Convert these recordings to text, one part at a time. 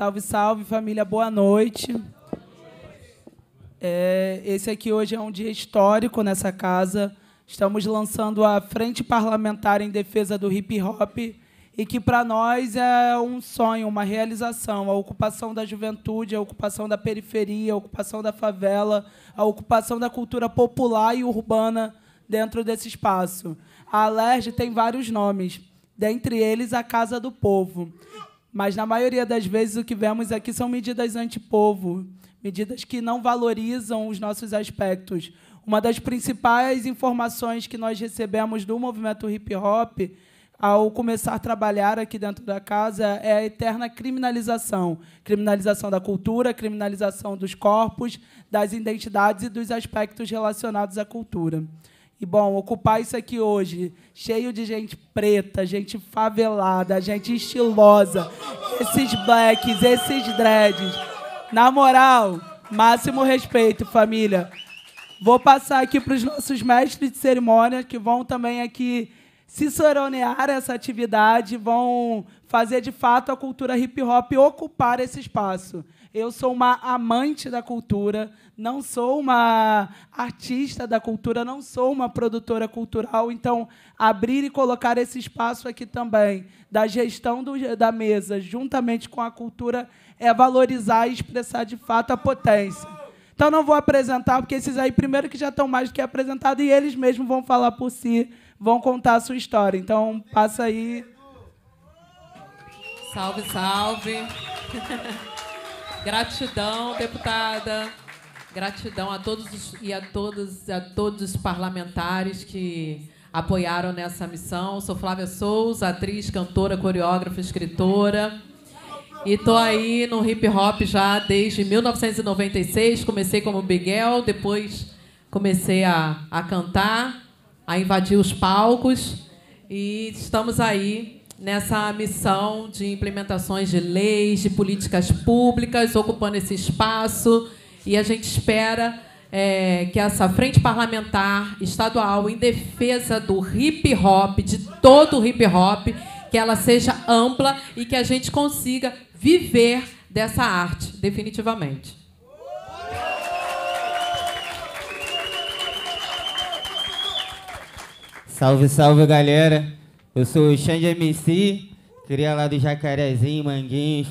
Salve, salve, família, boa noite. É, esse aqui hoje é um dia histórico nessa casa. Estamos lançando a Frente Parlamentar em Defesa do Hip Hop e que para nós é um sonho, uma realização, a ocupação da juventude, a ocupação da periferia, a ocupação da favela, a ocupação da cultura popular e urbana dentro desse espaço. A Alerj tem vários nomes, dentre eles a Casa do Povo. Mas, na maioria das vezes, o que vemos aqui são medidas antipovo, medidas que não valorizam os nossos aspectos. Uma das principais informações que nós recebemos do movimento hip hop ao começar a trabalhar aqui dentro da casa é a eterna criminalização criminalização da cultura, criminalização dos corpos, das identidades e dos aspectos relacionados à cultura. E bom, ocupar isso aqui hoje, cheio de gente preta, gente favelada, gente estilosa, esses blacks, esses dreads. Na moral, máximo respeito, família. Vou passar aqui para os nossos mestres de cerimônia, que vão também aqui ciceronear essa atividade, vão fazer de fato a cultura hip hop ocupar esse espaço. Eu sou uma amante da cultura, não sou uma artista da cultura, não sou uma produtora cultural. Então, abrir e colocar esse espaço aqui também, da gestão do, da mesa, juntamente com a cultura, é valorizar e expressar de fato a potência. Então, não vou apresentar, porque esses aí, primeiro, que já estão mais do que apresentados, e eles mesmos vão falar por si, vão contar a sua história. Então, passa aí. Salve, salve. Gratidão, deputada. Gratidão a todos os, e a todas, a todos os parlamentares que apoiaram nessa missão. Sou Flávia Souza, atriz, cantora, coreógrafa, escritora. E tô aí no hip hop já desde 1996. Comecei como Miguel, depois comecei a, a cantar, a invadir os palcos e estamos aí nessa missão de implementações de leis, de políticas públicas, ocupando esse espaço. E a gente espera é, que essa frente parlamentar estadual em defesa do hip hop, de todo o hip hop, que ela seja ampla e que a gente consiga viver dessa arte, definitivamente. Salve, salve, galera! Eu sou o Xande MC, cria lá do Jacarezinho, Manguinhos.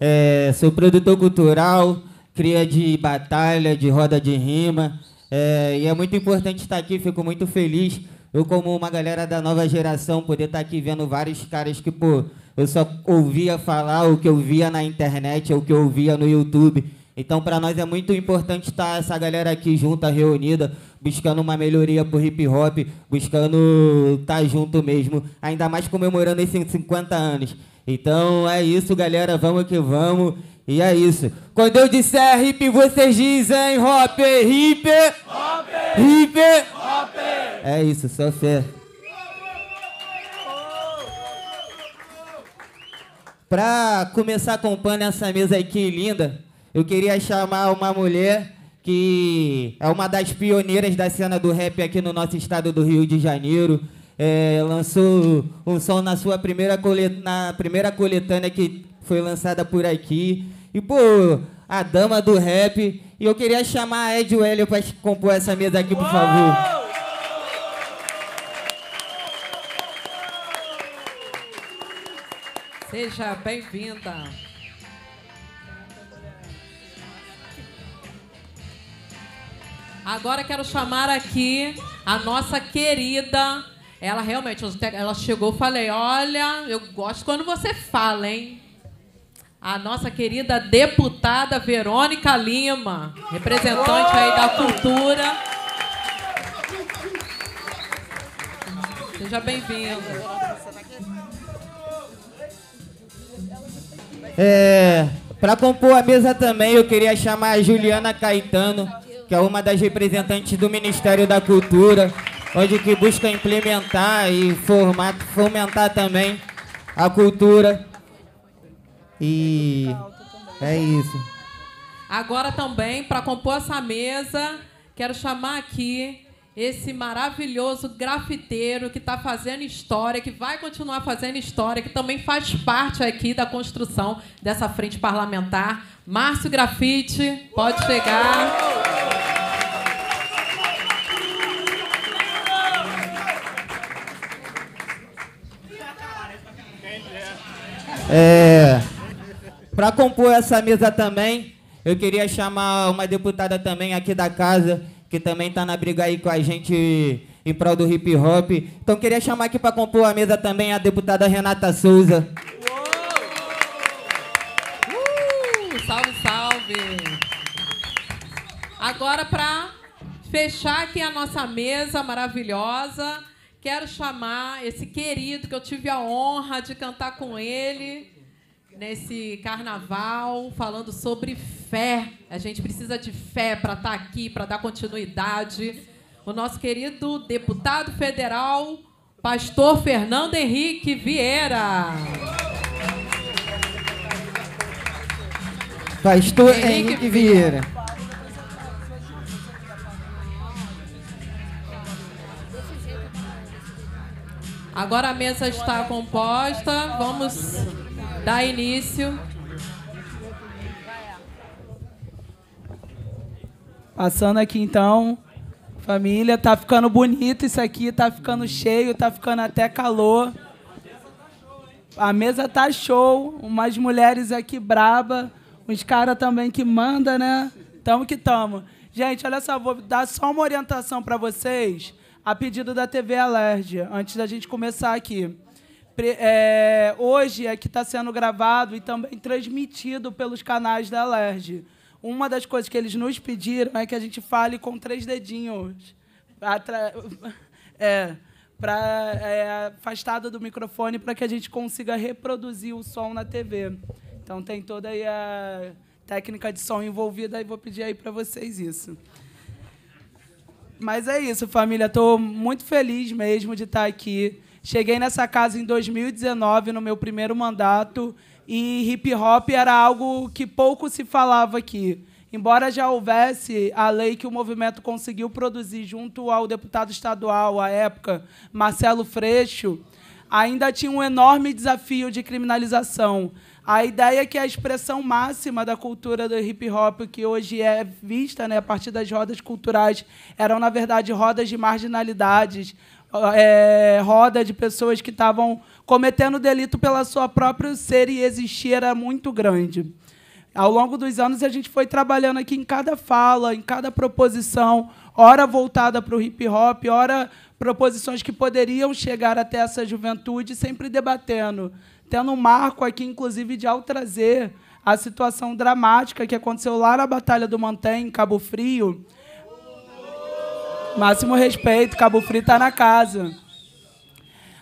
É, sou produtor cultural, cria de batalha, de roda de rima. É, e é muito importante estar aqui, fico muito feliz. Eu, como uma galera da nova geração, poder estar aqui vendo vários caras que, pô, eu só ouvia falar o que eu via na internet, o que eu via no YouTube então, para nós é muito importante estar tá essa galera aqui junta, reunida, buscando uma melhoria para o hip hop, buscando estar tá junto mesmo, ainda mais comemorando esses 50 anos. Então é isso, galera, vamos que vamos. E é isso. Quando eu disser hip, vocês dizem hop, hip, hop, hip, hop. É isso, só fé. Pra começar acompanhando essa mesa aqui linda, eu queria chamar uma mulher que é uma das pioneiras da cena do rap aqui no nosso estado do Rio de Janeiro. É, lançou um som na sua primeira, colet na primeira coletânea que foi lançada por aqui. E, pô, a dama do rap. E eu queria chamar a Ed Wellion para compor essa mesa aqui, por favor. Seja bem-vinda. Agora quero chamar aqui a nossa querida. Ela realmente, ela chegou, falei, olha, eu gosto quando você fala, hein? A nossa querida deputada Verônica Lima, representante aí da cultura. Seja bem-vinda. É, para compor a mesa também, eu queria chamar a Juliana Caetano que é uma das representantes do Ministério da Cultura, onde que busca implementar e formar, fomentar também a cultura. E é isso. Agora também, para compor essa mesa, quero chamar aqui esse maravilhoso grafiteiro que está fazendo história, que vai continuar fazendo história, que também faz parte aqui da construção dessa frente parlamentar. Márcio Grafite, pode chegar. É, Para compor essa mesa também, eu queria chamar uma deputada também aqui da casa, que também está na briga aí com a gente em prol do hip hop. Então queria chamar aqui para compor a mesa também a deputada Renata Souza. Uh, salve, salve! Agora para fechar aqui a nossa mesa maravilhosa, quero chamar esse querido que eu tive a honra de cantar com ele, nesse carnaval falando sobre fé. A gente precisa de fé para estar tá aqui, para dar continuidade. O nosso querido deputado federal, pastor Fernando Henrique Vieira. Pastor Henrique, Henrique Vieira. Agora a mesa está composta. Vamos Dá início. Passando aqui então, família, tá ficando bonito isso aqui, tá ficando cheio, tá ficando até calor. A mesa tá show, umas mulheres aqui braba, uns caras também que manda, né? Tamo que tamo. Gente, olha só, vou dar só uma orientação para vocês a pedido da TV Alerj, antes da gente começar aqui é, hoje é que está sendo gravado e também transmitido pelos canais da LERJ. Uma das coisas que eles nos pediram é que a gente fale com três dedinhos. Atra... É, pra, é, afastado do microfone para que a gente consiga reproduzir o som na TV. Então tem toda a técnica de som envolvida e vou pedir aí para vocês isso. Mas é isso, família. Estou muito feliz mesmo de estar tá aqui. Cheguei nessa casa em 2019, no meu primeiro mandato, e hip hop era algo que pouco se falava aqui. Embora já houvesse a lei que o movimento conseguiu produzir junto ao deputado estadual à época, Marcelo Freixo, ainda tinha um enorme desafio de criminalização. A ideia é que a expressão máxima da cultura do hip hop, que hoje é vista né, a partir das rodas culturais, eram, na verdade, rodas de marginalidades, é, roda de pessoas que estavam cometendo delito pela sua própria ser e existir era muito grande. Ao longo dos anos, a gente foi trabalhando aqui em cada fala, em cada proposição, hora voltada para o hip hop, hora proposições que poderiam chegar até essa juventude, sempre debatendo, tendo um marco aqui, inclusive, de ao trazer a situação dramática que aconteceu lá na Batalha do Mantém, em Cabo Frio, Máximo respeito, Cabo Frio tá na casa.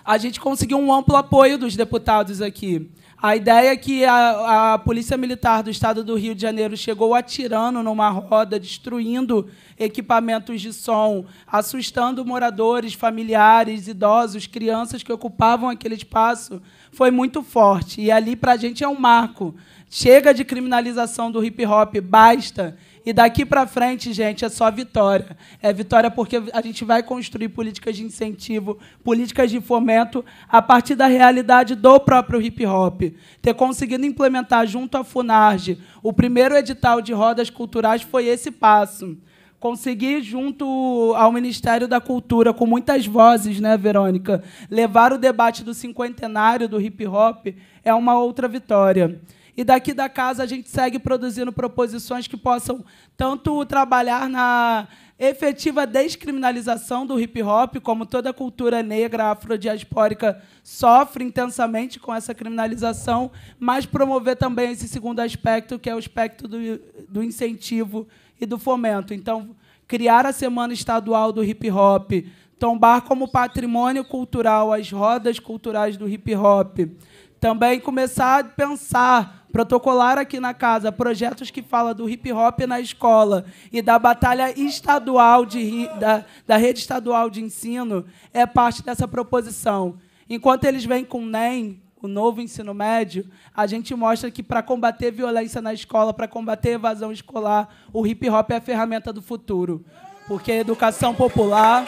A gente conseguiu um amplo apoio dos deputados aqui. A ideia é que a, a, Polícia Militar do Estado do Rio de Janeiro chegou atirando numa roda, destruindo equipamentos de som, assustando moradores, familiares, idosos, crianças que ocupavam aquele espaço, foi muito forte. E ali, para a gente, é um marco. Chega de criminalização do hip-hop, basta. E daqui para frente, gente, é só vitória. É vitória porque a gente vai construir políticas de incentivo, políticas de fomento a partir da realidade do próprio hip hop. Ter conseguido implementar junto à Funarge o primeiro edital de rodas culturais foi esse passo conseguir, junto ao Ministério da Cultura, com muitas vozes, né, Verônica, levar o debate do cinquentenário do hip hop é uma outra vitória. E daqui da casa a gente segue produzindo proposições que possam tanto trabalhar na efetiva descriminalização do hip hop, como toda a cultura negra afrodiaspórica sofre intensamente com essa criminalização, mas promover também esse segundo aspecto, que é o aspecto do, do incentivo e do fomento. Então, criar a Semana Estadual do Hip Hop, tombar como patrimônio cultural as rodas culturais do hip hop, também começar a pensar protocolar aqui na casa projetos que falam do hip hop na escola e da batalha estadual de, da, da rede estadual de ensino é parte dessa proposição. Enquanto eles vêm com o NEM, o novo ensino médio, a gente mostra que para combater violência na escola, para combater evasão escolar, o hip hop é a ferramenta do futuro. Porque a educação popular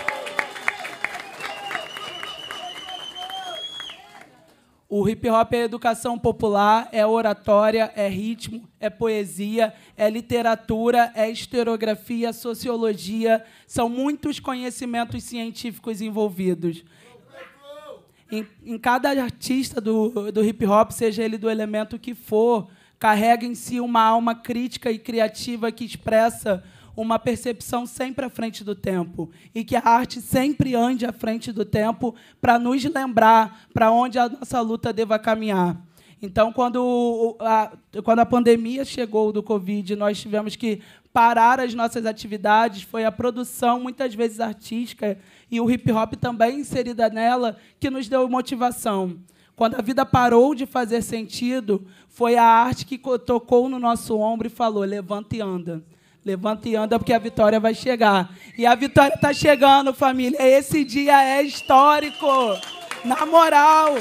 O hip hop é educação popular, é oratória, é ritmo, é poesia, é literatura, é historiografia, sociologia. São muitos conhecimentos científicos envolvidos. Em, em cada artista do, do hip hop, seja ele do elemento que for, carrega em si uma alma crítica e criativa que expressa uma percepção sempre à frente do tempo e que a arte sempre ande à frente do tempo para nos lembrar para onde a nossa luta deva caminhar. Então, quando a, quando a pandemia chegou do Covid, nós tivemos que parar as nossas atividades, foi a produção, muitas vezes artística, e o hip hop também inserida nela, que nos deu motivação. Quando a vida parou de fazer sentido, foi a arte que tocou no nosso ombro e falou: levanta e anda. Levanta e anda, porque a vitória vai chegar. E a vitória está chegando, família. Esse dia é histórico. Na moral,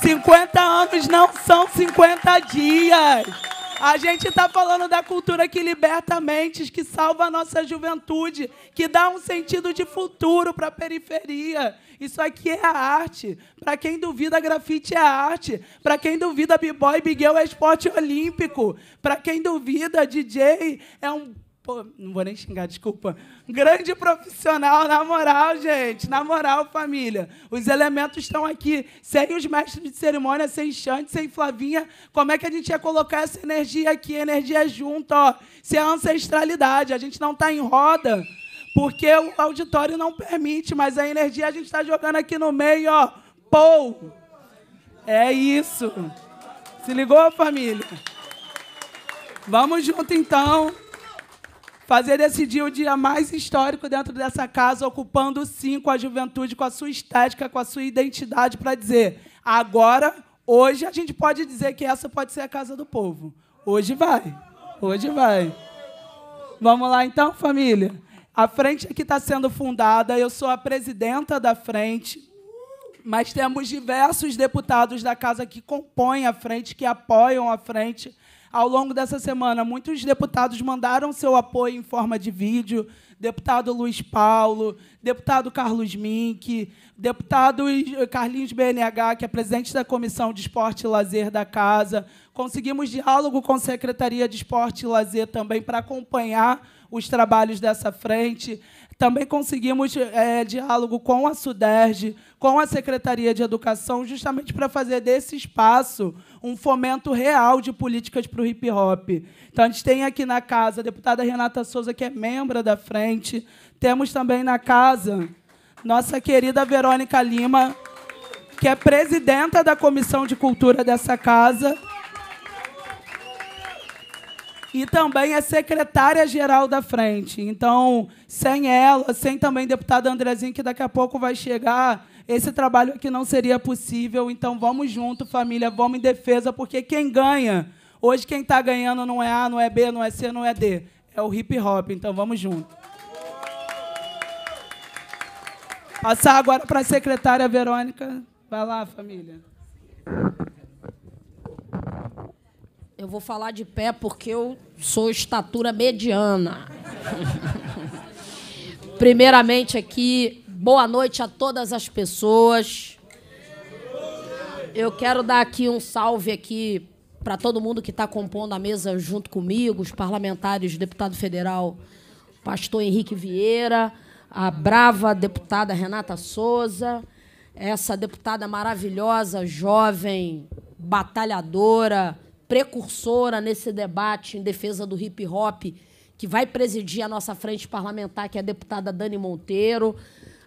50 anos não são 50 dias. A gente está falando da cultura que liberta mentes, que salva a nossa juventude, que dá um sentido de futuro para a periferia. Isso aqui é a arte. Para quem duvida, grafite é arte. Para quem duvida, b-boy, big é esporte olímpico. Para quem duvida, DJ é um Pô, não vou nem xingar, desculpa. Grande profissional, na moral, gente. Na moral, família. Os elementos estão aqui. Sem os mestres de cerimônia, sem Xande, sem Flavinha, como é que a gente ia colocar essa energia aqui? Energia junto, ó. Isso é ancestralidade. A gente não está em roda, porque o auditório não permite, mas a energia a gente está jogando aqui no meio, ó. Pou! É isso. Se ligou, família? Vamos junto, então. Fazer desse dia o dia mais histórico dentro dessa casa, ocupando sim com a juventude, com a sua estética, com a sua identidade, para dizer: agora, hoje, a gente pode dizer que essa pode ser a casa do povo. Hoje vai. Hoje vai. Vamos lá então, família? A frente aqui está sendo fundada, eu sou a presidenta da frente, mas temos diversos deputados da casa que compõem a frente, que apoiam a frente ao longo dessa semana, muitos deputados mandaram seu apoio em forma de vídeo. Deputado Luiz Paulo, deputado Carlos Mink, deputado eh, Carlinhos BNH, que é presidente da Comissão de Esporte e Lazer da Casa, Conseguimos diálogo com a Secretaria de Esporte e Lazer também para acompanhar os trabalhos dessa frente. Também conseguimos é, diálogo com a SUDERJ, com a Secretaria de Educação, justamente para fazer desse espaço um fomento real de políticas para o hip hop. Então, a gente tem aqui na casa a deputada Renata Souza, que é membro da frente. Temos também na casa nossa querida Verônica Lima, que é presidenta da Comissão de Cultura dessa casa e também é secretária-geral da frente. Então, sem ela, sem também deputada Andrezinha, que daqui a pouco vai chegar, esse trabalho aqui não seria possível. Então, vamos junto, família, vamos em defesa, porque quem ganha, hoje quem está ganhando não é A, não é B, não é C, não é D. É o hip hop, então vamos junto. Passar agora para a secretária Verônica. Vai lá, família. Eu vou falar de pé porque eu sou estatura mediana. Primeiramente aqui, boa noite a todas as pessoas. Eu quero dar aqui um salve aqui para todo mundo que está compondo a mesa junto comigo, os parlamentares, deputado federal pastor Henrique Vieira, a brava deputada Renata Souza, essa deputada maravilhosa, jovem, batalhadora, precursora nesse debate em defesa do hip hop, que vai presidir a nossa frente parlamentar, que é a deputada Dani Monteiro.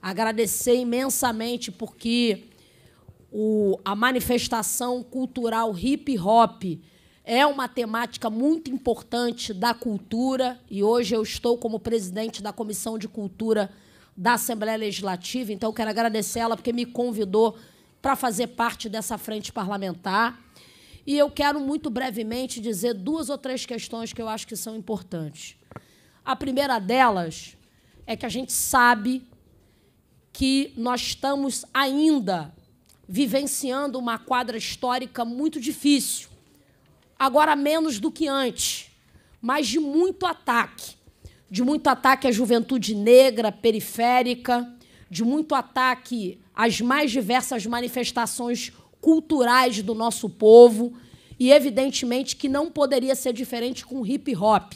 Agradecer imensamente porque o, a manifestação cultural hip hop é uma temática muito importante da cultura e hoje eu estou como presidente da Comissão de Cultura da Assembleia Legislativa, então quero agradecer ela porque me convidou para fazer parte dessa frente parlamentar. E eu quero muito brevemente dizer duas ou três questões que eu acho que são importantes. A primeira delas é que a gente sabe que nós estamos ainda vivenciando uma quadra histórica muito difícil. Agora menos do que antes, mas de muito ataque. De muito ataque à juventude negra, periférica, de muito ataque às mais diversas manifestações culturais do nosso povo, e evidentemente que não poderia ser diferente com o hip hop.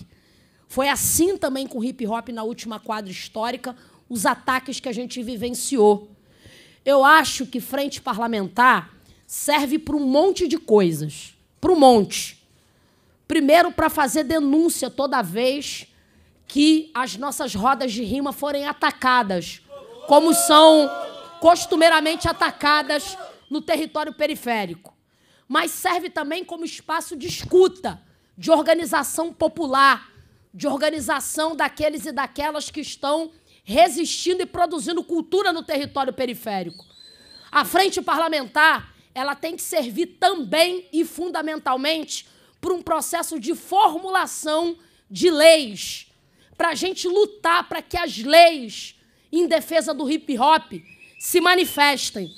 Foi assim também com o hip hop na última quadra histórica, os ataques que a gente vivenciou. Eu acho que frente parlamentar serve para um monte de coisas, para um monte. Primeiro, para fazer denúncia toda vez que as nossas rodas de rima forem atacadas, como são costumeiramente atacadas no território periférico, mas serve também como espaço de escuta, de organização popular, de organização daqueles e daquelas que estão resistindo e produzindo cultura no território periférico. A frente parlamentar, ela tem que servir também e fundamentalmente para um processo de formulação de leis, para a gente lutar para que as leis em defesa do hip hop se manifestem,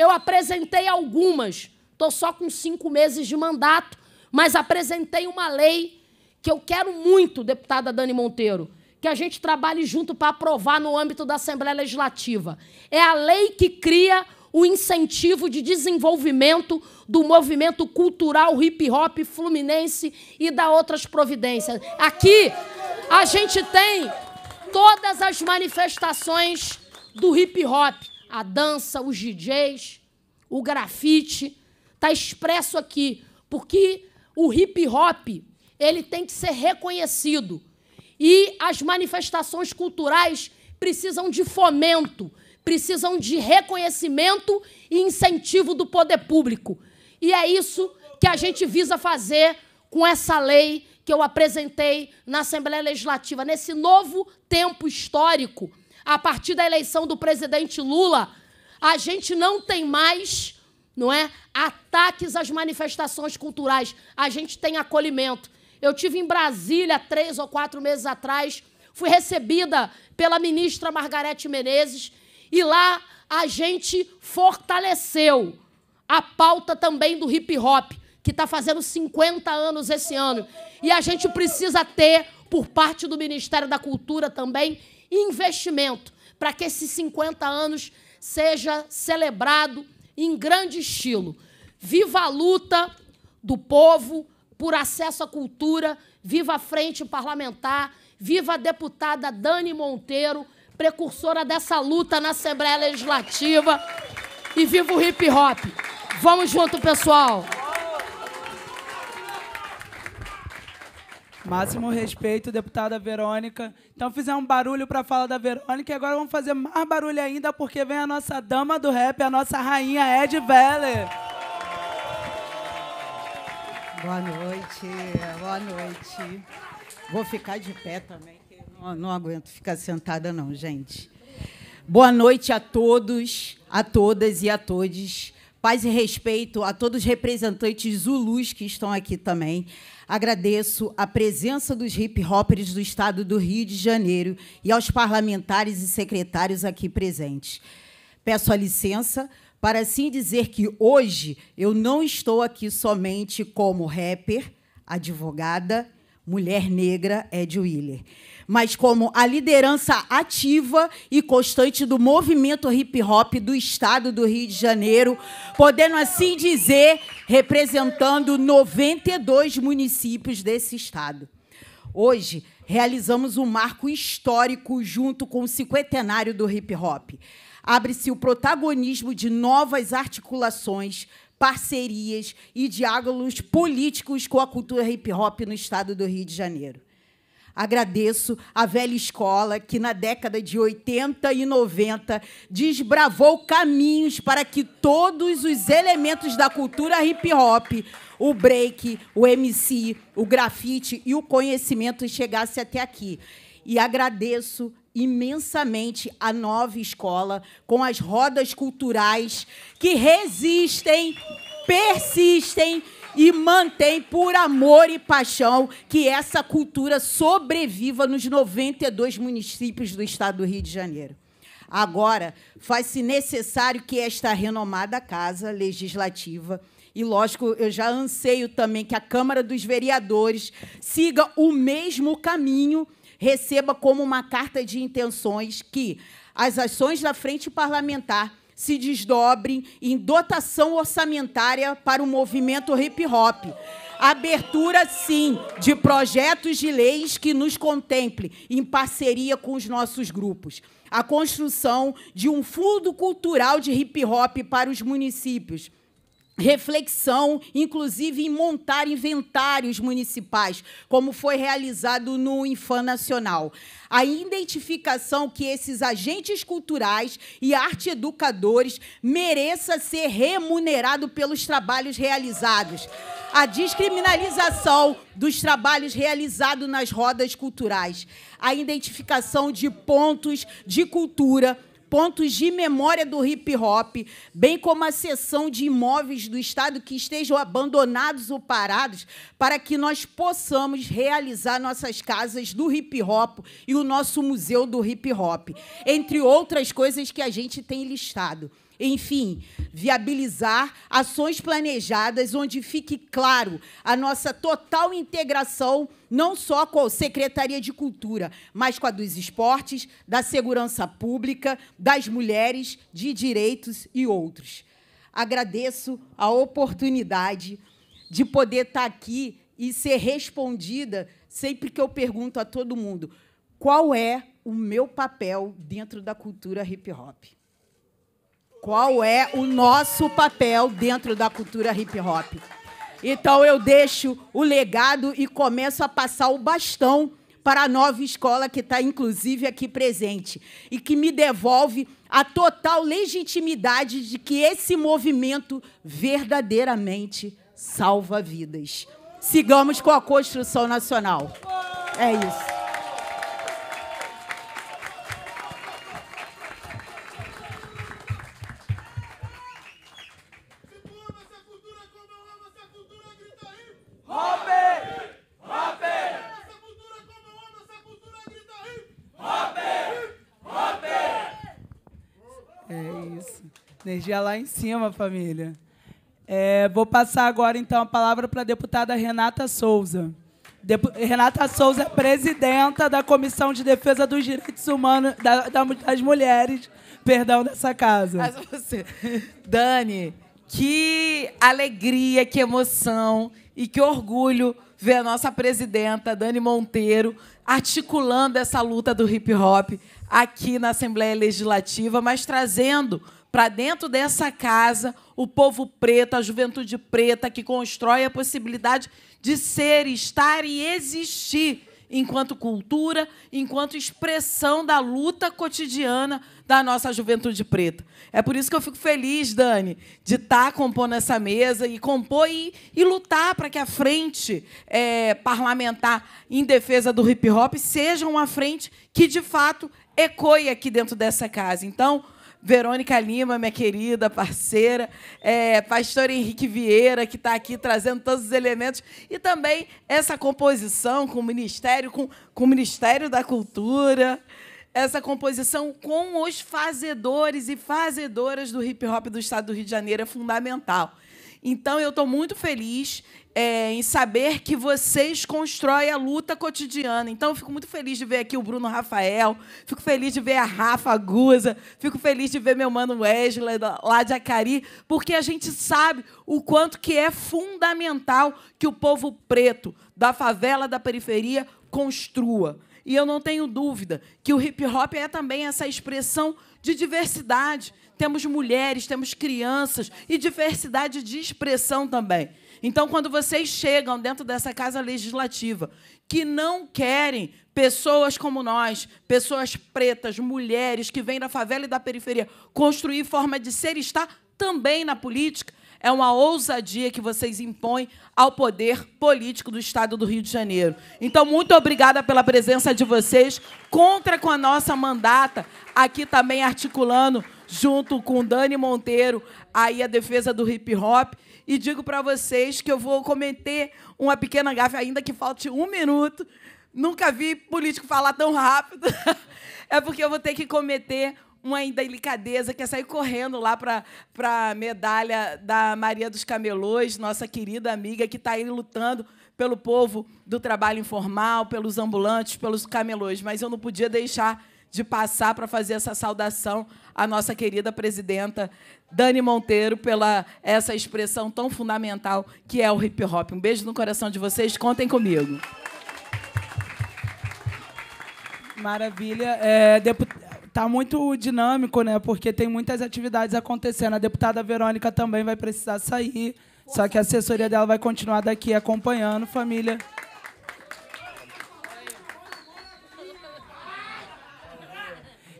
eu apresentei algumas, estou só com cinco meses de mandato, mas apresentei uma lei que eu quero muito, deputada Dani Monteiro, que a gente trabalhe junto para aprovar no âmbito da Assembleia Legislativa. É a lei que cria o incentivo de desenvolvimento do movimento cultural hip hop fluminense e da outras providências. Aqui a gente tem todas as manifestações do hip hop a dança, os DJs, o grafite. Está expresso aqui, porque o hip hop ele tem que ser reconhecido. E as manifestações culturais precisam de fomento, precisam de reconhecimento e incentivo do poder público. E é isso que a gente visa fazer com essa lei que eu apresentei na Assembleia Legislativa, nesse novo tempo histórico a partir da eleição do presidente Lula, a gente não tem mais, não é, ataques às manifestações culturais. A gente tem acolhimento. Eu tive em Brasília três ou quatro meses atrás, fui recebida pela ministra Margarete Menezes e lá a gente fortaleceu a pauta também do hip hop, que está fazendo 50 anos esse ano. E a gente precisa ter, por parte do Ministério da Cultura também, investimento para que esses 50 anos seja celebrado em grande estilo. Viva a luta do povo por acesso à cultura, viva a frente parlamentar, viva a deputada Dani Monteiro, precursora dessa luta na Assembleia Legislativa, e viva o hip hop. Vamos junto, pessoal! Máximo respeito, deputada Verônica. Então fizemos um barulho para a fala da Verônica e agora vamos fazer mais barulho ainda porque vem a nossa dama do rap, a nossa rainha Ed Veller. Boa noite, boa noite. Vou ficar de pé também, que não, não aguento ficar sentada não, gente. Boa noite a todos, a todas e a todos Paz e respeito a todos os representantes zulus que estão aqui também. Agradeço a presença dos hip hoppers do estado do Rio de Janeiro e aos parlamentares e secretários aqui presentes. Peço a licença para assim dizer que hoje eu não estou aqui somente como rapper, advogada, mulher negra, Ed Willer mas como a liderança ativa e constante do movimento hip hop do estado do Rio de Janeiro, podendo assim dizer, representando 92 municípios desse estado. Hoje, realizamos um marco histórico junto com o cinquentenário do hip hop. Abre-se o protagonismo de novas articulações, parcerias e diálogos políticos com a cultura hip hop no estado do Rio de Janeiro. Agradeço a velha escola que, na década de 80 e 90, desbravou caminhos para que todos os elementos da cultura hip hop, o break, o MC, o grafite e o conhecimento chegassem até aqui. E agradeço imensamente a nova escola com as rodas culturais que resistem, persistem e mantém por amor e paixão que essa cultura sobreviva nos 92 municípios do estado do Rio de Janeiro. Agora, faz-se necessário que esta renomada casa legislativa e, lógico, eu já anseio também que a Câmara dos Vereadores siga o mesmo caminho, receba como uma carta de intenções que as ações da frente parlamentar se desdobrem em dotação orçamentária para o movimento hip hop. Abertura, sim, de projetos de leis que nos contemplem em parceria com os nossos grupos. A construção de um fundo cultural de hip hop para os municípios reflexão, inclusive em montar inventários municipais, como foi realizado no Infan Nacional. A identificação que esses agentes culturais e arte educadores mereça ser remunerado pelos trabalhos realizados. A descriminalização dos trabalhos realizados nas rodas culturais. A identificação de pontos de cultura pontos de memória do hip hop, bem como a seção de imóveis do Estado que estejam abandonados ou parados, para que nós possamos realizar nossas casas do hip hop e o nosso museu do hip hop, entre outras coisas que a gente tem listado enfim, viabilizar ações planejadas onde fique claro a nossa total integração não só com a Secretaria de Cultura, mas com a dos esportes, da segurança pública, das mulheres, de direitos e outros. Agradeço a oportunidade de poder estar aqui e ser respondida sempre que eu pergunto a todo mundo qual é o meu papel dentro da cultura hip hop. Qual é o nosso papel dentro da cultura hip hop? Então eu deixo o legado e começo a passar o bastão para a nova escola que está, inclusive, aqui presente e que me devolve a total legitimidade de que esse movimento verdadeiramente salva vidas. Sigamos com a construção nacional. É isso. Energia lá em cima, família. É, vou passar agora, então, a palavra para a deputada Renata Souza. Renata Souza é presidenta da Comissão de Defesa dos Direitos Humanos da, da, das Mulheres, perdão, dessa casa. Dani, que alegria, que emoção e que orgulho ver a nossa presidenta, Dani Monteiro, articulando essa luta do hip hop aqui na Assembleia Legislativa, mas trazendo para dentro dessa casa o povo preto, a juventude preta que constrói a possibilidade de ser, estar e existir enquanto cultura, enquanto expressão da luta cotidiana da nossa juventude preta. É por isso que eu fico feliz, Dani, de estar tá compondo essa mesa e compor e, e lutar para que a frente é, parlamentar em defesa do hip hop seja uma frente que, de fato, ecoe aqui dentro dessa casa. Então, Verônica Lima, minha querida parceira, é, pastor Henrique Vieira, que está aqui trazendo todos os elementos, e também essa composição com o Ministério, com, com o Ministério da Cultura, essa composição com os fazedores e fazedoras do hip hop do estado do Rio de Janeiro é fundamental. Então, eu estou muito feliz é, em saber que vocês constroem a luta cotidiana. Então, eu fico muito feliz de ver aqui o Bruno Rafael, fico feliz de ver a Rafa Guza, fico feliz de ver meu mano Wesley lá de Acari, porque a gente sabe o quanto que é fundamental que o povo preto da favela, da periferia, construa. E eu não tenho dúvida que o hip hop é também essa expressão de diversidade. Temos mulheres, temos crianças e diversidade de expressão também. Então, quando vocês chegam dentro dessa casa legislativa, que não querem pessoas como nós, pessoas pretas, mulheres que vêm da favela e da periferia, construir forma de ser e estar também na política, é uma ousadia que vocês impõem ao poder político do Estado do Rio de Janeiro. Então, muito obrigada pela presença de vocês. Contra com a nossa mandata, aqui também articulando, junto com Dani Monteiro, aí a defesa do hip hop e digo para vocês que eu vou cometer uma pequena gafe, ainda que falte um minuto. Nunca vi político falar tão rápido. é porque eu vou ter que cometer uma indelicadeza, que é sair correndo lá para a medalha da Maria dos Camelôs, nossa querida amiga, que está aí lutando pelo povo do trabalho informal, pelos ambulantes, pelos camelôs. Mas eu não podia deixar de passar para fazer essa saudação a nossa querida presidenta Dani Monteiro pela essa expressão tão fundamental que é o hip hop. Um beijo no coração de vocês, contem comigo. Maravilha. É, tá muito dinâmico, né? Porque tem muitas atividades acontecendo. A deputada Verônica também vai precisar sair. Só que a assessoria dela vai continuar daqui acompanhando, família.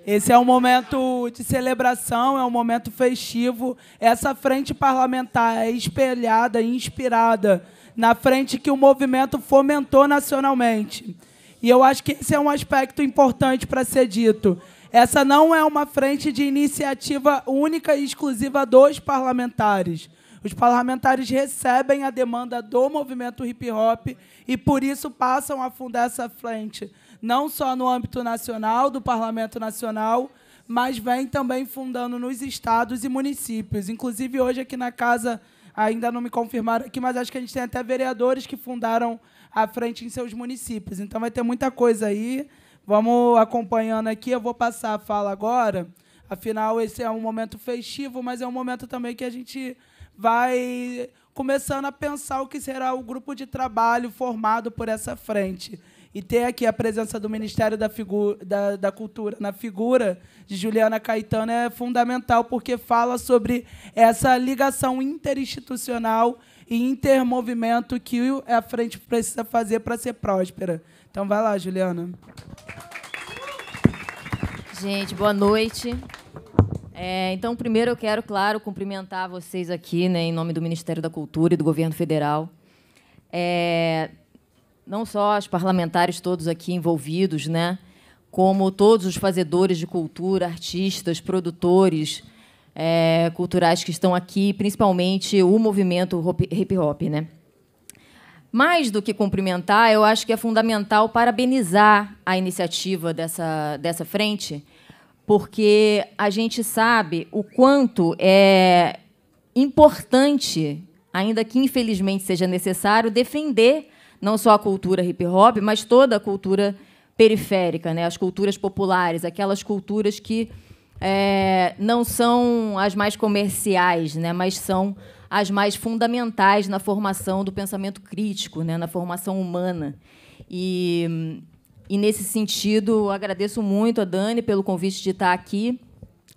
Esse é um momento de celebração, é um momento festivo. Essa frente parlamentar é espelhada inspirada na frente que o movimento fomentou nacionalmente. E eu acho que esse é um aspecto importante para ser dito. Essa não é uma frente de iniciativa única e exclusiva dos parlamentares. Os parlamentares recebem a demanda do movimento hip hop e por isso passam a fundar essa frente não só no âmbito nacional, do Parlamento Nacional, mas vem também fundando nos estados e municípios. Inclusive, hoje aqui na casa, ainda não me confirmaram aqui, mas acho que a gente tem até vereadores que fundaram a frente em seus municípios. Então, vai ter muita coisa aí. Vamos acompanhando aqui. Eu vou passar a fala agora. Afinal, esse é um momento festivo, mas é um momento também que a gente vai começando a pensar o que será o grupo de trabalho formado por essa frente e ter aqui a presença do Ministério da, da, da Cultura na figura de Juliana Caetano é fundamental, porque fala sobre essa ligação interinstitucional e intermovimento que a frente precisa fazer para ser próspera. Então, vai lá, Juliana. Gente, boa noite. É, então, primeiro eu quero, claro, cumprimentar vocês aqui, né, em nome do Ministério da Cultura e do Governo Federal. É, não só os parlamentares todos aqui envolvidos, né? como todos os fazedores de cultura, artistas, produtores é, culturais que estão aqui, principalmente o movimento hip hop. Né? Mais do que cumprimentar, eu acho que é fundamental parabenizar a iniciativa dessa, dessa frente, porque a gente sabe o quanto é importante, ainda que infelizmente seja necessário, defender não só a cultura hip hop, mas toda a cultura periférica, né? as culturas populares, aquelas culturas que é, não são as mais comerciais, né? mas são as mais fundamentais na formação do pensamento crítico, né? na formação humana. E, e, nesse sentido, agradeço muito a Dani pelo convite de estar aqui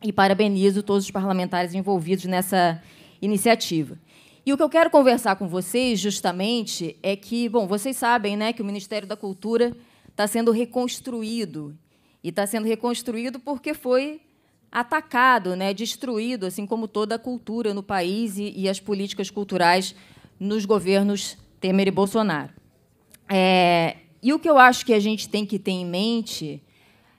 e parabenizo todos os parlamentares envolvidos nessa iniciativa. E o que eu quero conversar com vocês, justamente, é que, bom, vocês sabem né, que o Ministério da Cultura está sendo reconstruído. E está sendo reconstruído porque foi atacado, né, destruído, assim como toda a cultura no país e, e as políticas culturais nos governos Temer e Bolsonaro. É, e o que eu acho que a gente tem que ter em mente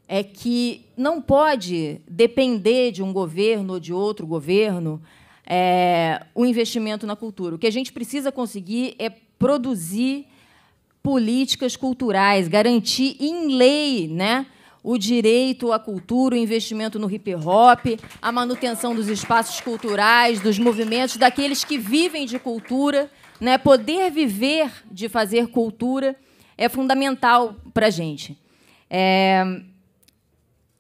é que não pode depender de um governo ou de outro governo é, o investimento na cultura. O que a gente precisa conseguir é produzir políticas culturais, garantir em lei, né? o direito à cultura, o investimento no hip hop, a manutenção dos espaços culturais, dos movimentos, daqueles que vivem de cultura. Né? Poder viver de fazer cultura é fundamental para a gente. É...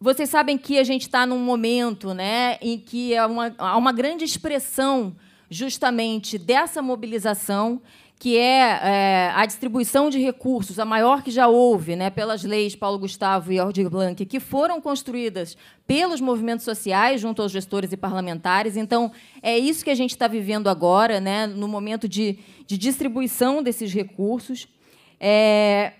Vocês sabem que a gente está num momento né, em que há é uma, há uma grande expressão justamente dessa mobilização, que é, é, a distribuição de recursos, a maior que já houve, né, pelas leis Paulo Gustavo e Aldir Blanc, que foram construídas pelos movimentos sociais junto aos gestores e parlamentares. Então, é isso que a gente está vivendo agora, né, no momento de, de distribuição desses recursos. É,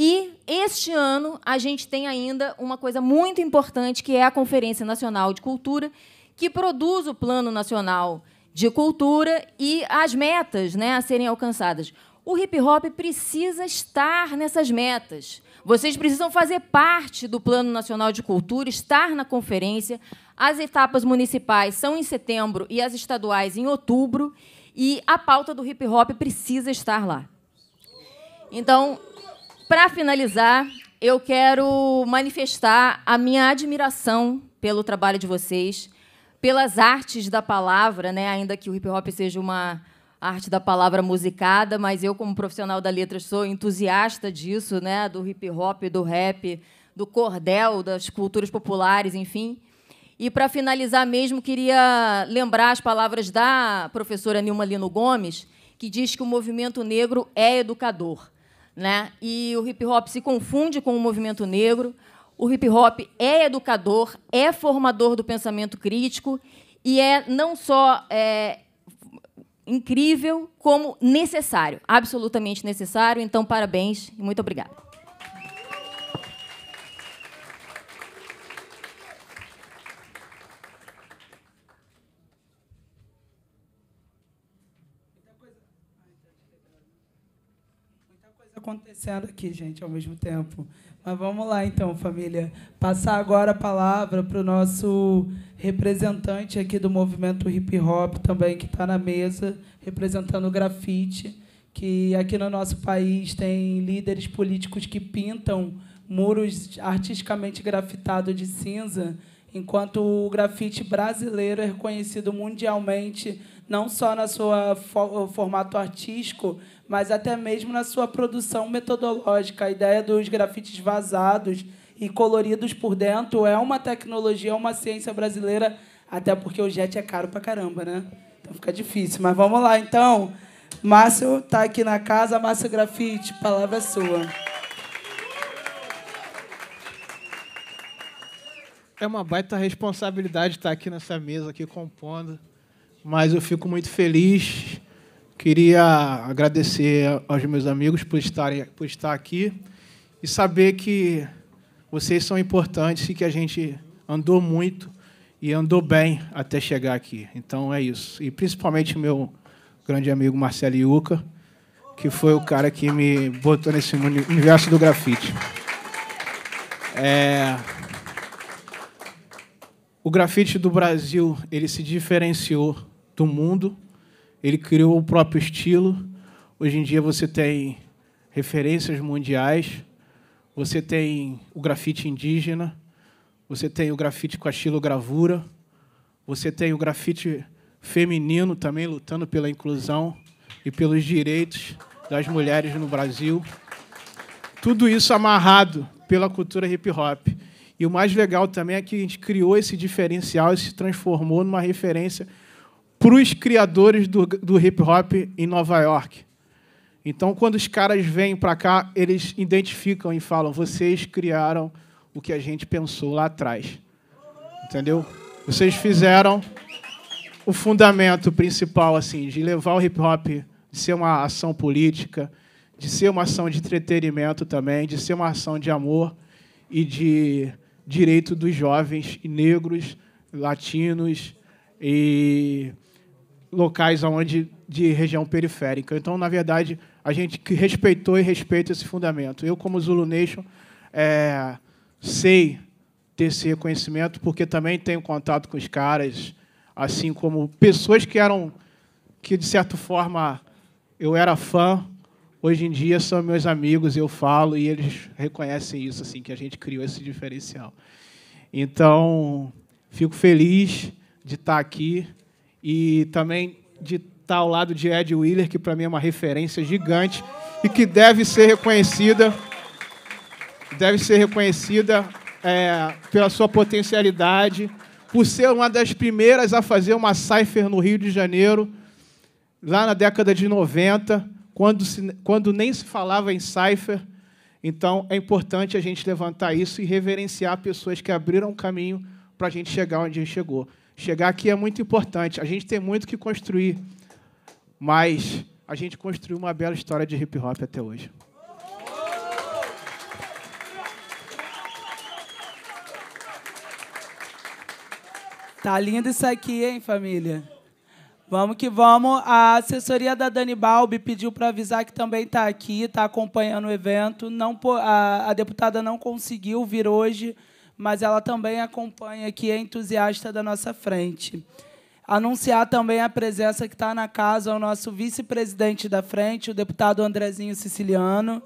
e este ano a gente tem ainda uma coisa muito importante, que é a Conferência Nacional de Cultura, que produz o Plano Nacional de Cultura e as metas né, a serem alcançadas. O hip hop precisa estar nessas metas. Vocês precisam fazer parte do Plano Nacional de Cultura, estar na conferência. As etapas municipais são em setembro e as estaduais em outubro. E a pauta do hip hop precisa estar lá. Então, para finalizar, eu quero manifestar a minha admiração pelo trabalho de vocês, pelas artes da palavra, né? ainda que o hip hop seja uma arte da palavra musicada, mas eu, como profissional da letra, sou entusiasta disso, né? do hip hop, do rap, do cordel, das culturas populares, enfim. E, para finalizar mesmo, queria lembrar as palavras da professora Nilma Lino Gomes, que diz que o movimento negro é educador né? E o hip hop se confunde com o movimento negro. O hip hop é educador, é formador do pensamento crítico e é não só é, incrível, como necessário, absolutamente necessário. Então, parabéns e muito obrigada. acontecendo aqui, gente, ao mesmo tempo. Mas vamos lá, então, família. Passar agora a palavra para o nosso representante aqui do movimento hip hop também, que está na mesa, representando o grafite, que aqui no nosso país tem líderes políticos que pintam muros artisticamente grafitados de cinza, enquanto o grafite brasileiro é reconhecido mundialmente não só na sua formato artístico, mas até mesmo na sua produção metodológica. A ideia dos grafites vazados e coloridos por dentro é uma tecnologia, é uma ciência brasileira, até porque o jet é caro pra caramba, né? Então fica difícil, mas vamos lá então. Márcio tá aqui na casa, Márcio Grafite, palavra é sua. É uma baita responsabilidade estar aqui nessa mesa aqui compondo, mas eu fico muito feliz Queria agradecer aos meus amigos por, estarem, por estar aqui e saber que vocês são importantes e que a gente andou muito e andou bem até chegar aqui. Então é isso. E principalmente meu grande amigo Marcelo Iuca, que foi o cara que me botou nesse universo do grafite. É... O grafite do Brasil ele se diferenciou do mundo ele criou o próprio estilo. Hoje em dia você tem referências mundiais, você tem o grafite indígena, você tem o grafite com a xilogravura, você tem o grafite feminino também lutando pela inclusão e pelos direitos das mulheres no Brasil. Tudo isso amarrado pela cultura hip hop. E o mais legal também é que a gente criou esse diferencial e se transformou numa referência para os criadores do, do hip hop em Nova York. Então, quando os caras vêm para cá, eles identificam e falam: vocês criaram o que a gente pensou lá atrás. Entendeu? Vocês fizeram o fundamento principal assim de levar o hip hop de ser uma ação política, de ser uma ação de entretenimento também, de ser uma ação de amor e de direito dos jovens negros, latinos e locais onde, de região periférica. Então, na verdade, a gente que respeitou e respeita esse fundamento. Eu, como Zulu Nation, é, sei ter esse reconhecimento, porque também tenho contato com os caras, assim como pessoas que eram, que de certa forma eu era fã, hoje em dia são meus amigos, eu falo e eles reconhecem isso, assim, que a gente criou esse diferencial. Então, fico feliz de estar aqui e também de estar ao lado de Ed Wheeler, que para mim é uma referência gigante e que deve ser reconhecida, deve ser reconhecida é, pela sua potencialidade, por ser uma das primeiras a fazer uma cipher no Rio de Janeiro, lá na década de 90, quando, se, quando nem se falava em cipher. Então, é importante a gente levantar isso e reverenciar pessoas que abriram o caminho para a gente chegar onde a gente chegou. Chegar aqui é muito importante. A gente tem muito que construir, mas a gente construiu uma bela história de hip hop até hoje. Tá lindo isso aqui, hein, família? Vamos que vamos. A assessoria da Dani Balbi pediu para avisar que também está aqui, está acompanhando o evento. Não, a, a deputada não conseguiu vir hoje, mas ela também acompanha aqui, é entusiasta da nossa frente. Anunciar também a presença que está na casa o nosso vice-presidente da frente, o deputado Andrezinho Siciliano.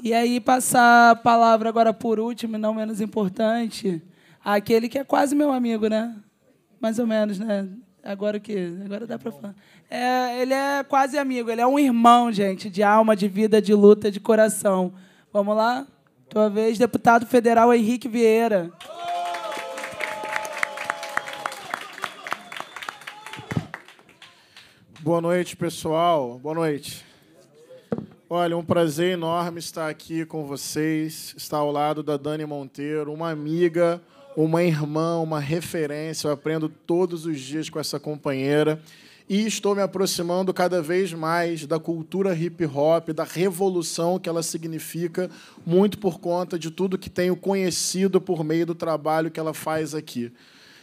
E aí passar a palavra agora por último, e não menos importante, àquele que é quase meu amigo, né? Mais ou menos, né? Agora o quê? Agora dá para falar. É, ele é quase amigo, ele é um irmão, gente, de alma, de vida, de luta, de coração. Vamos lá? Tua vez, deputado federal Henrique Vieira. Boa noite, pessoal. Boa noite. Olha, um prazer enorme estar aqui com vocês, estar ao lado da Dani Monteiro, uma amiga uma irmã, uma referência. Eu aprendo todos os dias com essa companheira e estou me aproximando cada vez mais da cultura hip hop, da revolução que ela significa, muito por conta de tudo que tenho conhecido por meio do trabalho que ela faz aqui.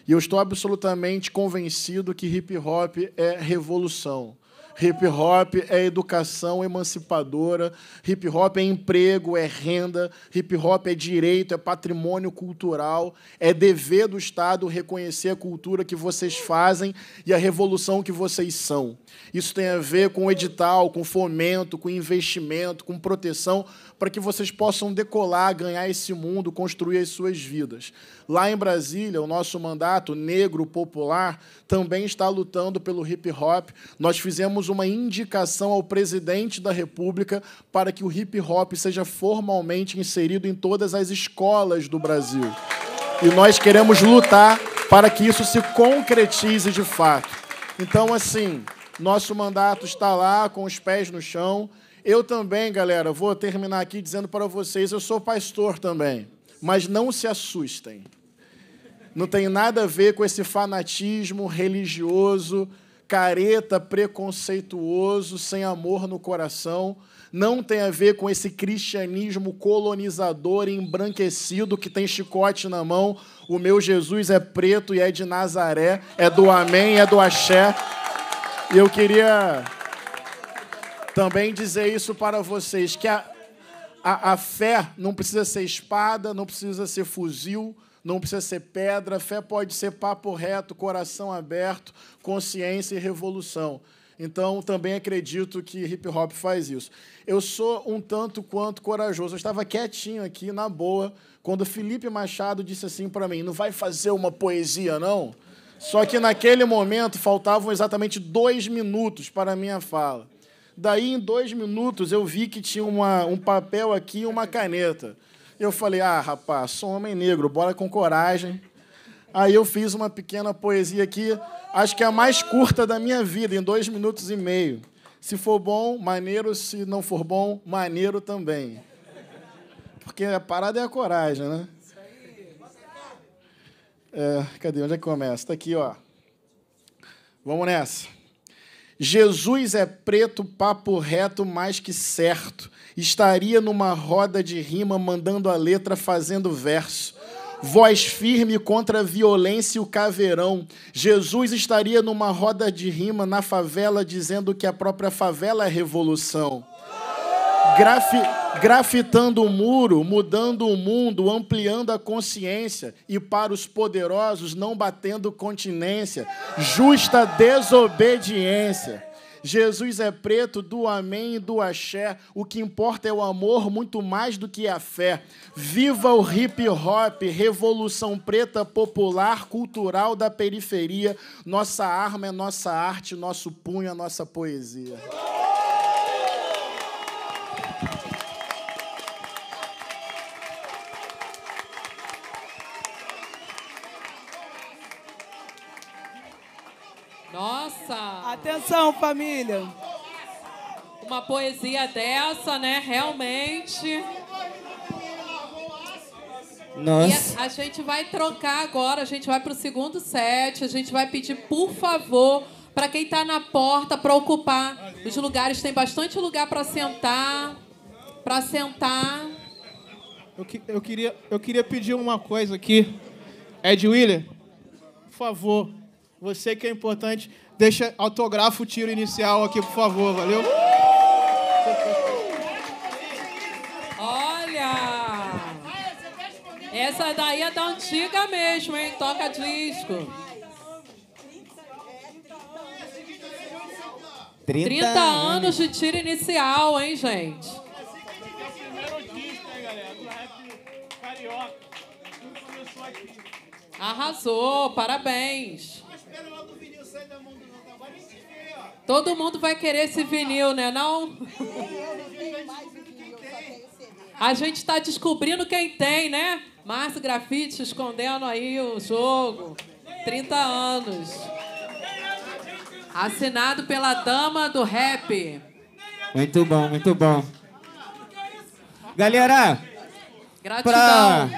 E eu estou absolutamente convencido que hip hop é revolução. Hip hop é educação emancipadora, hip hop é emprego, é renda, hip hop é direito, é patrimônio cultural, é dever do Estado reconhecer a cultura que vocês fazem e a revolução que vocês são. Isso tem a ver com edital, com fomento, com investimento, com proteção para que vocês possam decolar, ganhar esse mundo, construir as suas vidas. Lá em Brasília, o nosso mandato negro popular também está lutando pelo hip hop. Nós fizemos uma indicação ao presidente da República para que o hip hop seja formalmente inserido em todas as escolas do Brasil. E nós queremos lutar para que isso se concretize de fato. Então, assim, nosso mandato está lá com os pés no chão. Eu também, galera, vou terminar aqui dizendo para vocês: eu sou pastor também, mas não se assustem. Não tem nada a ver com esse fanatismo religioso, careta, preconceituoso, sem amor no coração. Não tem a ver com esse cristianismo colonizador embranquecido que tem chicote na mão. O meu Jesus é preto e é de Nazaré, é do Amém, é do Axé. E eu queria também dizer isso para vocês, que a, a, a, fé não precisa ser espada, não precisa ser fuzil, não precisa ser pedra. A fé pode ser papo reto, coração aberto, consciência e revolução. Então, também acredito que hip hop faz isso. Eu sou um tanto quanto corajoso. Eu estava quietinho aqui, na boa, quando Felipe Machado disse assim para mim: não vai fazer uma poesia, não? Só que naquele momento faltavam exatamente dois minutos para a minha fala. Daí, em dois minutos, eu vi que tinha uma, um papel aqui e uma caneta. Eu falei, ah, rapaz, sou um homem negro, bora com coragem. Aí eu fiz uma pequena poesia aqui, acho que é a mais curta da minha vida, em dois minutos e meio. Se for bom, maneiro. Se não for bom, maneiro também. Porque a parada é a coragem, né? É, cadê? Onde é que começa? Está aqui, ó. Vamos nessa. Jesus é preto, papo reto, mais que certo. Estaria numa roda de rima, mandando a letra, fazendo verso. Voz firme contra a violência e o caveirão. Jesus estaria numa roda de rima na favela, dizendo que a própria favela é revolução. Grafi, grafitando o muro, mudando o mundo, ampliando a consciência e para os poderosos não batendo continência, justa desobediência. Jesus é preto do amém e do axé. O que importa é o amor muito mais do que a fé. Viva o hip hop, revolução preta popular, cultural da periferia. Nossa arma é nossa arte, nosso punho é nossa poesia. Atenção, família. Uma poesia dessa, né? Realmente. Nossa. E a, a gente vai trocar agora, a gente vai para o segundo set, a gente vai pedir, por favor, para quem está na porta, para ocupar os lugares. Tem bastante lugar para sentar, para sentar. Eu, que, eu, queria, eu queria pedir uma coisa aqui. Ed William, por favor, você que é importante, Deixa autografo o tiro inicial aqui, por favor, valeu? Olha! Essa daí é da antiga mesmo, hein? Toca disco. 30, 30 anos de tiro inicial, hein, gente? Arrasou, parabéns. Mas espera lá do vinil sair da mão Todo mundo vai querer esse vinil, né? Não? A gente está descobrindo quem tem, né? Márcio Grafite escondendo aí o jogo. 30 anos. Assinado pela dama do rap. Muito bom, muito bom. Galera, Gratidão.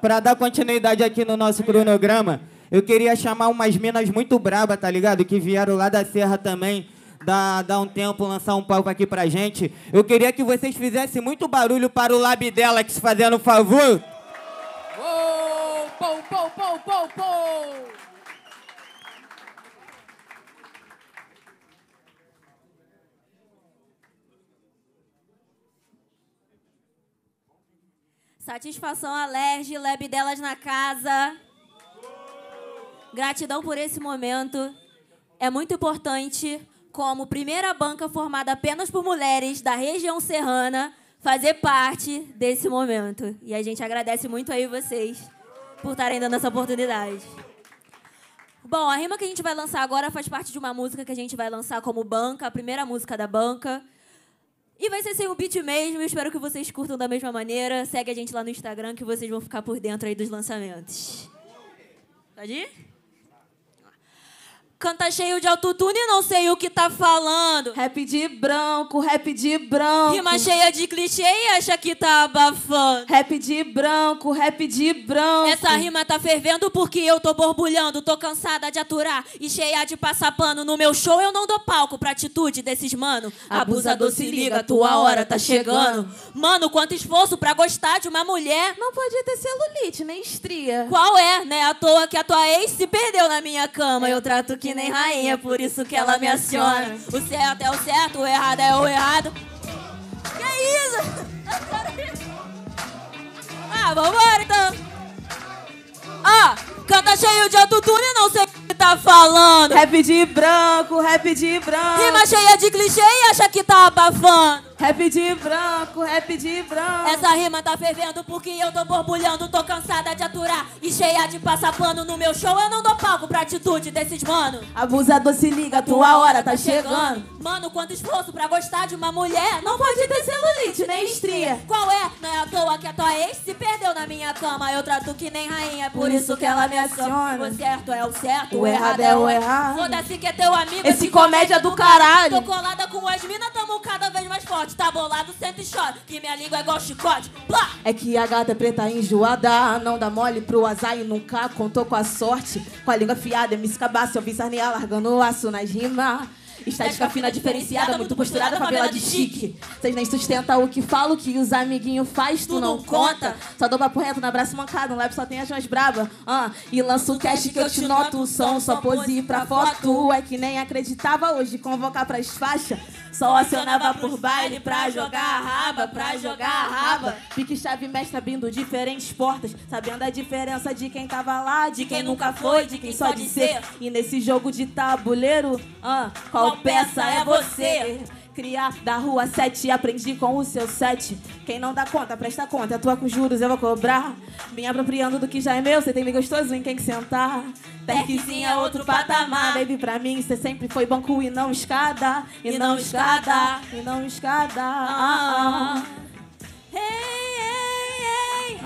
Pra, dar continuidade aqui no nosso cronograma, eu queria chamar umas minas muito braba, tá ligado? Que vieram lá da Serra também. Dar, um tempo, lançar um palco aqui pra gente. Eu queria que vocês fizessem muito barulho para o lab dela, que se fazendo um favor. pou, pou, pou, pou, pou. Satisfação alerge, lab delas na casa. Gratidão por esse momento. É muito importante, como primeira banca formada apenas por mulheres da região serrana, fazer parte desse momento. E a gente agradece muito aí vocês por estarem dando essa oportunidade. Bom, a rima que a gente vai lançar agora faz parte de uma música que a gente vai lançar como banca, a primeira música da banca. E vai ser sem o beat mesmo, eu espero que vocês curtam da mesma maneira. Segue a gente lá no Instagram que vocês vão ficar por dentro aí dos lançamentos. Pode ir? Canta cheio de autotune e não sei o que tá falando. Rap de branco, rap de branco. Rima cheia de clichê e acha que tá abafando. Rap de branco, rap de branco. Essa rima tá fervendo porque eu tô borbulhando. Tô cansada de aturar e cheia de passar pano. No meu show eu não dou palco pra atitude desses mano. Abusador se liga, tua hora tá chegando. Mano, quanto esforço pra gostar de uma mulher. Não podia ter celulite, nem estria. Qual é, né? À toa que a tua ex se perdeu na minha cama. Eu trato que que nem rainha, por isso que ela me aciona. O certo é o certo, o errado é o errado. Que é isso? Ah, vambora então. Ó, ah, canta cheio de autotune, não sei que tá falando. Rap de branco, rap de branco. Rima cheia de clichê e acha que tá abafando. Rap de branco, rap de branco. Essa rima tá fervendo porque eu tô borbulhando. Tô cansada de aturar e cheia de passapano. No meu show eu não dou palco pra atitude desses mano. Abusador se liga, tua hora tá, tá chegando. Mano, quanto esforço pra gostar de uma mulher. Não pode ter celulite nem estria. Qual é? Não é à toa que a tua ex se perdeu na minha cama. Eu trato que nem rainha, é por isso que ela me aciona. O certo é o certo. O é errado é o é errado. Foda-se que é teu amigo. É Esse comédia do caralho. Tô colada com as minas, tamo cada vez mais forte. Tá bolado, senta e chora. Que minha língua é igual chicote. Plá! É que a gata preta enjoada. Não dá mole pro azar e nunca contou com a sorte. Com a língua fiada, me escabasse. Eu vi sarnia largando o aço nas rimas. Estética fina, diferenciada, muito posturada, favela de chique. Vocês nem sustentam o que falo, que os amiguinhos faz, tu não conta. Só dou papo reto, na abraço mancado, um leve só tem as mais brava Ah, e lanço o teste que eu te noto, o som, só pose pra foto. É que nem acreditava hoje convocar pras faixas. Só acionava por baile pra jogar a raba, pra jogar a raba. Pique chave mestre abrindo diferentes portas, sabendo a diferença de quem tava lá, de quem nunca foi, de quem só de ser. E nesse jogo de tabuleiro, ah, qual qual peça é você? Criar da rua 7, aprendi com o seu 7. Quem não dá conta, presta conta. Atua com juros, eu vou cobrar. Me apropriando do que já é meu, você tem me gostoso em quem que sentar. Techzinha, é outro patamar. Baby, pra mim, você sempre foi banco e não escada. E, e não, não escada, escada, e não escada. Ah, ah. Hey.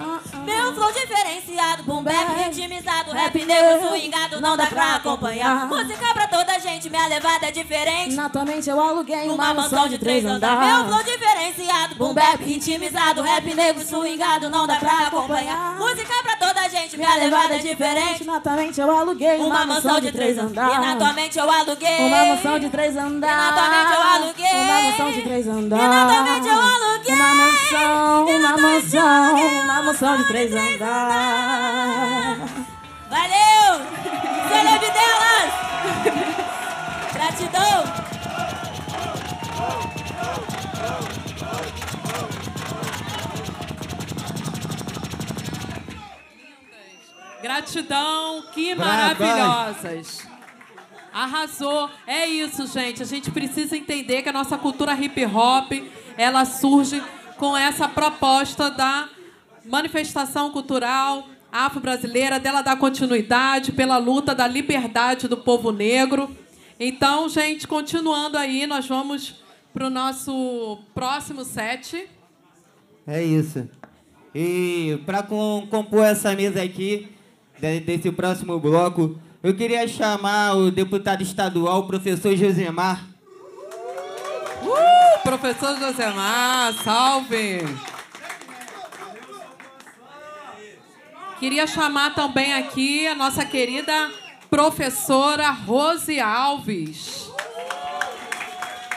Meu flow diferenciado, boom bap ritmizado, é. é rap negro swingado, não dá pra acompanhar. Música pra toda gente, minha levada é diferente. Naturalmente é eu aluguei uma mansão de três andares. Meu flow diferenciado, boom bap ritmizado, rap negro swingado, não dá pra acompanhar. Música pra toda gente, minha levada é diferente. Naturalmente eu aluguei uma mansão de três andares. E na tua mente eu aluguei uma mansão de três andares. E na tua mente eu aluguei uma mansão de três andares. E na tua mente eu aluguei uma mansão, uma mansão, uma mansão mansão de três andares. Valeu! Seu delas! Gratidão! Gratidão, que maravilhosas. Arrasou. É isso, gente. A gente precisa entender que a nossa cultura hip hop, ela surge com essa proposta da manifestação cultural afro-brasileira, dela dar continuidade pela luta da liberdade do povo negro. Então, gente, continuando aí, nós vamos para o nosso próximo set. É isso. E para compor essa mesa aqui, desse próximo bloco, eu queria chamar o deputado estadual, professor Josemar. Uh, professor Josemar, salve! Queria chamar também aqui a nossa querida professora Rose Alves.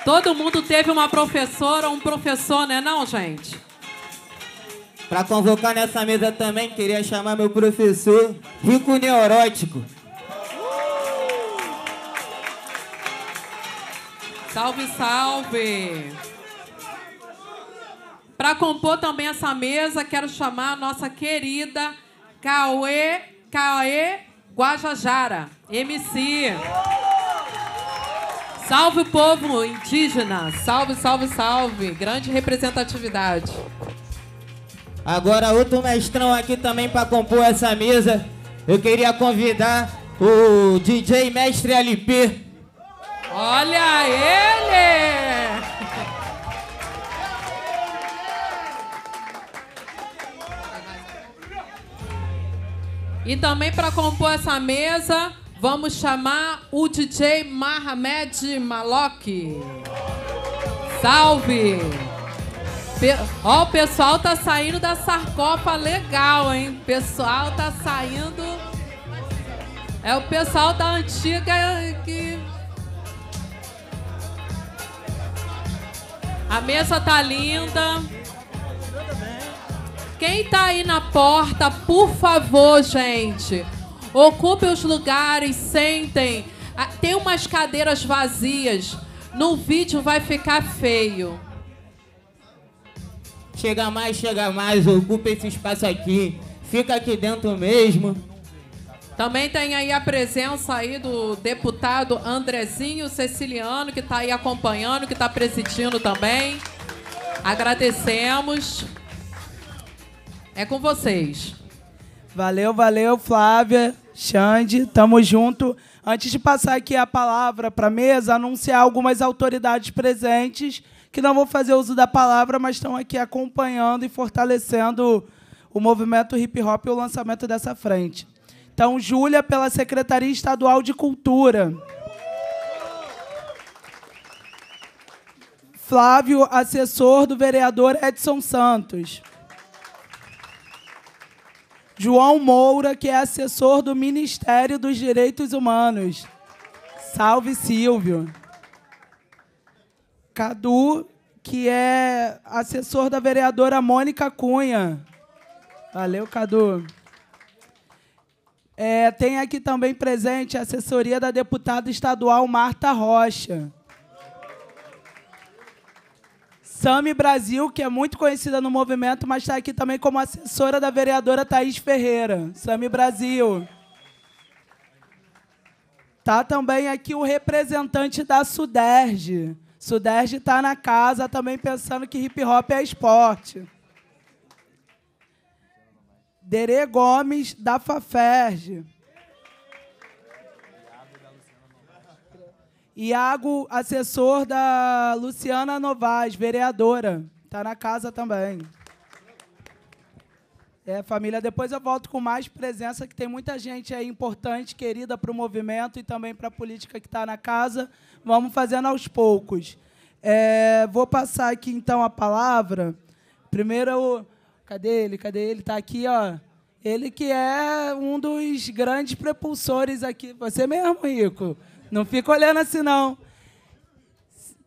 Todo mundo teve uma professora ou um professor, né não, gente? Para convocar nessa mesa também, queria chamar meu professor Rico Neurótico. Salve, salve! Para compor também essa mesa, quero chamar a nossa querida Cauê, Cauê Guajajara, MC. Salve o povo indígena, salve, salve, salve. Grande representatividade. Agora outro mestrão aqui também para compor essa mesa. Eu queria convidar o DJ Mestre LP. Olha ele! E também para compor essa mesa, vamos chamar o DJ Mahamed Malok. Salve! Pe Ó, o pessoal tá saindo da sarcopa legal, hein? O pessoal tá saindo. É o pessoal da antiga que. A mesa tá linda. Quem tá aí na porta, por favor, gente, ocupe os lugares, sentem. Ah, tem umas cadeiras vazias. No vídeo vai ficar feio. Chega mais, chega mais, ocupa esse espaço aqui. Fica aqui dentro mesmo. Também tem aí a presença aí do deputado Andrezinho Ceciliano, que está aí acompanhando, que está presidindo também. Agradecemos. É com vocês. Valeu, valeu, Flávia, Xande, tamo junto. Antes de passar aqui a palavra para a mesa, anunciar algumas autoridades presentes que não vão fazer uso da palavra, mas estão aqui acompanhando e fortalecendo o movimento hip hop e o lançamento dessa frente. Então, Júlia, pela Secretaria Estadual de Cultura. Flávio, assessor do vereador Edson Santos. João Moura, que é assessor do Ministério dos Direitos Humanos. Salve, Silvio. Cadu, que é assessor da vereadora Mônica Cunha. Valeu, Cadu. É, tem aqui também presente a assessoria da deputada estadual Marta Rocha. Sami Brasil, que é muito conhecida no movimento, mas está aqui também como assessora da vereadora Thaís Ferreira. Sami Brasil. Está também aqui o representante da Suderge. Suderge está na casa também pensando que hip hop é esporte. Dere Gomes, da Faferge. Iago, assessor da Luciana Novaes, vereadora. Está na casa também. É, família, depois eu volto com mais presença, que tem muita gente aí importante, querida para o movimento e também para a política que está na casa. Vamos fazendo aos poucos. É, vou passar aqui, então, a palavra. Primeiro, o... cadê ele? Cadê ele? Está aqui, ó. Ele que é um dos grandes propulsores aqui. Você mesmo, Rico. Não fica olhando assim, não.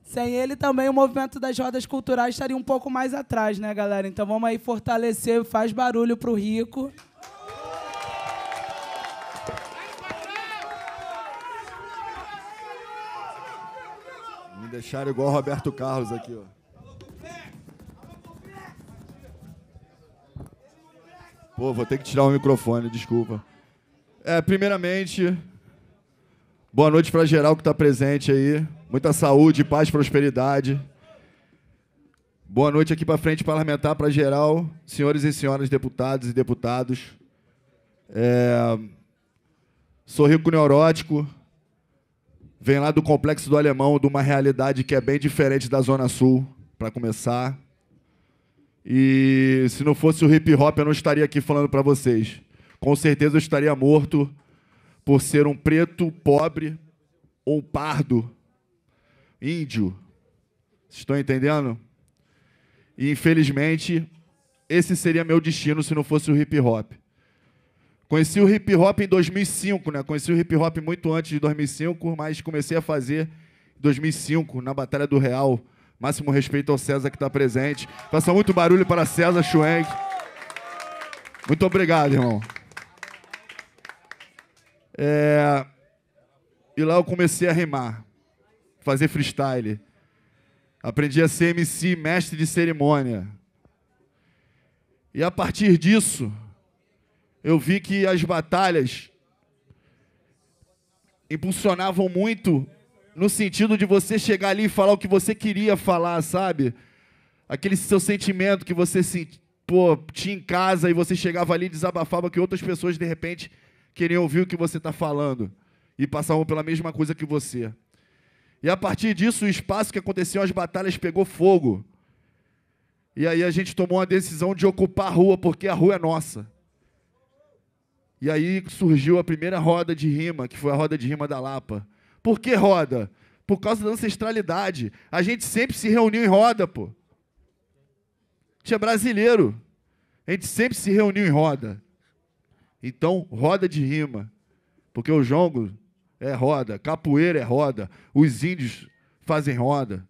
Sem ele também o movimento das rodas culturais estaria um pouco mais atrás, né, galera? Então vamos aí fortalecer, faz barulho pro rico. Me deixaram igual Roberto Carlos aqui, ó. Pô, vou ter que tirar o microfone, desculpa. É, primeiramente, Boa noite para geral que está presente aí. Muita saúde, paz, prosperidade. Boa noite aqui para frente parlamentar para geral, senhores e senhoras deputados e deputados. É... Sou rico neurótico, vem lá do complexo do alemão, de uma realidade que é bem diferente da Zona Sul, para começar. E se não fosse o hip hop, eu não estaria aqui falando para vocês. Com certeza eu estaria morto por ser um preto, pobre ou pardo, índio. Estão entendendo? E infelizmente, esse seria meu destino se não fosse o hip hop. Conheci o hip hop em 2005, né? Conheci o hip hop muito antes de 2005, mas comecei a fazer em 2005 na Batalha do Real. Máximo respeito ao César que está presente. Faça muito barulho para César Schwenk. Muito obrigado, irmão. É... E lá eu comecei a rimar, fazer freestyle. Aprendi a ser MC, mestre de cerimônia. E a partir disso, eu vi que as batalhas impulsionavam muito no sentido de você chegar ali e falar o que você queria falar, sabe? Aquele seu sentimento que você se, pô, tinha em casa e você chegava ali e desabafava que outras pessoas de repente querem ouvir o que você está falando e passavam pela mesma coisa que você. E a partir disso, o espaço que aconteciam as batalhas pegou fogo. E aí a gente tomou a decisão de ocupar a rua, porque a rua é nossa. E aí surgiu a primeira roda de rima, que foi a roda de rima da Lapa. Por que roda? Por causa da ancestralidade. A gente sempre se reuniu em roda, pô. A gente é brasileiro. A gente sempre se reuniu em roda. Então, roda de rima. Porque o jongo é roda, capoeira é roda, os índios fazem roda.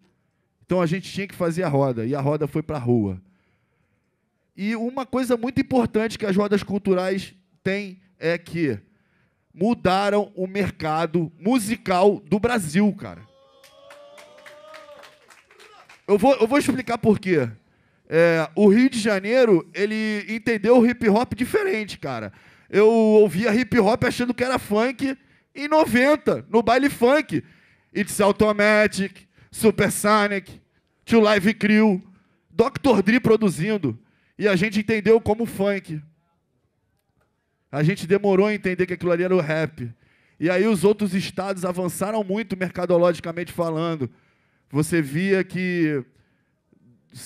Então a gente tinha que fazer a roda, e a roda foi para a rua. E uma coisa muito importante que as rodas culturais têm é que mudaram o mercado musical do Brasil, cara. Eu vou, eu vou explicar por quê. É, o Rio de Janeiro, ele entendeu o hip hop diferente, cara eu ouvia hip hop achando que era funk em 90, no baile funk. It's Automatic, Super Sonic, To Live Crew, Dr. Dre produzindo. E a gente entendeu como funk. A gente demorou a entender que aquilo ali era o rap. E aí os outros estados avançaram muito mercadologicamente falando. Você via que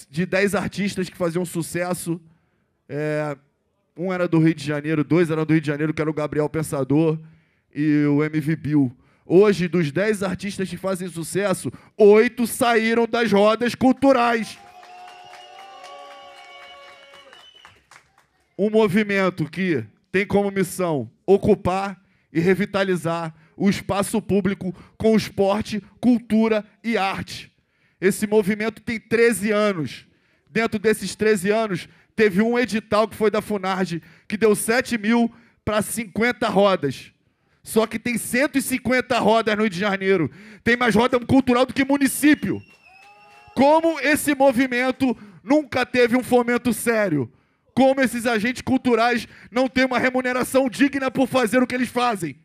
de 10 artistas que faziam sucesso, é, um era do Rio de Janeiro, dois eram do Rio de Janeiro, que era o Gabriel Pensador e o MV Bill. Hoje, dos dez artistas que fazem sucesso, oito saíram das rodas culturais. Um movimento que tem como missão ocupar e revitalizar o espaço público com esporte, cultura e arte. Esse movimento tem 13 anos. Dentro desses 13 anos, Teve um edital que foi da Funard, que deu 7 mil para 50 rodas. Só que tem 150 rodas no Rio de Janeiro. Tem mais roda cultural do que município. Como esse movimento nunca teve um fomento sério? Como esses agentes culturais não têm uma remuneração digna por fazer o que eles fazem?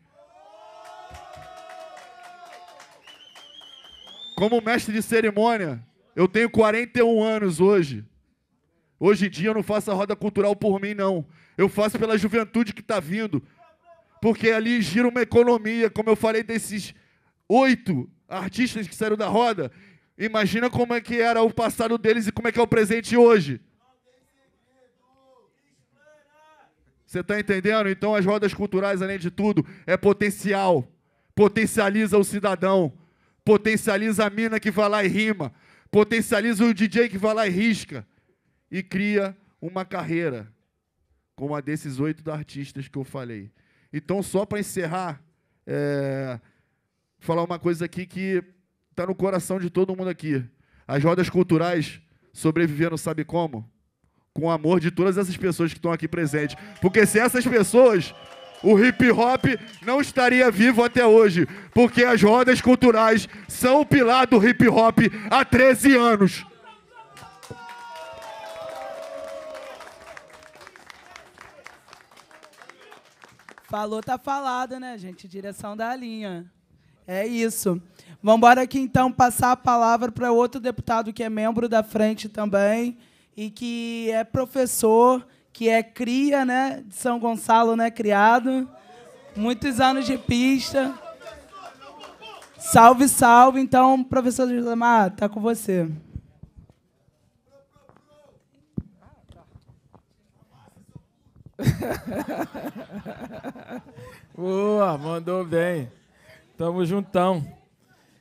Como mestre de cerimônia, eu tenho 41 anos hoje. Hoje em dia eu não faço a roda cultural por mim, não. Eu faço pela juventude que está vindo. Porque ali gira uma economia, como eu falei desses oito artistas que saíram da roda. Imagina como é que era o passado deles e como é que é o presente hoje. Você está entendendo? Então as rodas culturais, além de tudo, é potencial. Potencializa o cidadão. Potencializa a mina que vai lá e rima. Potencializa o DJ que vai lá e risca e cria uma carreira, como a desses oito artistas que eu falei. Então, só para encerrar, é, falar uma coisa aqui que está no coração de todo mundo aqui. As rodas culturais sobreviveram, sabe como? Com o amor de todas essas pessoas que estão aqui presentes. Porque se essas pessoas, o hip hop não estaria vivo até hoje. Porque as rodas culturais são o pilar do hip hop há 13 anos. Falou, tá falado, né, gente? Direção da linha. É isso. Vamos embora aqui, então, passar a palavra para outro deputado que é membro da frente também e que é professor, que é cria, né, de São Gonçalo, né, criado. Muitos anos de pista. Salve, salve. Então, professor Mar, tá com você. Boa, mandou bem. Tamo juntão.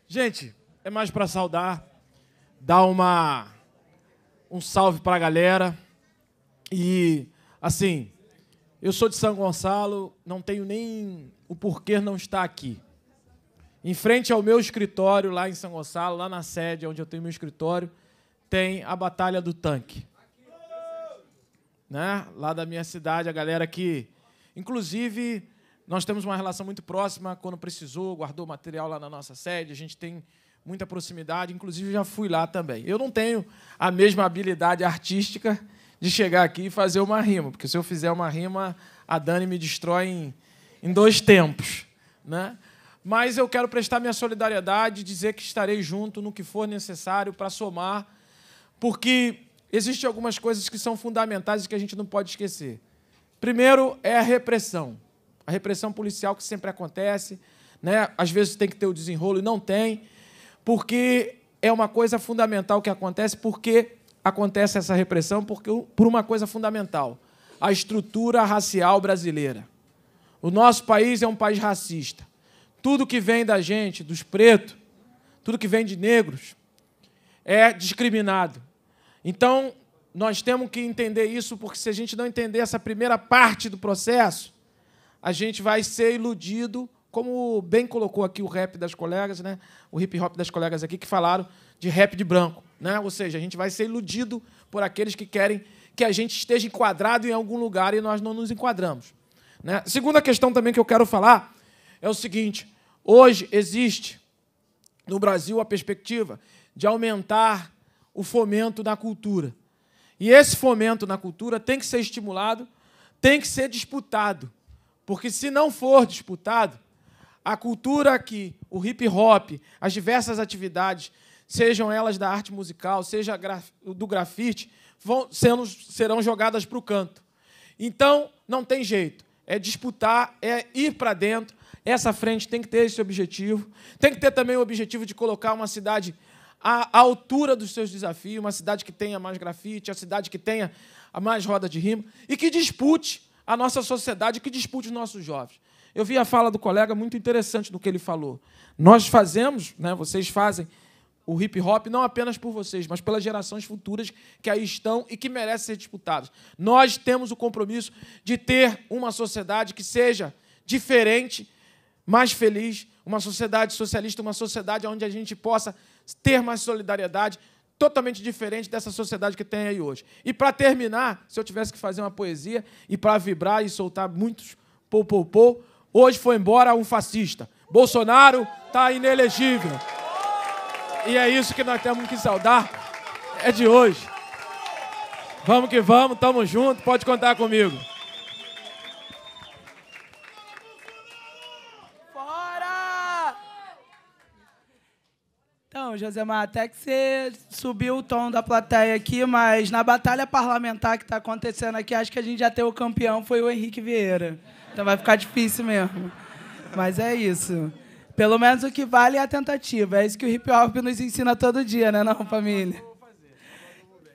Gente, é mais para saudar, dar uma um salve para a galera. E assim, eu sou de São Gonçalo, não tenho nem o porquê não estar aqui. Em frente ao meu escritório lá em São Gonçalo, lá na sede onde eu tenho meu escritório, tem a Batalha do Tanque né? Lá da minha cidade, a galera que, inclusive, nós temos uma relação muito próxima. Quando precisou, guardou material lá na nossa sede. A gente tem muita proximidade. Inclusive, já fui lá também. Eu não tenho a mesma habilidade artística de chegar aqui e fazer uma rima, porque se eu fizer uma rima, a Dani me destrói em, em dois tempos, né? Mas eu quero prestar minha solidariedade, dizer que estarei junto no que for necessário para somar, porque existem algumas coisas que são fundamentais e que a gente não pode esquecer. Primeiro é a repressão. A repressão policial que sempre acontece, né? às vezes tem que ter o desenrolo e não tem, porque é uma coisa fundamental que acontece, porque acontece essa repressão porque, por uma coisa fundamental: a estrutura racial brasileira. O nosso país é um país racista. Tudo que vem da gente, dos pretos, tudo que vem de negros, é discriminado. Então, nós temos que entender isso, porque se a gente não entender essa primeira parte do processo, a gente vai ser iludido, como bem colocou aqui o rap das colegas, né? o hip hop das colegas aqui, que falaram de rap de branco. Né? Ou seja, a gente vai ser iludido por aqueles que querem que a gente esteja enquadrado em algum lugar e nós não nos enquadramos. Né? Segunda questão também que eu quero falar é o seguinte: hoje existe no Brasil a perspectiva de aumentar o fomento da cultura. E esse fomento na cultura tem que ser estimulado, tem que ser disputado. Porque se não for disputado, a cultura aqui, o hip hop, as diversas atividades, sejam elas da arte musical, seja do grafite, vão sendo, serão jogadas para o canto. Então, não tem jeito. É disputar, é ir para dentro. Essa frente tem que ter esse objetivo. Tem que ter também o objetivo de colocar uma cidade à altura dos seus desafios, uma cidade que tenha mais grafite, a cidade que tenha a mais roda de rima e que dispute a nossa sociedade, que dispute os nossos jovens. Eu vi a fala do colega muito interessante no que ele falou. Nós fazemos, né, vocês fazem o hip hop não apenas por vocês, mas pelas gerações futuras que aí estão e que merecem ser disputadas. Nós temos o compromisso de ter uma sociedade que seja diferente, mais feliz, uma sociedade socialista, uma sociedade onde a gente possa ter mais solidariedade, totalmente diferente dessa sociedade que tem aí hoje. E para terminar, se eu tivesse que fazer uma poesia e para vibrar e soltar muitos pou, pou, pou, hoje foi embora um fascista. Bolsonaro está inelegível. E é isso que nós temos que saudar. É de hoje. Vamos que vamos, tamo junto, pode contar comigo. Não, Josemar, até que você subiu o tom da plateia aqui, mas na batalha parlamentar que está acontecendo aqui, acho que a gente já tem o campeão, foi o Henrique Vieira. Então vai ficar difícil mesmo. Mas é isso. Pelo menos o que vale é a tentativa. É isso que o hip hop nos ensina todo dia, né, não, família?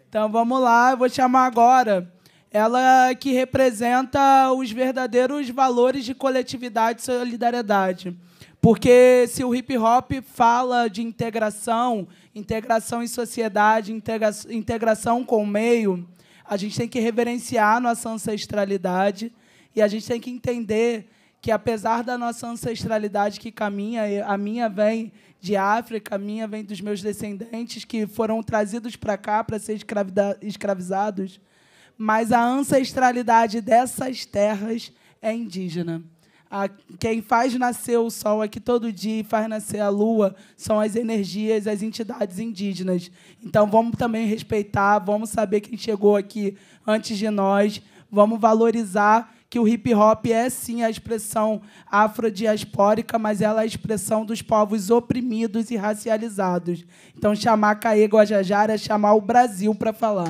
Então vamos lá, eu vou chamar agora ela que representa os verdadeiros valores de coletividade e solidariedade porque se o hip hop fala de integração, integração em sociedade, integra integração com o meio, a gente tem que reverenciar nossa ancestralidade e a gente tem que entender que apesar da nossa ancestralidade que caminha, a minha vem de África, a minha vem dos meus descendentes que foram trazidos para cá para ser escravizados, mas a ancestralidade dessas terras é indígena. A, quem faz nascer o sol aqui todo dia e faz nascer a lua são as energias, as entidades indígenas. Então vamos também respeitar, vamos saber quem chegou aqui antes de nós, vamos valorizar que o hip hop é sim a expressão afrodiaspórica, mas ela é a expressão dos povos oprimidos e racializados. Então chamar Caê Guajajara é chamar o Brasil para falar.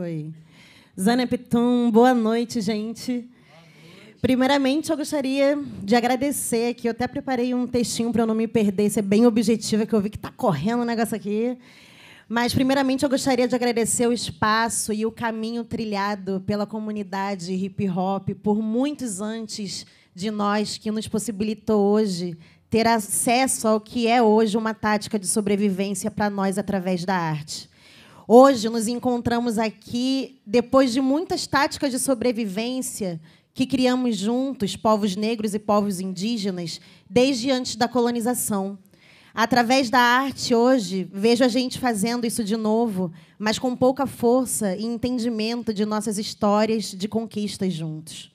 Foi. Zânia Pitum, boa noite, gente. Primeiramente, eu gostaria de agradecer aqui. Eu até preparei um textinho para eu não me perder, ser bem objetiva, que eu vi que está correndo o negócio aqui. Mas, primeiramente, eu gostaria de agradecer o espaço e o caminho trilhado pela comunidade hip hop por muitos antes de nós, que nos possibilitou hoje ter acesso ao que é hoje uma tática de sobrevivência para nós através da arte. Hoje nos encontramos aqui depois de muitas táticas de sobrevivência que criamos juntos, povos negros e povos indígenas, desde antes da colonização. Através da arte, hoje, vejo a gente fazendo isso de novo, mas com pouca força e entendimento de nossas histórias de conquistas juntos.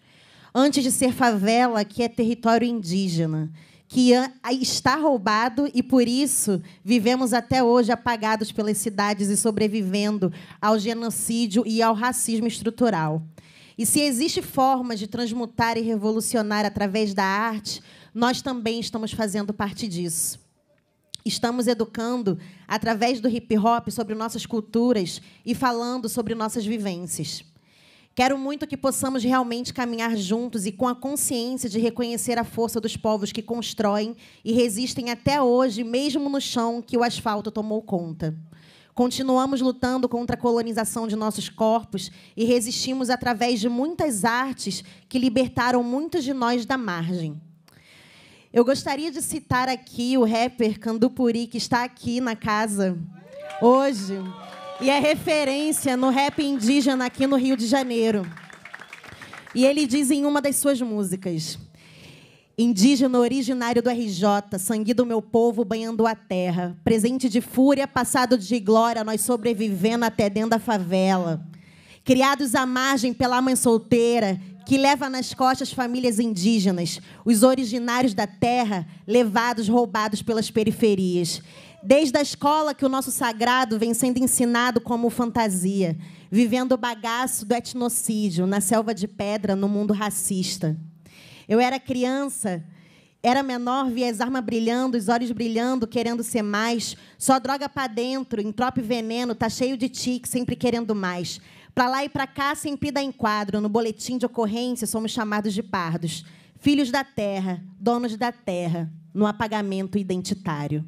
Antes de ser favela, que é território indígena que está roubado e por isso vivemos até hoje apagados pelas cidades e sobrevivendo ao genocídio e ao racismo estrutural. E se existe forma de transmutar e revolucionar através da arte, nós também estamos fazendo parte disso. Estamos educando através do hip hop sobre nossas culturas e falando sobre nossas vivências. Quero muito que possamos realmente caminhar juntos e com a consciência de reconhecer a força dos povos que constroem e resistem até hoje, mesmo no chão que o asfalto tomou conta. Continuamos lutando contra a colonização de nossos corpos e resistimos através de muitas artes que libertaram muitos de nós da margem. Eu gostaria de citar aqui o rapper Candupuri, que está aqui na casa hoje. E é referência no rap indígena aqui no Rio de Janeiro. E ele diz em uma das suas músicas: Indígena originário do RJ, sangue do meu povo banhando a terra, presente de fúria, passado de glória, nós sobrevivendo até dentro da favela. Criados à margem pela mãe solteira, que leva nas costas famílias indígenas, os originários da terra, levados, roubados pelas periferias. Desde a escola que o nosso sagrado vem sendo ensinado como fantasia, vivendo o bagaço do etnocídio na selva de pedra no mundo racista. Eu era criança, era menor, via as armas brilhando, os olhos brilhando, querendo ser mais. Só droga para dentro, e veneno, tá cheio de tique, sempre querendo mais. Para lá e para cá, sempre dá enquadro. No boletim de ocorrência, somos chamados de pardos. Filhos da terra, donos da terra, no apagamento identitário.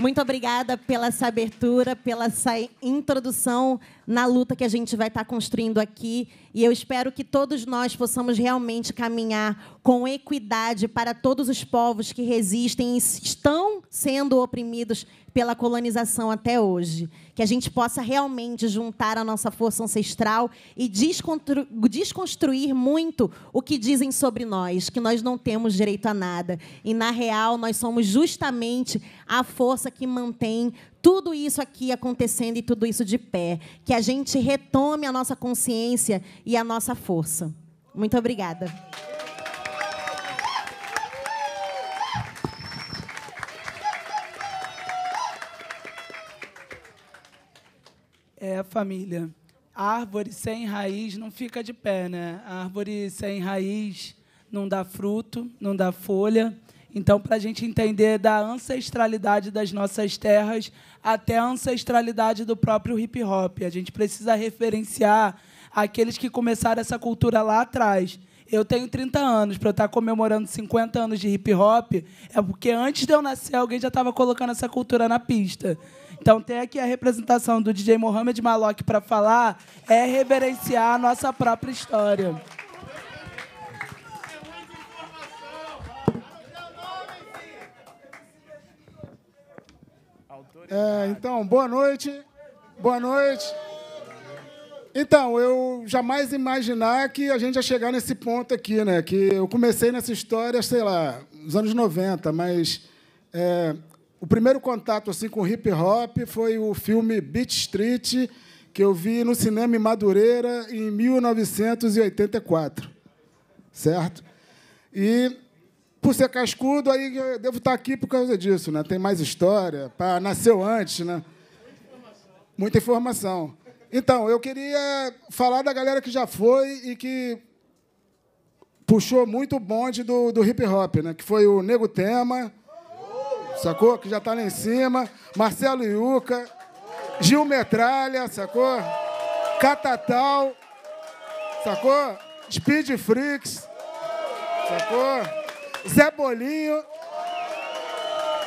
Muito obrigada pela essa abertura, pela essa introdução na luta que a gente vai estar tá construindo aqui. E eu espero que todos nós possamos realmente caminhar com equidade para todos os povos que resistem e estão sendo oprimidos pela colonização até hoje. Que a gente possa realmente juntar a nossa força ancestral e desconstruir muito o que dizem sobre nós, que nós não temos direito a nada. E, na real, nós somos justamente a força que mantém tudo isso aqui acontecendo e tudo isso de pé. Que a gente retome a nossa consciência e a nossa força. Muito obrigada. é família. Árvore sem raiz não fica de pé, né? Árvore sem raiz não dá fruto, não dá folha. Então, para a gente entender da ancestralidade das nossas terras até a ancestralidade do próprio hip hop, a gente precisa referenciar aqueles que começaram essa cultura lá atrás. Eu tenho 30 anos, para eu estar tá comemorando 50 anos de hip hop, é porque antes de eu nascer, alguém já estava colocando essa cultura na pista. Então, ter aqui a representação do DJ Mohamed Malok para falar é reverenciar a nossa própria história. É, então, boa noite. Boa noite. Então, eu jamais imaginar que a gente ia chegar nesse ponto aqui, né? Que eu comecei nessa história, sei lá, nos anos 90, mas é, o primeiro contato assim com hip hop foi o filme Beat Street, que eu vi no cinema em Madureira em 1984. Certo? E por ser cascudo, aí devo estar aqui por causa disso, né? Tem mais história, pá, nasceu antes, né? Muita informação. Então, eu queria falar da galera que já foi e que puxou muito o bonde do, do hip hop, né? Que foi o Nego Tema, sacou? Que já tá lá em cima. Marcelo Iuca, Gil Metralha, sacou? Catatal, sacou? Speed Freaks, sacou? Zé Bolinho,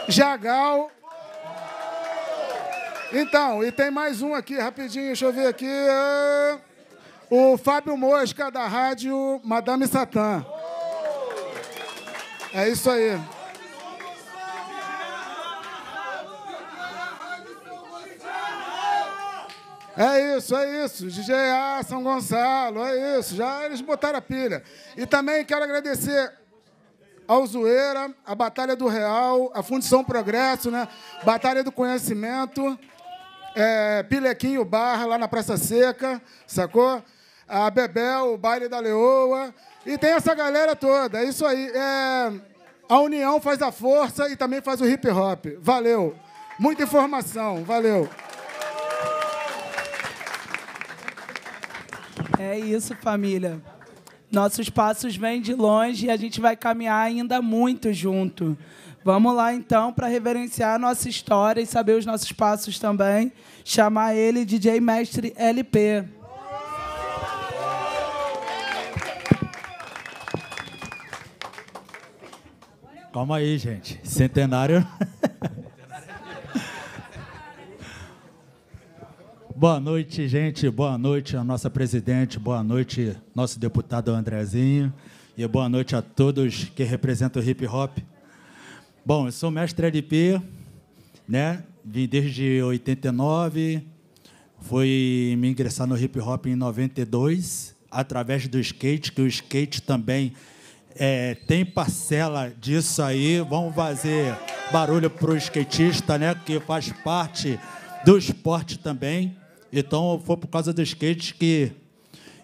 Jagal. Então, e tem mais um aqui, rapidinho, deixa eu ver aqui. O Fábio Mosca, da rádio Madame Satã. É isso aí. É isso, é isso. DGA, São Gonçalo, é isso. Já eles botaram a pilha. E também quero agradecer ao Zoeira, a Batalha do Real, a Fundição Progresso, né? Batalha do Conhecimento, é, Pilequinho Barra, lá na Praça Seca, sacou? A Bebel, o Baile da Leoa. E tem essa galera toda. É isso aí. É, a união faz a força e também faz o hip hop. Valeu. Muita informação. Valeu. É isso, família. Nossos passos vêm de longe e a gente vai caminhar ainda muito junto. Vamos lá, então, para reverenciar a nossa história e saber os nossos passos também. Chamar ele DJ Mestre LP. Calma aí, gente. Centenário. Boa noite, gente. Boa noite à nossa presidente. Boa noite, nosso deputado Andrezinho. E boa noite a todos que representam o hip hop. Bom, eu sou mestre LP, né? Vim desde 89. Fui me ingressar no hip hop em 92, através do skate, que o skate também é, tem parcela disso aí. Vamos fazer barulho para o skatista, né? Que faz parte do esporte também. Então foi por causa do skate que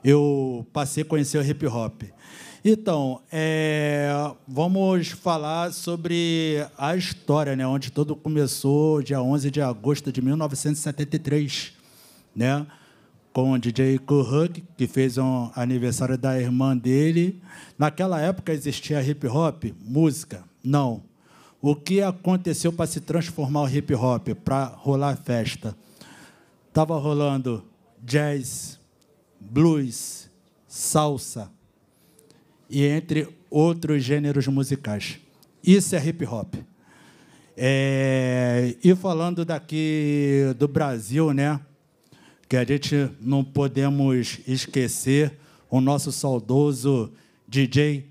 eu passei a conhecer o hip hop. Então, é, vamos falar sobre a história, né, onde tudo começou, dia 11 de agosto de 1973, né, com o DJ Kuhuk, que fez um aniversário da irmã dele. Naquela época existia hip hop? Música? Não. O que aconteceu para se transformar o hip hop, para rolar festa? Estava rolando jazz, blues, salsa e entre outros gêneros musicais. Isso é hip hop. É... e falando daqui do Brasil, né? Que a gente não podemos esquecer o nosso saudoso DJ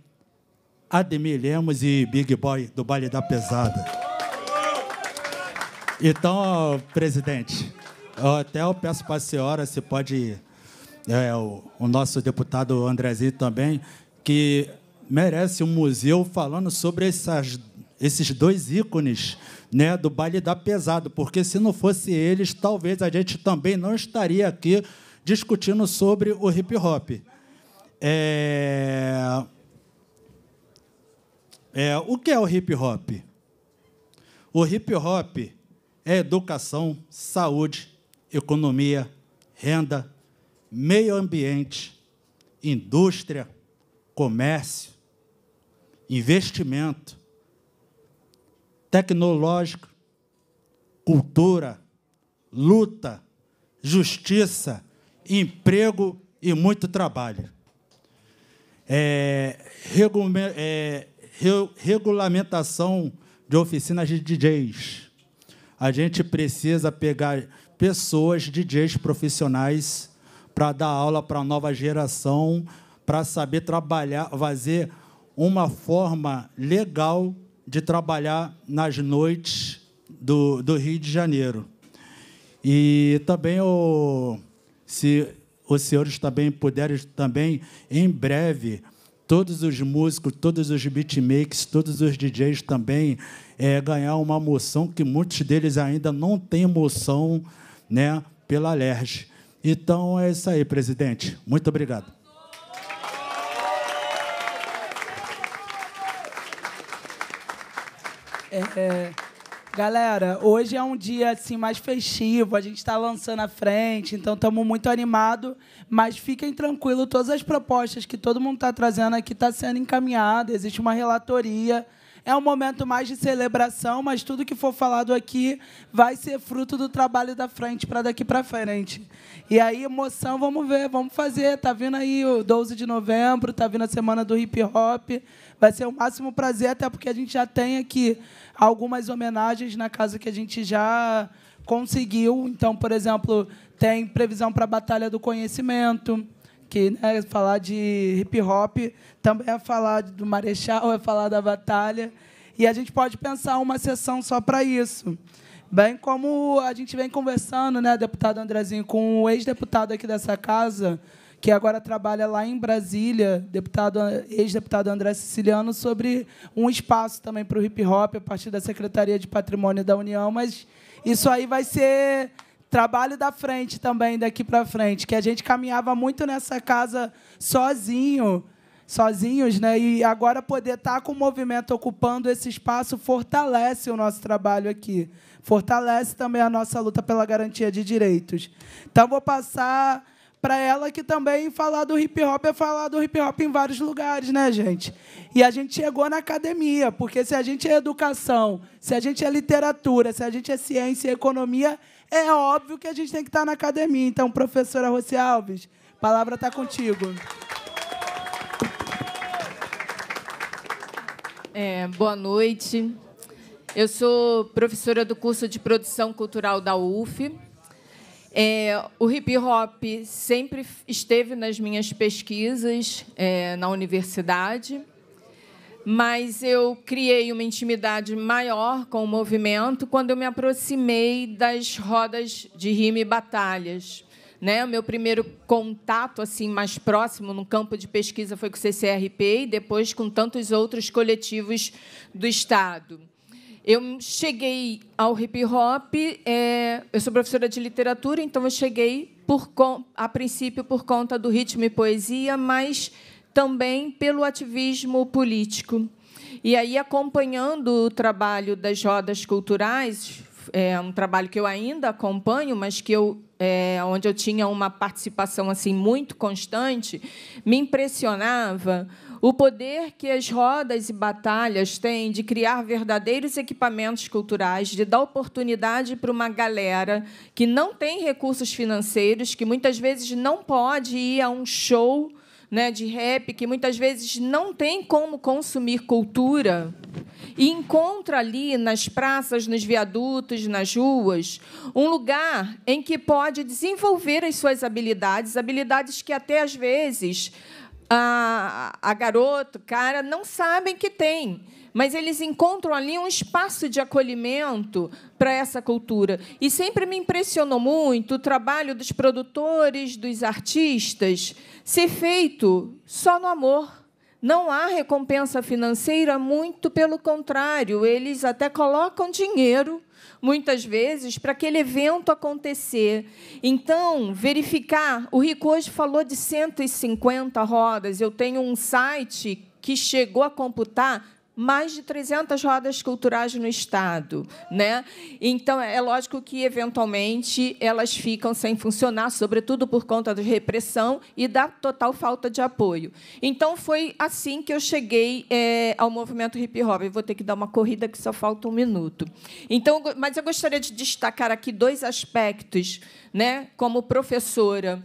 Ademir Lemos e Big Boy do Baile da Pesada. Então, presidente, até eu peço para a senhora, se pode, é, o, o nosso deputado Andrezinho também, que merece um museu falando sobre essas, esses dois ícones né, do baile da pesado, porque se não fosse eles, talvez a gente também não estaria aqui discutindo sobre o hip hop. É... É, o que é o hip hop? O hip hop é educação, saúde, economia, renda, meio ambiente, indústria, comércio, investimento, tecnológico, cultura, luta, justiça, emprego e muito trabalho. É, regu é, re regulamentação de oficinas de DJs. A gente precisa pegar pessoas, DJs profissionais, para dar aula para a nova geração, para saber trabalhar, fazer uma forma legal de trabalhar nas noites do, do Rio de Janeiro. E também, o, se os senhores também puderem, também, em breve, todos os músicos, todos os beatmakers, todos os DJs também é, ganhar uma moção, que muitos deles ainda não têm moção né, pela LERJ. Então é isso aí, presidente. Muito obrigado. É, é, galera, hoje é um dia assim mais festivo, a gente está lançando à frente, então estamos muito animados. Mas fiquem tranquilos, todas as propostas que todo mundo está trazendo aqui estão tá sendo encaminhadas, existe uma relatoria é um momento mais de celebração, mas tudo que for falado aqui vai ser fruto do trabalho da frente para daqui para frente. E aí, emoção, vamos ver, vamos fazer. Tá vindo aí o 12 de novembro, tá vindo a semana do hip hop. Vai ser o máximo prazer, até porque a gente já tem aqui algumas homenagens na casa que a gente já conseguiu. Então, por exemplo, tem previsão para a Batalha do Conhecimento que né, falar de hip hop também é falar do Marechal, é falar da batalha. E a gente pode pensar uma sessão só para isso. Bem como a gente vem conversando, né, deputado Andrezinho, com o ex-deputado aqui dessa casa, que agora trabalha lá em Brasília, deputado ex-deputado André Siciliano, sobre um espaço também para o hip hop a partir da Secretaria de Patrimônio da União, mas isso aí vai ser trabalho da frente também daqui para frente, que a gente caminhava muito nessa casa sozinho, sozinhos, né? E agora poder estar tá com o movimento ocupando esse espaço fortalece o nosso trabalho aqui. Fortalece também a nossa luta pela garantia de direitos. Então vou passar para ela que também falar do hip hop é falar do hip hop em vários lugares, né, gente? E a gente chegou na academia, porque se a gente é educação, se a gente é literatura, se a gente é ciência e economia, é óbvio que a gente tem que estar na academia. Então, professora Rossi Alves, a palavra está contigo. É, boa noite. Eu sou professora do curso de produção cultural da UF. É, o hip hop sempre esteve nas minhas pesquisas é, na universidade mas eu criei uma intimidade maior com o movimento quando eu me aproximei das rodas de rima e batalhas. Né? O meu primeiro contato assim mais próximo no campo de pesquisa foi com o CCRP e depois com tantos outros coletivos do Estado. Eu cheguei ao hip hop, é, eu sou professora de literatura, então eu cheguei por, a princípio por conta do ritmo e poesia, mas também pelo ativismo político. E aí, acompanhando o trabalho das rodas culturais, é um trabalho que eu ainda acompanho, mas que eu é, onde eu tinha uma participação assim muito constante, me impressionava o poder que as rodas e batalhas têm de criar verdadeiros equipamentos culturais, de dar oportunidade para uma galera que não tem recursos financeiros, que muitas vezes não pode ir a um show né, de rap que muitas vezes não tem como consumir cultura e encontra ali nas praças, nos viadutos, nas ruas, um lugar em que pode desenvolver as suas habilidades, habilidades que até às vezes a, a garota, cara, não sabem que tem mas eles encontram ali um espaço de acolhimento para essa cultura. E sempre me impressionou muito o trabalho dos produtores, dos artistas, ser feito só no amor. Não há recompensa financeira, muito pelo contrário, eles até colocam dinheiro muitas vezes, para aquele evento acontecer. Então, verificar. O Rico hoje falou de 150 rodas. Eu tenho um site que chegou a computar mais de 300 rodas culturais no estado, né? Então é, é lógico que eventualmente elas ficam sem funcionar, sobretudo por conta da repressão e da total falta de apoio. Então foi assim que eu cheguei é, ao movimento hip hop. Eu vou ter que dar uma corrida que só falta um minuto. Então, mas eu gostaria de destacar aqui dois aspectos, né? Como professora,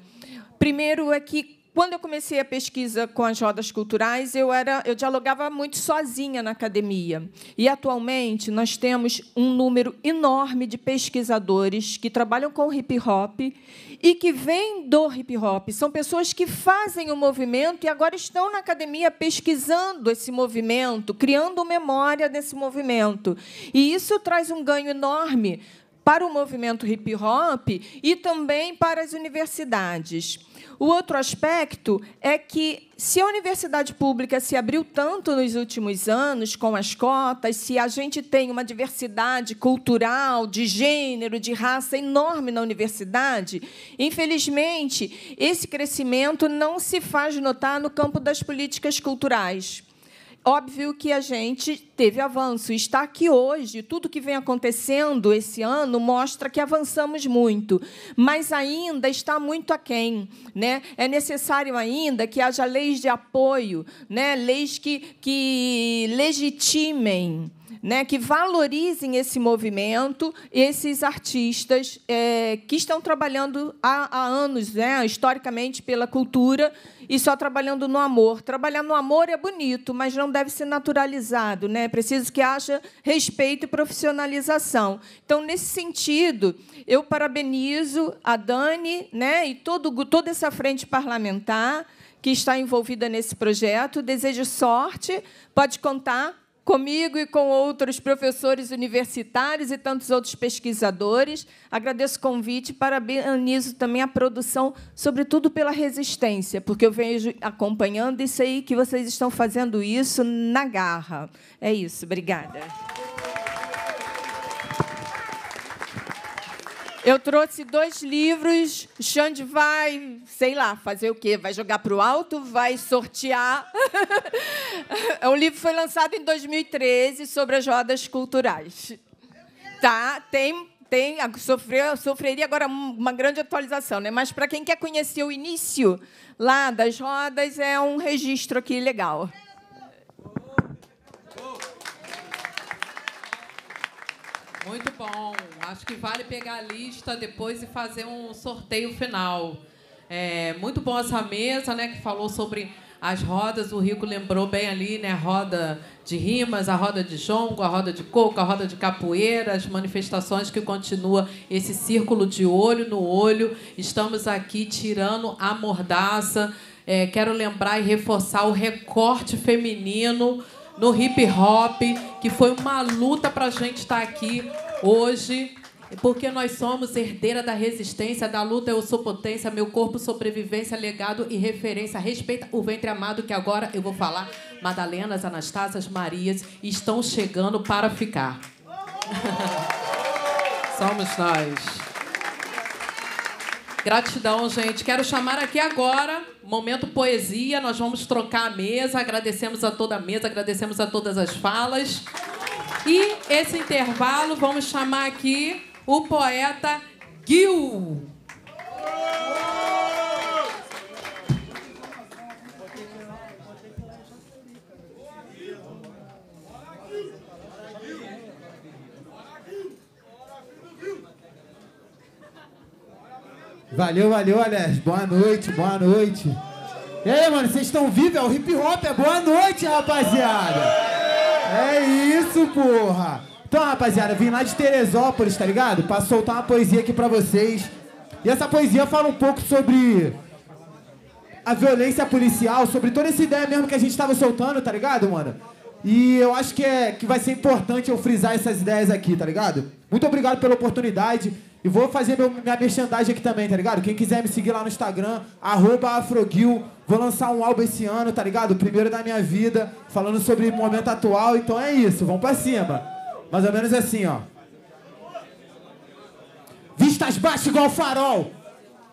primeiro é que quando eu comecei a pesquisa com as rodas culturais, eu era, eu dialogava muito sozinha na academia. E atualmente nós temos um número enorme de pesquisadores que trabalham com hip hop e que vêm do hip hop. São pessoas que fazem o movimento e agora estão na academia pesquisando esse movimento, criando memória desse movimento. E isso traz um ganho enorme para o movimento hip hop e também para as universidades. O outro aspecto é que, se a universidade pública se abriu tanto nos últimos anos com as cotas, se a gente tem uma diversidade cultural, de gênero, de raça enorme na universidade, infelizmente, esse crescimento não se faz notar no campo das políticas culturais. Óbvio que a gente teve avanço, está aqui hoje. Tudo que vem acontecendo esse ano mostra que avançamos muito, mas ainda está muito aquém. Né? É necessário ainda que haja leis de apoio, né? leis que, que legitimem. Né, que valorizem esse movimento, esses artistas é, que estão trabalhando há, há anos, né, historicamente, pela cultura e só trabalhando no amor. Trabalhar no amor é bonito, mas não deve ser naturalizado, né? É preciso que haja respeito e profissionalização. Então, nesse sentido, eu parabenizo a Dani, né, e todo, toda essa frente parlamentar que está envolvida nesse projeto. Desejo sorte, pode contar comigo e com outros professores universitários e tantos outros pesquisadores. Agradeço o convite, parabenizo também a produção, sobretudo pela resistência, porque eu venho acompanhando e sei que vocês estão fazendo isso na garra. É isso, obrigada. Eu trouxe dois livros. O Xande vai, sei lá, fazer o quê? Vai jogar para o alto? Vai sortear? o livro foi lançado em 2013 sobre as rodas culturais. Tá? Tem, tem sofreu, sofreria agora uma grande atualização, né? Mas para quem quer conhecer o início lá das rodas, é um registro aqui legal. Muito bom. Acho que vale pegar a lista depois e fazer um sorteio final. É, muito bom essa mesa, né, que falou sobre as rodas. O Rico lembrou bem ali, né, roda de rimas, a roda de jongo, a roda de coco, a roda de capoeira, as manifestações que continua esse círculo de olho no olho. Estamos aqui tirando a mordaça. É, quero lembrar e reforçar o recorte feminino no hip hop, que foi uma luta para a gente estar tá aqui hoje, porque nós somos herdeira da resistência, da luta eu sou potência, meu corpo sobrevivência, legado e referência. Respeita o ventre amado que agora eu vou falar. Madalenas, Anastácias, Marias estão chegando para ficar. somos nós. Gratidão, gente. Quero chamar aqui agora, momento poesia. Nós vamos trocar a mesa. Agradecemos a toda a mesa, agradecemos a todas as falas. E esse intervalo vamos chamar aqui o poeta Gil. Valeu, valeu, Alex. Boa noite, boa noite. E aí, mano, vocês estão vivos? É o hip hop, é boa noite, rapaziada. É isso, porra. Então, rapaziada, vim lá de Teresópolis, tá ligado? Pra soltar uma poesia aqui pra vocês. E essa poesia fala um pouco sobre a violência policial, sobre toda essa ideia mesmo que a gente tava soltando, tá ligado, mano? E eu acho que, é, que vai ser importante eu frisar essas ideias aqui, tá ligado? Muito obrigado pela oportunidade. E vou fazer meu, minha merchandising aqui também, tá ligado? Quem quiser me seguir lá no Instagram, Afroguil. Vou lançar um álbum esse ano, tá ligado? O primeiro da minha vida, falando sobre o momento atual. Então é isso, vamos pra cima. Mais ou menos assim, ó. Vistas baixas igual farol.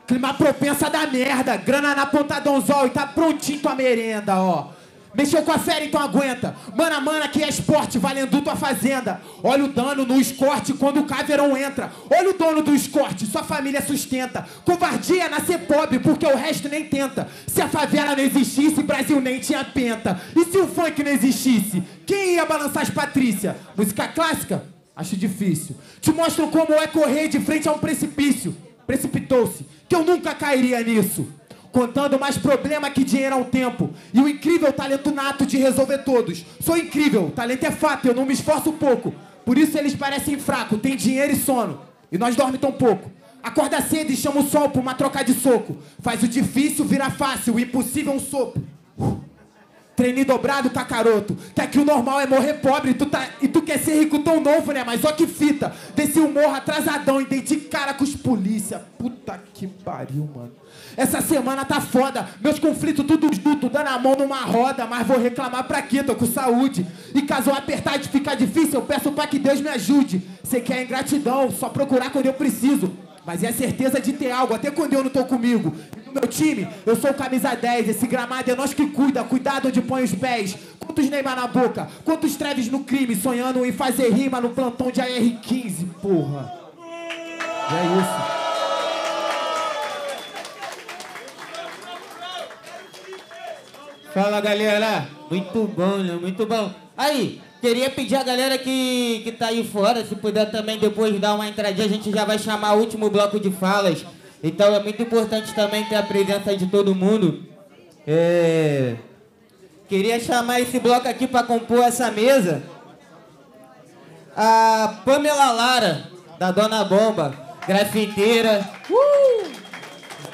Clima propensa da merda. Grana na ponta donzol e tá prontinho tua merenda, ó. Mexeu com a fera, então aguenta. Mana, mana, que é esporte, valendo tua fazenda. Olha o dano no escorte quando o caveirão entra. Olha o dono do escorte, sua família sustenta. Covardia é nascer pobre, porque o resto nem tenta. Se a favela não existisse, Brasil nem tinha penta. E se o funk não existisse, quem ia balançar as Patrícia? Música clássica? Acho difícil. Te mostro como é correr de frente a um precipício. Precipitou-se, que eu nunca cairia nisso contando mais problema que dinheiro ao tempo. E o incrível talento nato de resolver todos. Sou incrível, talento é fato, eu não me esforço pouco. Por isso eles parecem fraco, tem dinheiro e sono. E nós dormimos tão pouco. Acorda cedo e chama o sol pra uma troca de soco. Faz o difícil virar fácil, o impossível é um sopro. Uh. Treinei dobrado, tá caroto. Que aqui o normal é morrer pobre. Tu tá... E tu quer ser rico tão novo, né? Mas ó que fita. Desci o morro atrasadão e dei de cara com os polícia. Puta que pariu, mano. Essa semana tá foda. Meus conflitos tudo junto, dando a mão numa roda. Mas vou reclamar pra quê? Tô com saúde. E caso eu apertar e ficar difícil, eu peço pra que Deus me ajude. Você quer ingratidão, só procurar quando eu preciso. Mas é a certeza de ter algo, até quando eu não tô comigo. E no meu time, eu sou camisa 10. Esse gramado é nós que cuida, cuidado onde põe os pés. Quantos Neymar na boca, quantos Treves no crime, sonhando em fazer rima no plantão de AR-15, porra. E é isso. Fala galera, muito bom, né? Muito bom. Aí, queria pedir a galera que, que tá aí fora, se puder também depois dar uma entradinha, a gente já vai chamar o último bloco de falas. Então é muito importante também ter a presença de todo mundo. É... Queria chamar esse bloco aqui para compor essa mesa. A Pamela Lara, da Dona Bomba, grafiteira. Uh!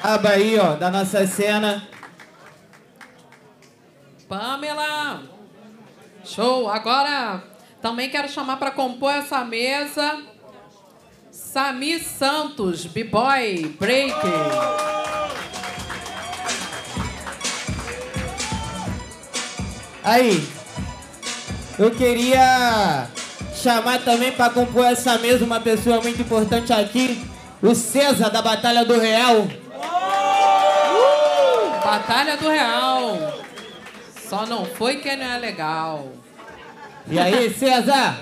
Aba aí, ó, da nossa cena. Pamela! Show! Agora também quero chamar para compor essa mesa Sami Santos, B-Boy Breaker. Aí, eu queria chamar também para compor essa mesa uma pessoa muito importante aqui, o César da Batalha do Real. Batalha do Real. Só não foi quem não é legal. E aí, César?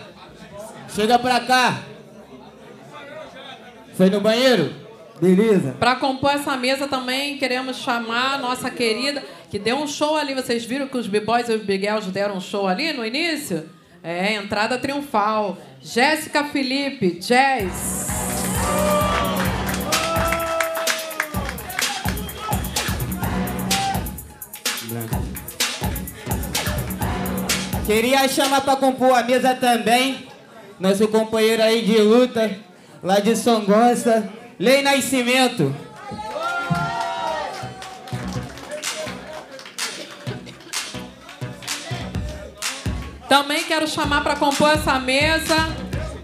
Chega pra cá. Foi no banheiro? Beleza. Para compor essa mesa também, queremos chamar a nossa querida, que deu um show ali. Vocês viram que os B-Boys e os Biguels deram um show ali no início? É, entrada triunfal. Jéssica Felipe, Jazz. Queria chamar para compor a mesa também. Nosso companheiro aí de luta, lá de Songosta, Lei Nascimento. Também quero chamar para compor essa mesa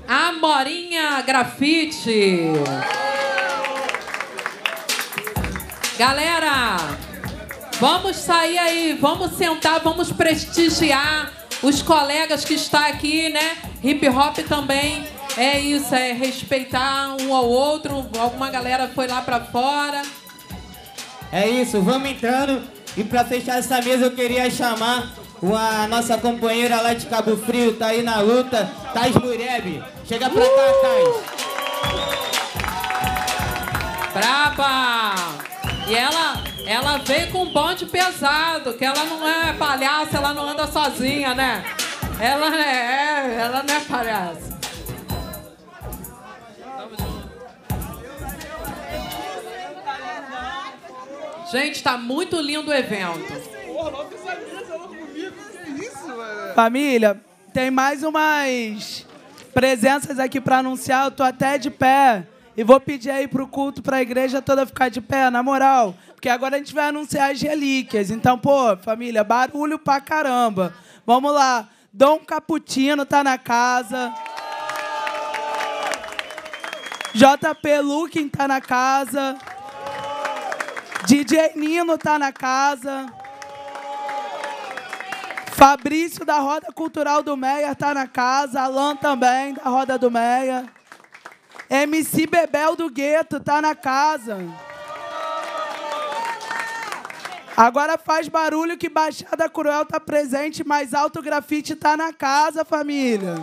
a Morinha Grafite. Galera, vamos sair aí, vamos sentar, vamos prestigiar os colegas que está aqui, né? Hip hop também é isso, é respeitar um ao outro. Alguma galera foi lá para fora. É isso, vamos entrando. E para fechar essa mesa, eu queria chamar a nossa companheira lá de Cabo Frio, tá aí na luta, Thais Mureb. Chega pra cá, uh! Thais. Braba! E ela, ela veio com um bonde pesado, que ela não é palhaça, ela não anda sozinha, né? Ela é, é, ela não é palhaça. Gente, tá muito lindo o evento. Família, tem mais umas presenças aqui para anunciar. Eu tô até de pé. E vou pedir aí pro culto, pra igreja toda ficar de pé, na moral. Porque agora a gente vai anunciar as relíquias. Então, pô, família, barulho pra caramba. Vamos lá. Dom Caputino tá na casa. JP Lukin tá na casa. DJ Nino tá na casa. Fabrício da Roda Cultural do Meia tá na casa. Alan também da Roda do Meia. MC Bebel do Gueto tá na casa. Agora faz barulho que Baixada Cruel tá presente, mas Alto Grafite tá na casa, família.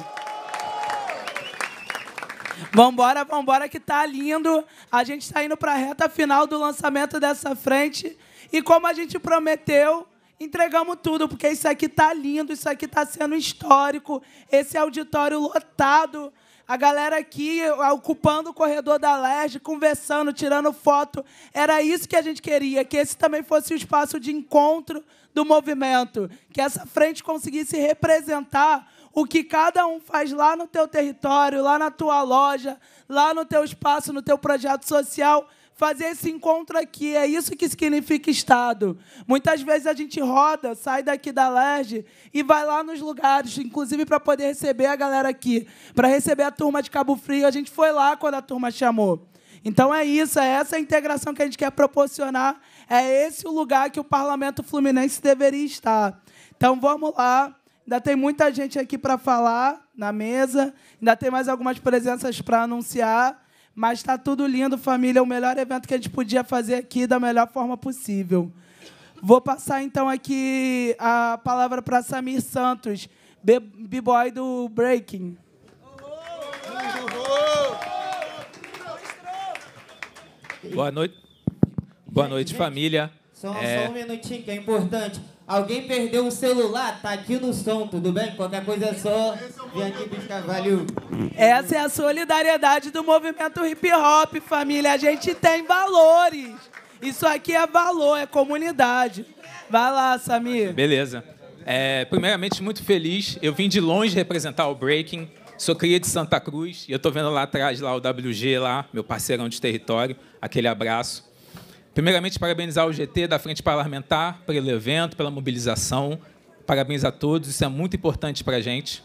Vambora, vambora que tá lindo. A gente tá indo pra reta final do lançamento dessa frente. E como a gente prometeu, entregamos tudo, porque isso aqui tá lindo, isso aqui tá sendo histórico. Esse auditório lotado a galera aqui ocupando o corredor da Leste, conversando, tirando foto. Era isso que a gente queria, que esse também fosse o espaço de encontro do movimento, que essa frente conseguisse representar o que cada um faz lá no teu território, lá na tua loja, lá no teu espaço, no teu projeto social fazer esse encontro aqui. É isso que significa Estado. Muitas vezes a gente roda, sai daqui da Lerge e vai lá nos lugares, inclusive para poder receber a galera aqui, para receber a turma de Cabo Frio. A gente foi lá quando a turma chamou. Então é isso, é essa integração que a gente quer proporcionar, é esse o lugar que o Parlamento Fluminense deveria estar. Então vamos lá. Ainda tem muita gente aqui para falar na mesa, ainda tem mais algumas presenças para anunciar. Mas está tudo lindo, família. O melhor evento que a gente podia fazer aqui da melhor forma possível. Vou passar então aqui a palavra para Samir Santos, b-boy do Breaking. Boa noite. Boa noite, família. Só, é... só um é. minutinho que é importante. Alguém perdeu o celular? Tá aqui no som, tudo bem? Qualquer coisa é só é vir aqui buscar. Valeu. Essa é a solidariedade do movimento hip hop, família. A gente tem valores. Isso aqui é valor, é comunidade. Vai lá, Samir. Beleza. É, primeiramente, muito feliz. Eu vim de longe representar o Breaking. Sou cria de Santa Cruz e eu tô vendo lá atrás lá o WG lá, meu parceirão de território. Aquele abraço. Primeiramente, parabenizar o GT da Frente Parlamentar pelo evento, pela mobilização. Parabéns a todos, isso é muito importante para a gente.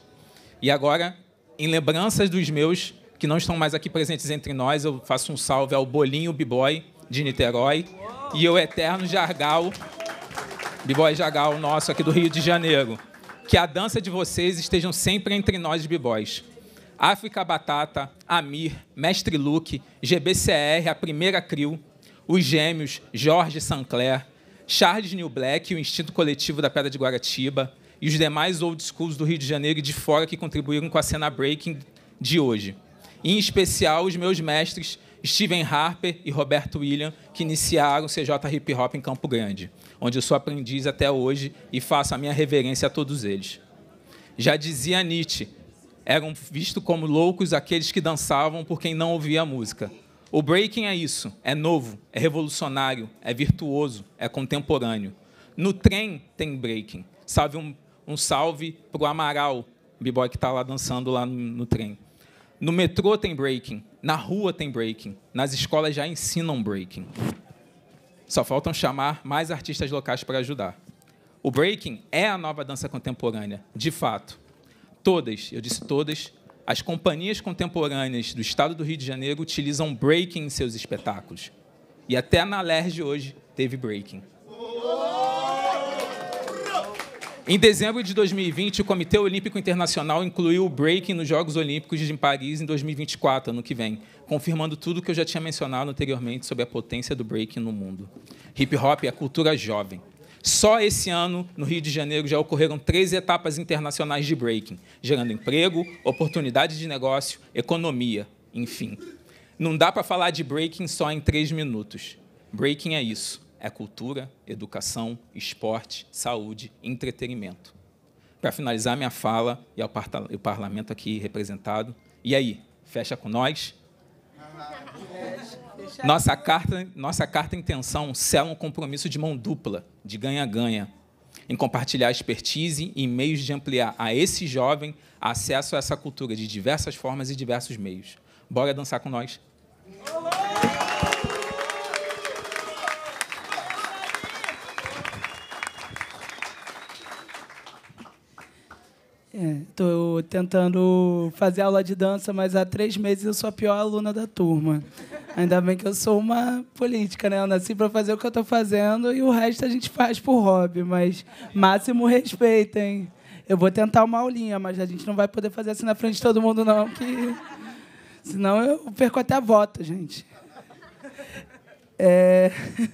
E agora, em lembranças dos meus que não estão mais aqui presentes entre nós, eu faço um salve ao Bolinho Biboy de Niterói e ao Eterno Jargal, Biboy Jargal nosso aqui do Rio de Janeiro. Que a dança de vocês estejam sempre entre nós, Biboys. África Batata, Amir, Mestre Luke, GBCR, a primeira CRIU os gêmeos Jorge Sancler, Charles New Black e o Instinto Coletivo da Pedra de Guaratiba, e os demais old schools do Rio de Janeiro e de fora que contribuíram com a cena breaking de hoje. em especial, os meus mestres Steven Harper e Roberto William, que iniciaram o CJ Hip Hop em Campo Grande, onde eu sou aprendiz até hoje e faço a minha reverência a todos eles. Já dizia Nietzsche, eram vistos como loucos aqueles que dançavam por quem não ouvia a música. O breaking é isso, é novo, é revolucionário, é virtuoso, é contemporâneo. No trem tem breaking. Salve um, um salve pro Amaral, b-boy que está lá dançando lá no, no trem. No metrô tem breaking, na rua tem breaking, nas escolas já ensinam breaking. Só faltam chamar mais artistas locais para ajudar. O breaking é a nova dança contemporânea, de fato. Todas, eu disse todas, as companhias contemporâneas do estado do Rio de Janeiro utilizam breaking em seus espetáculos. E até na Alerj hoje teve breaking. Em dezembro de 2020, o Comitê Olímpico Internacional incluiu o breaking nos Jogos Olímpicos de Paris em 2024, ano que vem, confirmando tudo que eu já tinha mencionado anteriormente sobre a potência do breaking no mundo. Hip hop é a cultura jovem. Só esse ano, no Rio de Janeiro, já ocorreram três etapas internacionais de breaking, gerando emprego, oportunidades de negócio, economia, enfim. Não dá para falar de breaking só em três minutos. Breaking é isso: é cultura, educação, esporte, saúde, entretenimento. Para finalizar minha fala e o parlamento aqui representado, e aí, fecha com nós? É. Nossa carta, nossa carta intenção sela é um compromisso de mão dupla, de ganha-ganha, em compartilhar expertise e meios de ampliar a esse jovem acesso a essa cultura de diversas formas e diversos meios. Bora dançar com nós. Olá! Estou é, tentando fazer aula de dança, mas há três meses eu sou a pior aluna da turma. Ainda bem que eu sou uma política, né? Eu nasci para fazer o que eu estou fazendo e o resto a gente faz por hobby, mas máximo respeito, hein? Eu vou tentar uma aulinha, mas a gente não vai poder fazer assim na frente de todo mundo, não, que senão eu perco até a voto, gente. É...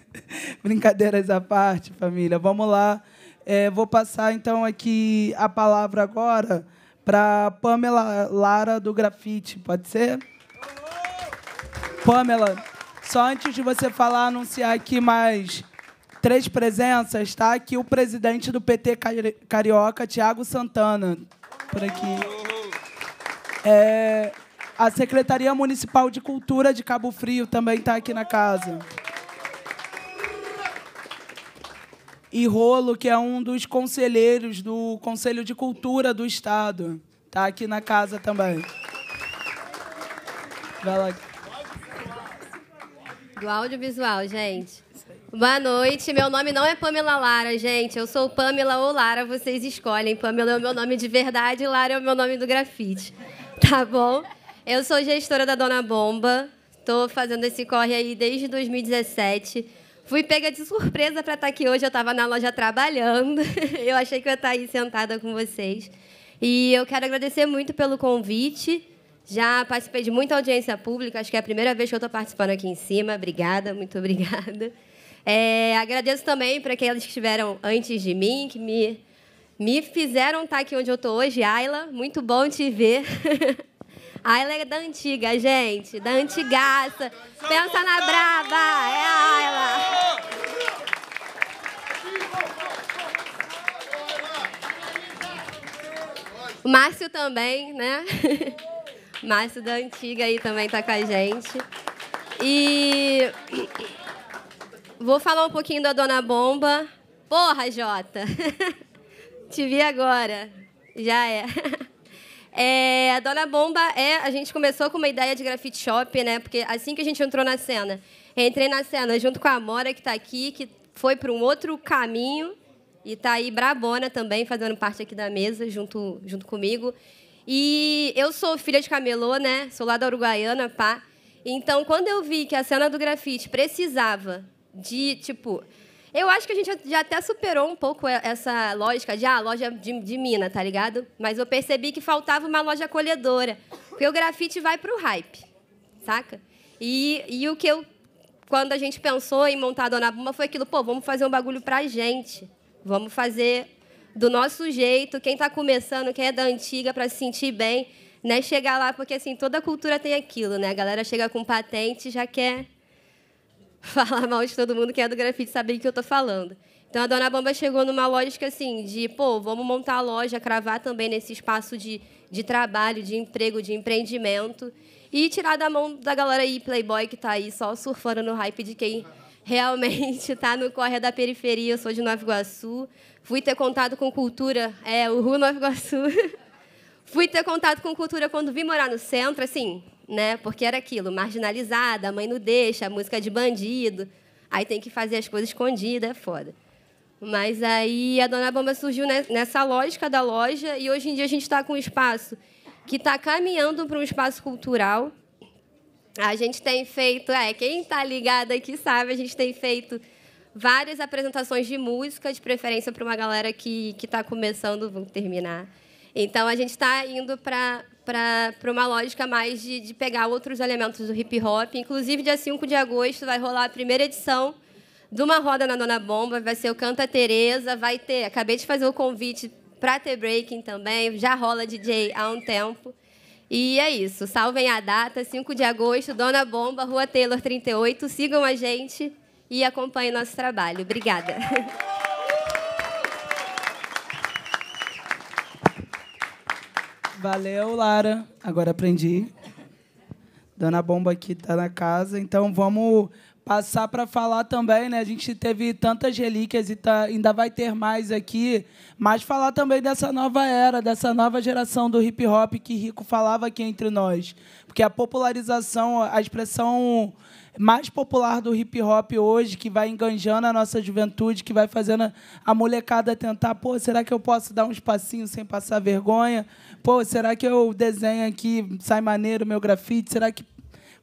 Brincadeiras à parte, família. Vamos lá é, vou passar então aqui a palavra agora para Pamela Lara do Grafite, pode ser? Pamela, só antes de você falar, anunciar aqui mais três presenças, tá? Aqui o presidente do PT Carioca, Tiago Santana, por aqui. É, a Secretaria Municipal de Cultura de Cabo Frio também está aqui na casa. e Rolo, que é um dos conselheiros do Conselho de Cultura do Estado. Está aqui na casa também. Vai lá. Do audiovisual, gente. Boa noite, meu nome não é Pamela Lara, gente. Eu sou Pamela ou Lara, vocês escolhem. Pamela é o meu nome de verdade, Lara é o meu nome do grafite. Tá bom? Eu sou gestora da Dona Bomba. Estou fazendo esse corre aí desde 2017. Fui pega de surpresa para estar tá aqui hoje. Eu estava na loja trabalhando. Eu achei que eu ia estar tá aí sentada com vocês. E eu quero agradecer muito pelo convite. Já participei de muita audiência pública. Acho que é a primeira vez que eu estou participando aqui em cima. Obrigada, muito obrigada. É, agradeço também para aqueles que estiveram antes de mim, que me, me fizeram estar tá aqui onde eu estou hoje. Ayla, muito bom te ver. Ah, ela é da antiga, gente. Da antigaça. Pensa na braba. É a Ayla. O Márcio também, né? Márcio da antiga aí também tá com a gente. E vou falar um pouquinho da Dona Bomba. Porra, Jota. Te vi agora. Já é. É, a Dona Bomba é. A gente começou com uma ideia de grafite shop, né? Porque assim que a gente entrou na cena, entrei na cena junto com a Amora, que está aqui, que foi para um outro caminho e está aí brabona também, fazendo parte aqui da mesa, junto, junto comigo. E eu sou filha de camelô, né? Sou lá da Uruguaiana, pá. Então, quando eu vi que a cena do grafite precisava de, tipo, eu acho que a gente já até superou um pouco essa lógica de ah, loja de, de mina, tá ligado? Mas eu percebi que faltava uma loja acolhedora. Porque o grafite vai pro hype, saca? E, e o que eu. Quando a gente pensou em montar a Dona Buma foi aquilo, pô, vamos fazer um bagulho pra gente. Vamos fazer do nosso jeito, quem está começando, quem é da antiga, para se sentir bem, né? Chegar lá, porque assim, toda cultura tem aquilo, né? A galera chega com patente já quer falar mal de todo mundo que é do grafite, saber o que eu estou falando. Então a Dona Bamba chegou numa lógica assim de, pô, vamos montar a loja, cravar também nesse espaço de, de trabalho, de emprego, de empreendimento e tirar da mão da galera aí playboy que tá aí só surfando no hype de quem realmente tá no corre da periferia. Eu sou de Nova Iguaçu, fui ter contato com cultura, é, o Rua Nova Iguaçu. fui ter contato com cultura quando vim morar no centro, assim, né? Porque era aquilo, marginalizada, a mãe não deixa, a música é de bandido, aí tem que fazer as coisas escondidas, é foda. Mas aí a Dona Bomba surgiu nessa lógica da loja e hoje em dia a gente está com um espaço que está caminhando para um espaço cultural. A gente tem feito, é, quem está ligado aqui sabe, a gente tem feito várias apresentações de música, de preferência para uma galera que está começando, vão terminar. Então a gente está indo para para uma lógica mais de, de, pegar outros elementos do hip hop. Inclusive, dia 5 de agosto vai rolar a primeira edição de uma roda na Dona Bomba, vai ser o Canta Teresa, vai ter, acabei de fazer o convite para ter breaking também, já rola DJ há um tempo. E é isso, salvem a data, 5 de agosto, Dona Bomba, Rua Taylor 38, sigam a gente e acompanhem nosso trabalho. Obrigada. Valeu, Lara. Agora aprendi. Dona Bomba aqui está na casa. Então vamos passar para falar também, né? A gente teve tantas relíquias e tá, ainda vai ter mais aqui, mas falar também dessa nova era, dessa nova geração do hip hop que Rico falava aqui entre nós, porque a popularização, a expressão mais popular do hip hop hoje, que vai enganjando a nossa juventude, que vai fazendo a molecada tentar, pô, será que eu posso dar um espacinho sem passar vergonha? Pô, será que eu desenho aqui, sai maneiro meu grafite? Será que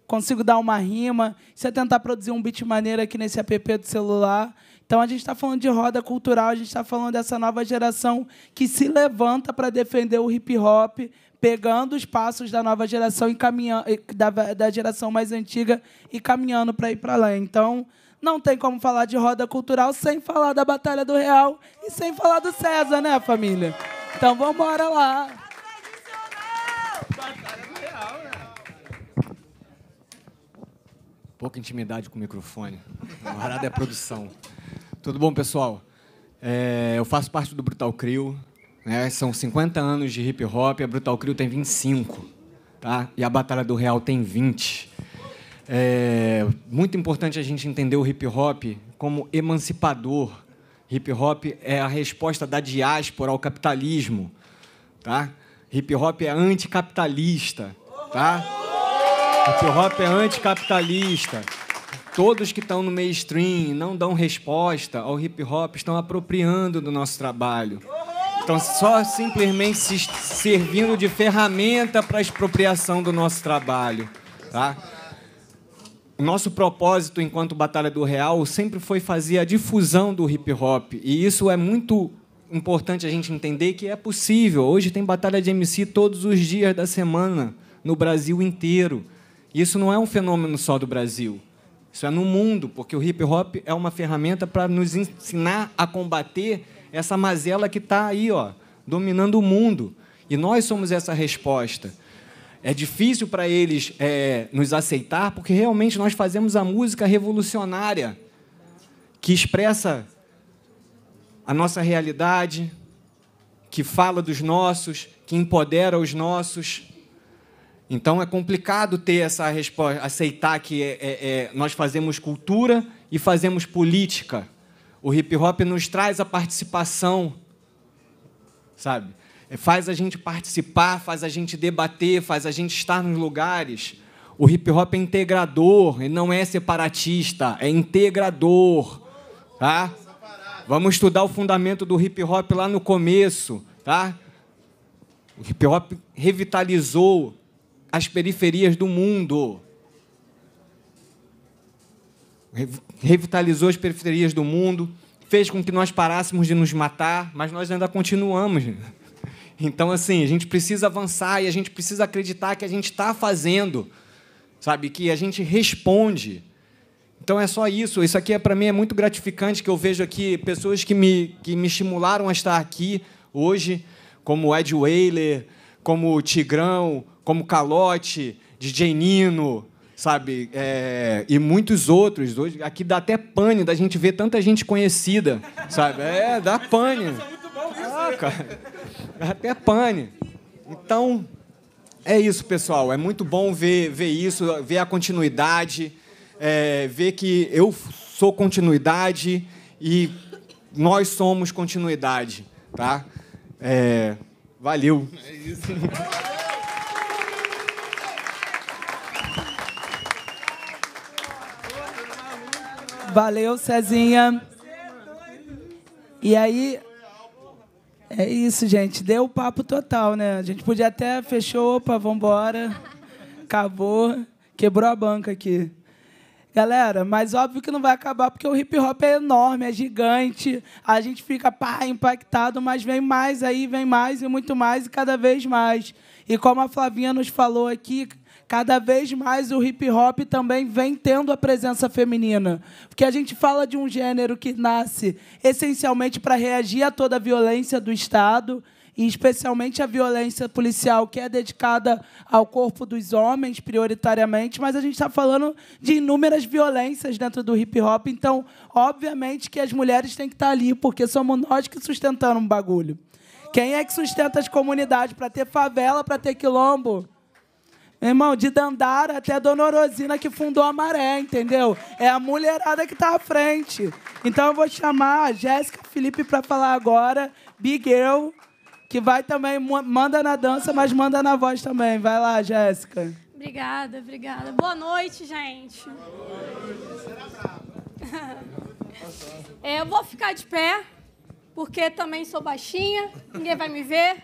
consigo dar uma rima? se eu é tentar produzir um beat maneiro aqui nesse app do celular. Então a gente está falando de roda cultural, a gente está falando dessa nova geração que se levanta para defender o hip hop, pegando os passos da nova geração e caminhando, da, da geração mais antiga e caminhando para ir para lá. Então, não tem como falar de roda cultural sem falar da Batalha do Real e sem falar do César, né, família? Então, vamos embora lá. Pouca intimidade com o microfone. Morada é produção. Tudo bom, pessoal? É, eu faço parte do Brutal Crio, né? São 50 anos de hip hop, a Brutal Crew tem 25, tá? E a Batalha do Real tem 20. É muito importante a gente entender o hip hop como emancipador. Hip hop é a resposta da diáspora ao capitalismo, tá? Hip hop é anticapitalista, tá? Hip hop é anticapitalista. Todos que estão no mainstream não dão resposta ao hip hop estão apropriando do nosso trabalho. Estão só simplesmente se servindo de ferramenta para a expropriação do nosso trabalho. Tá? O nosso propósito enquanto Batalha do Real sempre foi fazer a difusão do hip hop. E isso é muito importante a gente entender que é possível. Hoje tem batalha de MC todos os dias da semana, no Brasil inteiro. Isso não é um fenômeno só do Brasil. Isso é no mundo, porque o hip hop é uma ferramenta para nos ensinar a combater essa mazela que está aí, ó, dominando o mundo. E nós somos essa resposta. É difícil para eles é, nos aceitar, porque realmente nós fazemos a música revolucionária que expressa a nossa realidade, que fala dos nossos, que empodera os nossos. Então é complicado ter essa resposta, aceitar que é, é, é, nós fazemos cultura e fazemos política. O hip hop nos traz a participação, sabe? É, faz a gente participar, faz a gente debater, faz a gente estar nos lugares. O hip hop é integrador, ele não é separatista, é integrador, tá? Vamos estudar o fundamento do hip hop lá no começo, tá? O hip hop revitalizou as periferias do mundo revitalizou as periferias do mundo, fez com que nós parássemos de nos matar, mas nós ainda continuamos. Então, assim, a gente precisa avançar e a gente precisa acreditar que a gente está fazendo, sabe? Que a gente responde. Então é só isso. Isso aqui é para mim é muito gratificante que eu vejo aqui pessoas que me, que me estimularam a estar aqui hoje, como Ed Whaler, como Tigrão, como Calote, DJ Nino, sabe? É, e muitos outros. Hoje, aqui dá até pane da gente ver tanta gente conhecida, sabe? É, dá pane. É ah, Dá até pane. Então, é isso, pessoal. É muito bom ver, ver isso, ver a continuidade, é, ver que eu sou continuidade e nós somos continuidade, tá? É, valeu. É isso. Valeu, Cezinha. E aí. É isso, gente. Deu o papo total, né? A gente podia até fechou, opa, vambora. Acabou. Quebrou a banca aqui. Galera, mas óbvio que não vai acabar, porque o hip hop é enorme, é gigante. A gente fica pá, impactado, mas vem mais aí, vem mais e muito mais e cada vez mais. E como a Flavinha nos falou aqui, cada vez mais o hip hop também vem tendo a presença feminina. Porque a gente fala de um gênero que nasce essencialmente para reagir a toda a violência do Estado, e especialmente a violência policial, que é dedicada ao corpo dos homens, prioritariamente, mas a gente está falando de inúmeras violências dentro do hip hop. Então, obviamente que as mulheres têm que estar tá ali, porque somos nós que sustentamos o bagulho. Quem é que sustenta as comunidades para ter favela, para ter quilombo? Irmão, de Dandara até Dona Orozina que fundou a Maré, entendeu? É a mulherada que tá à frente. Então eu vou chamar a Jéssica Felipe para falar agora, Big Girl, que vai também, manda na dança, mas manda na voz também. Vai lá, Jéssica. Obrigada, obrigada. Boa noite, gente. Boa noite. É, eu vou ficar de pé, porque também sou baixinha, ninguém vai me ver.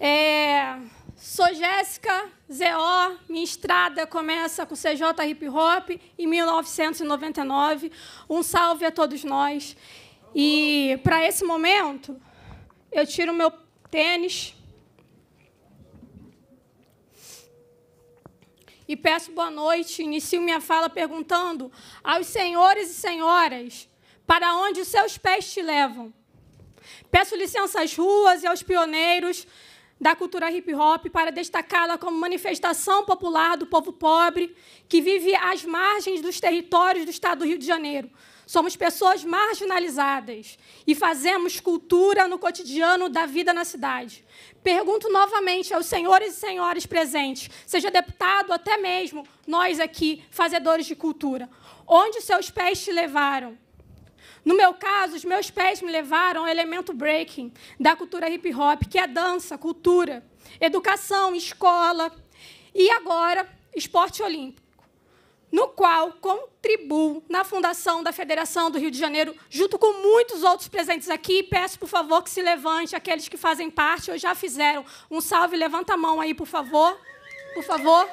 É... Sou Jéssica O. minha estrada começa com CJ Hip Hop em 1999. Um salve a todos nós. E para esse momento, eu tiro meu tênis e peço boa noite. Inicio minha fala perguntando aos senhores e senhoras para onde os seus pés te levam. Peço licença às ruas e aos pioneiros da cultura hip hop para destacá-la como manifestação popular do povo pobre que vive às margens dos territórios do estado do Rio de Janeiro. Somos pessoas marginalizadas e fazemos cultura no cotidiano da vida na cidade. Pergunto novamente aos senhores e senhoras presentes, seja deputado, até mesmo nós aqui, fazedores de cultura, onde seus pés te levaram? No meu caso, os meus pés me levaram ao elemento breaking, da cultura hip hop, que é dança, cultura, educação, escola e agora esporte olímpico, no qual contribuo na fundação da Federação do Rio de Janeiro, junto com muitos outros presentes aqui. Peço, por favor, que se levante aqueles que fazem parte ou já fizeram. Um salve, levanta a mão aí, por favor. Por favor.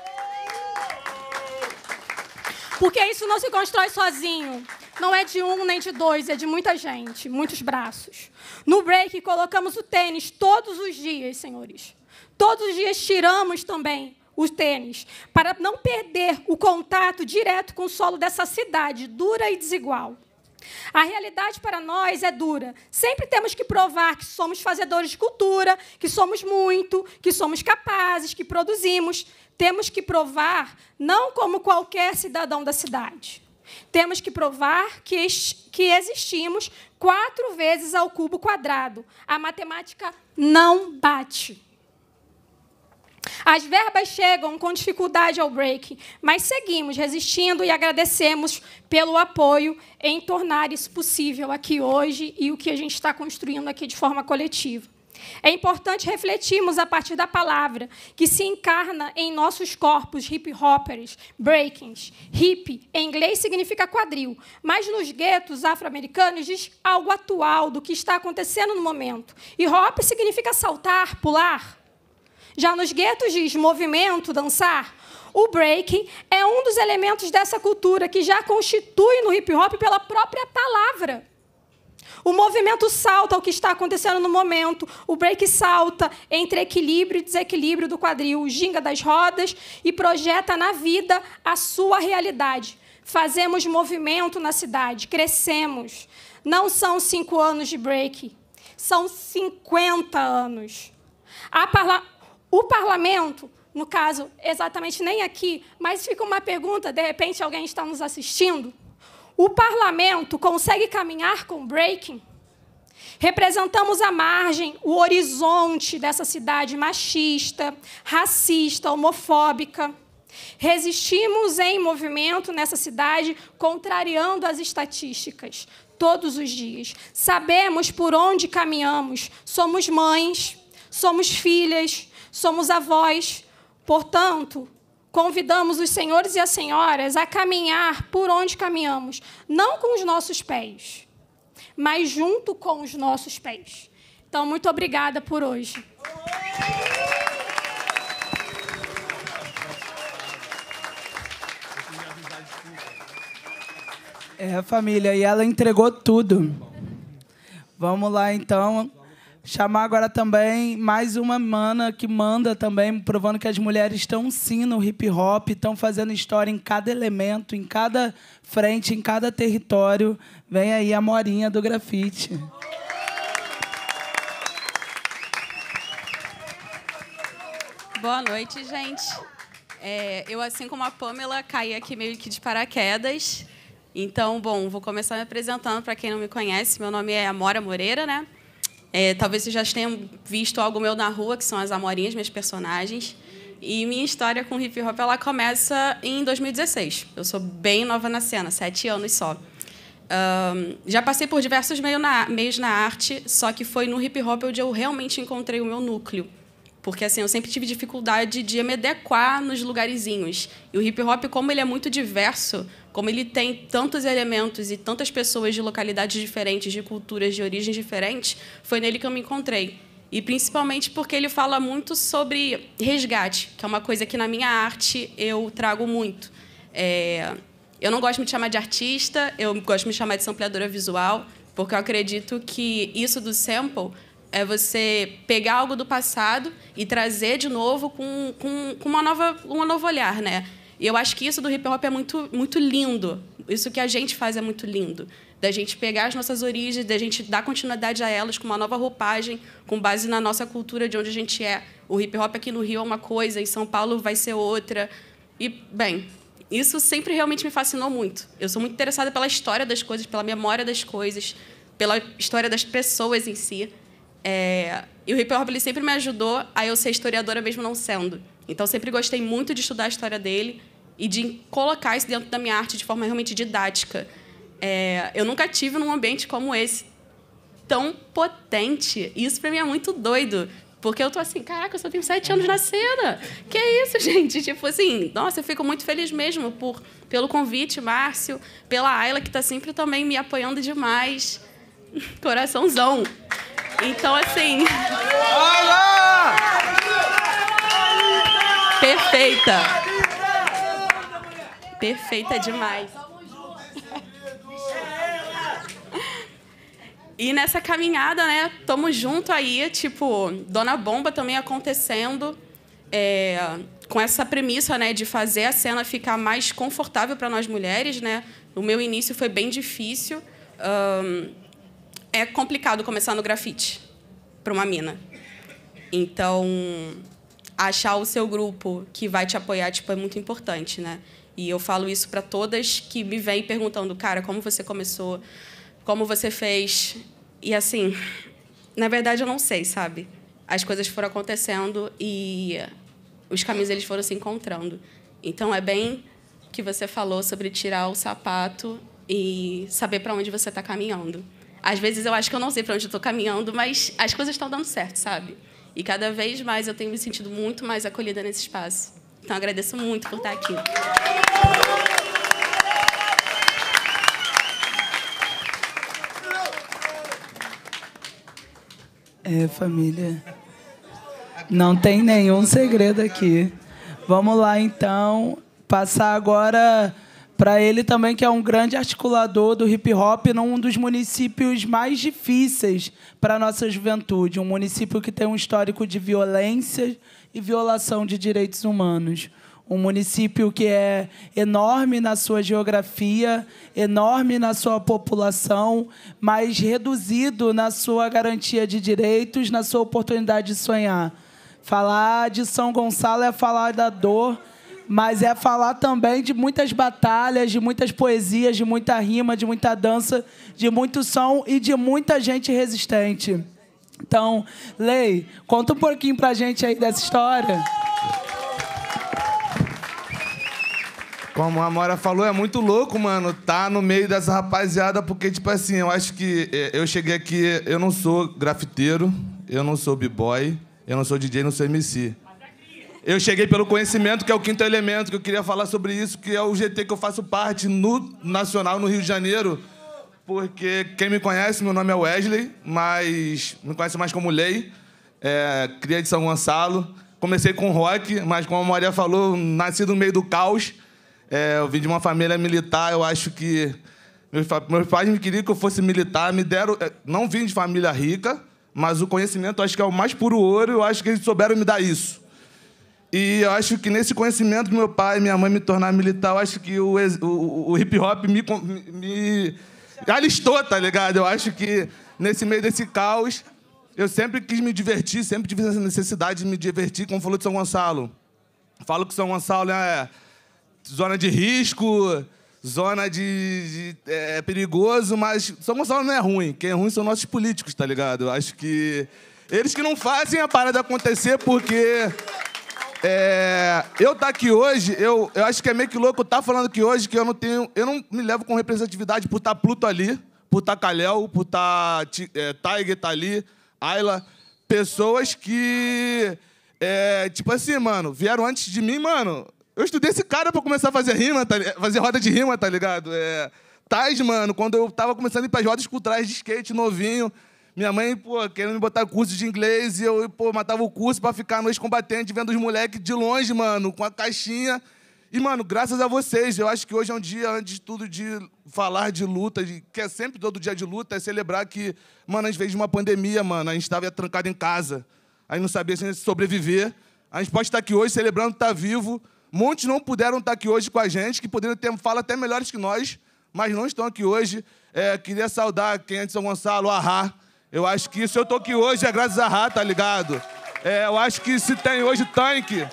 Porque isso não se constrói sozinho não é de um nem de dois, é de muita gente, muitos braços. No break, colocamos o tênis todos os dias, senhores. Todos os dias tiramos também os tênis, para não perder o contato direto com o solo dessa cidade dura e desigual. A realidade para nós é dura. Sempre temos que provar que somos fazedores de cultura, que somos muito, que somos capazes, que produzimos. Temos que provar, não como qualquer cidadão da cidade. Temos que provar que, que existimos quatro vezes ao cubo quadrado. A matemática não bate. As verbas chegam com dificuldade ao break, mas seguimos resistindo e agradecemos pelo apoio em tornar isso possível aqui hoje e o que a gente está construindo aqui de forma coletiva. É importante refletirmos a partir da palavra que se encarna em nossos corpos hip hoppers, breakings. Hip em inglês significa quadril, mas nos guetos afro-americanos diz algo atual do que está acontecendo no momento. E hop significa saltar, pular. Já nos guetos diz movimento, dançar. O breaking é um dos elementos dessa cultura que já constitui no hip hop pela própria palavra. O movimento salta o que está acontecendo no momento, o break salta entre equilíbrio e desequilíbrio do quadril, o ginga das rodas e projeta na vida a sua realidade. Fazemos movimento na cidade, crescemos. Não são cinco anos de break, são 50 anos. Parla... O parlamento no caso, exatamente nem aqui, mas fica uma pergunta, de repente alguém está nos assistindo, o parlamento consegue caminhar com breaking? Representamos a margem, o horizonte dessa cidade machista, racista, homofóbica. Resistimos em movimento nessa cidade, contrariando as estatísticas, todos os dias. Sabemos por onde caminhamos. Somos mães, somos filhas, somos avós. Portanto, convidamos os senhores e as senhoras a caminhar por onde caminhamos, não com os nossos pés, mas junto com os nossos pés. Então, muito obrigada por hoje. É, família, e ela entregou tudo. Vamos lá, então. Chamar agora também mais uma mana que manda também, provando que as mulheres estão sim no hip hop, estão fazendo história em cada elemento, em cada frente, em cada território. Vem aí a Morinha do grafite. Boa noite, gente. É, eu, assim como a Pamela, caí aqui meio que de paraquedas. Então, bom, vou começar me apresentando para quem não me conhece. Meu nome é Amora Moreira, né? É, talvez vocês já tenham visto algo meu na rua, que são as amorinhas, minhas personagens. E minha história com hip hop ela começa em 2016. Eu sou bem nova na cena, sete anos só. Um, já passei por diversos na, meios na arte, só que foi no hip hop onde eu realmente encontrei o meu núcleo, porque assim, eu sempre tive dificuldade de me adequar nos lugarzinhos. E o hip hop, como ele é muito diverso, como ele tem tantos elementos e tantas pessoas de localidades diferentes, de culturas de origens diferentes, foi nele que eu me encontrei. E principalmente porque ele fala muito sobre resgate, que é uma coisa que na minha arte eu trago muito. É... Eu não gosto de me chamar de artista, eu gosto de me chamar de sampleadora visual, porque eu acredito que isso do sample é você pegar algo do passado e trazer de novo com, com, com uma nova, um novo olhar, né? E eu acho que isso do hip hop é muito, muito lindo. Isso que a gente faz é muito lindo. Da gente pegar as nossas origens, da gente dar continuidade a elas com uma nova roupagem, com base na nossa cultura de onde a gente é. O hip hop aqui no Rio é uma coisa, em São Paulo vai ser outra. E, bem, isso sempre realmente me fascinou muito. Eu sou muito interessada pela história das coisas, pela memória das coisas, pela história das pessoas em si. É, e o hip hop ele sempre me ajudou a eu ser historiadora mesmo não sendo. Então sempre gostei muito de estudar a história dele e de colocar isso dentro da minha arte de forma realmente didática. É, eu nunca tive num ambiente como esse tão potente. Isso para mim é muito doido. Porque eu tô assim, caraca, eu só tenho sete anos na cena. Que é isso, gente? Tipo assim, nossa, eu fico muito feliz mesmo por, pelo convite, Márcio, pela Ayla, que tá sempre também me apoiando demais. Coraçãozão. Então, assim. Perfeita. Perfeita demais. E nessa caminhada, né, tamo junto aí, tipo, Dona Bomba também acontecendo, é, com essa premissa, né, de fazer a cena ficar mais confortável para nós mulheres, né. O meu início foi bem difícil. Um, é complicado começar no grafite para uma mina. Então, achar o seu grupo que vai te apoiar tipo é muito importante, né? E eu falo isso para todas que me vêm perguntando, cara, como você começou? Como você fez? E assim, na verdade eu não sei, sabe? As coisas foram acontecendo e os caminhos eles foram se encontrando. Então é bem que você falou sobre tirar o sapato e saber para onde você está caminhando. Às vezes eu acho que eu não sei para onde eu estou caminhando, mas as coisas estão dando certo, sabe? E cada vez mais eu tenho me sentido muito mais acolhida nesse espaço. Então agradeço muito por estar aqui. É, família. Não tem nenhum segredo aqui. Vamos lá, então, passar agora para ele também que é um grande articulador do hip hop num dos municípios mais difíceis para a nossa juventude, um município que tem um histórico de violência e violação de direitos humanos. Um município que é enorme na sua geografia, enorme na sua população, mas reduzido na sua garantia de direitos, na sua oportunidade de sonhar. Falar de São Gonçalo é falar da dor mas é falar também de muitas batalhas, de muitas poesias, de muita rima, de muita dança, de muito som e de muita gente resistente. Então, Lei, conta um pouquinho pra gente aí dessa história. Como a Amora falou, é muito louco, mano, tá no meio dessa rapaziada, porque, tipo assim, eu acho que é, eu cheguei aqui, eu não sou grafiteiro, eu não sou b-boy, eu não sou DJ, não sou MC. Eu cheguei pelo conhecimento, que é o quinto elemento, que eu queria falar sobre isso, que é o GT que eu faço parte no Nacional, no Rio de Janeiro. Porque quem me conhece, meu nome é Wesley, mas me conhece mais como Lei, é, cria de São Gonçalo. Comecei com rock, mas como a Maria falou, nasci no meio do caos. É, eu vim de uma família militar, eu acho que. Meus, meus pais me queriam que eu fosse militar, me deram. É, não vim de família rica, mas o conhecimento eu acho que é o mais puro ouro, eu acho que eles souberam me dar isso. E eu acho que nesse conhecimento do meu pai e minha mãe me tornar militar, eu acho que o, o, o hip hop me, me, alistou, tá ligado? Eu acho que nesse meio desse caos, eu sempre quis me divertir, sempre tive essa necessidade de me divertir, como falou de São Gonçalo. Falo que São Gonçalo é zona de risco, zona de, de é, perigoso, mas São Gonçalo não é ruim. Quem é ruim são nossos políticos, tá ligado? Eu acho que eles que não fazem a parada acontecer porque é, eu estar tá aqui hoje, eu, eu acho que é meio que louco estar tá falando aqui hoje que eu não tenho. Eu não me levo com representatividade por estar tá Pluto ali, por estar tá Calhel, por estar tá é, Tiger tá ali, Ayla. Pessoas que. É, tipo assim, mano, vieram antes de mim, mano. Eu estudei esse cara pra começar a fazer rima, tá, fazer roda de rima, tá ligado? É, Tais, mano, quando eu tava começando a ir pras rodas culturais de skate novinho, minha mãe, pô, querendo me botar curso de inglês e eu, pô, matava o curso para ficar nos combatentes vendo os moleques de longe, mano, com a caixinha. E, mano, graças a vocês, eu acho que hoje é um dia, antes de tudo, de falar de luta, de, que é sempre todo dia de luta, é celebrar que, mano, às vezes de uma pandemia, mano, a gente estava trancado em casa, a gente não sabia se ia sobreviver. A gente pode estar aqui hoje celebrando estar tá vivo. Muitos não puderam estar aqui hoje com a gente, que poderiam ter fala até melhores que nós, mas não estão aqui hoje. É, queria saudar quem é de São Gonçalo, Arra, eu acho que se eu tô aqui hoje é graças a Rá, tá ligado? É, eu acho que se tem hoje tanque.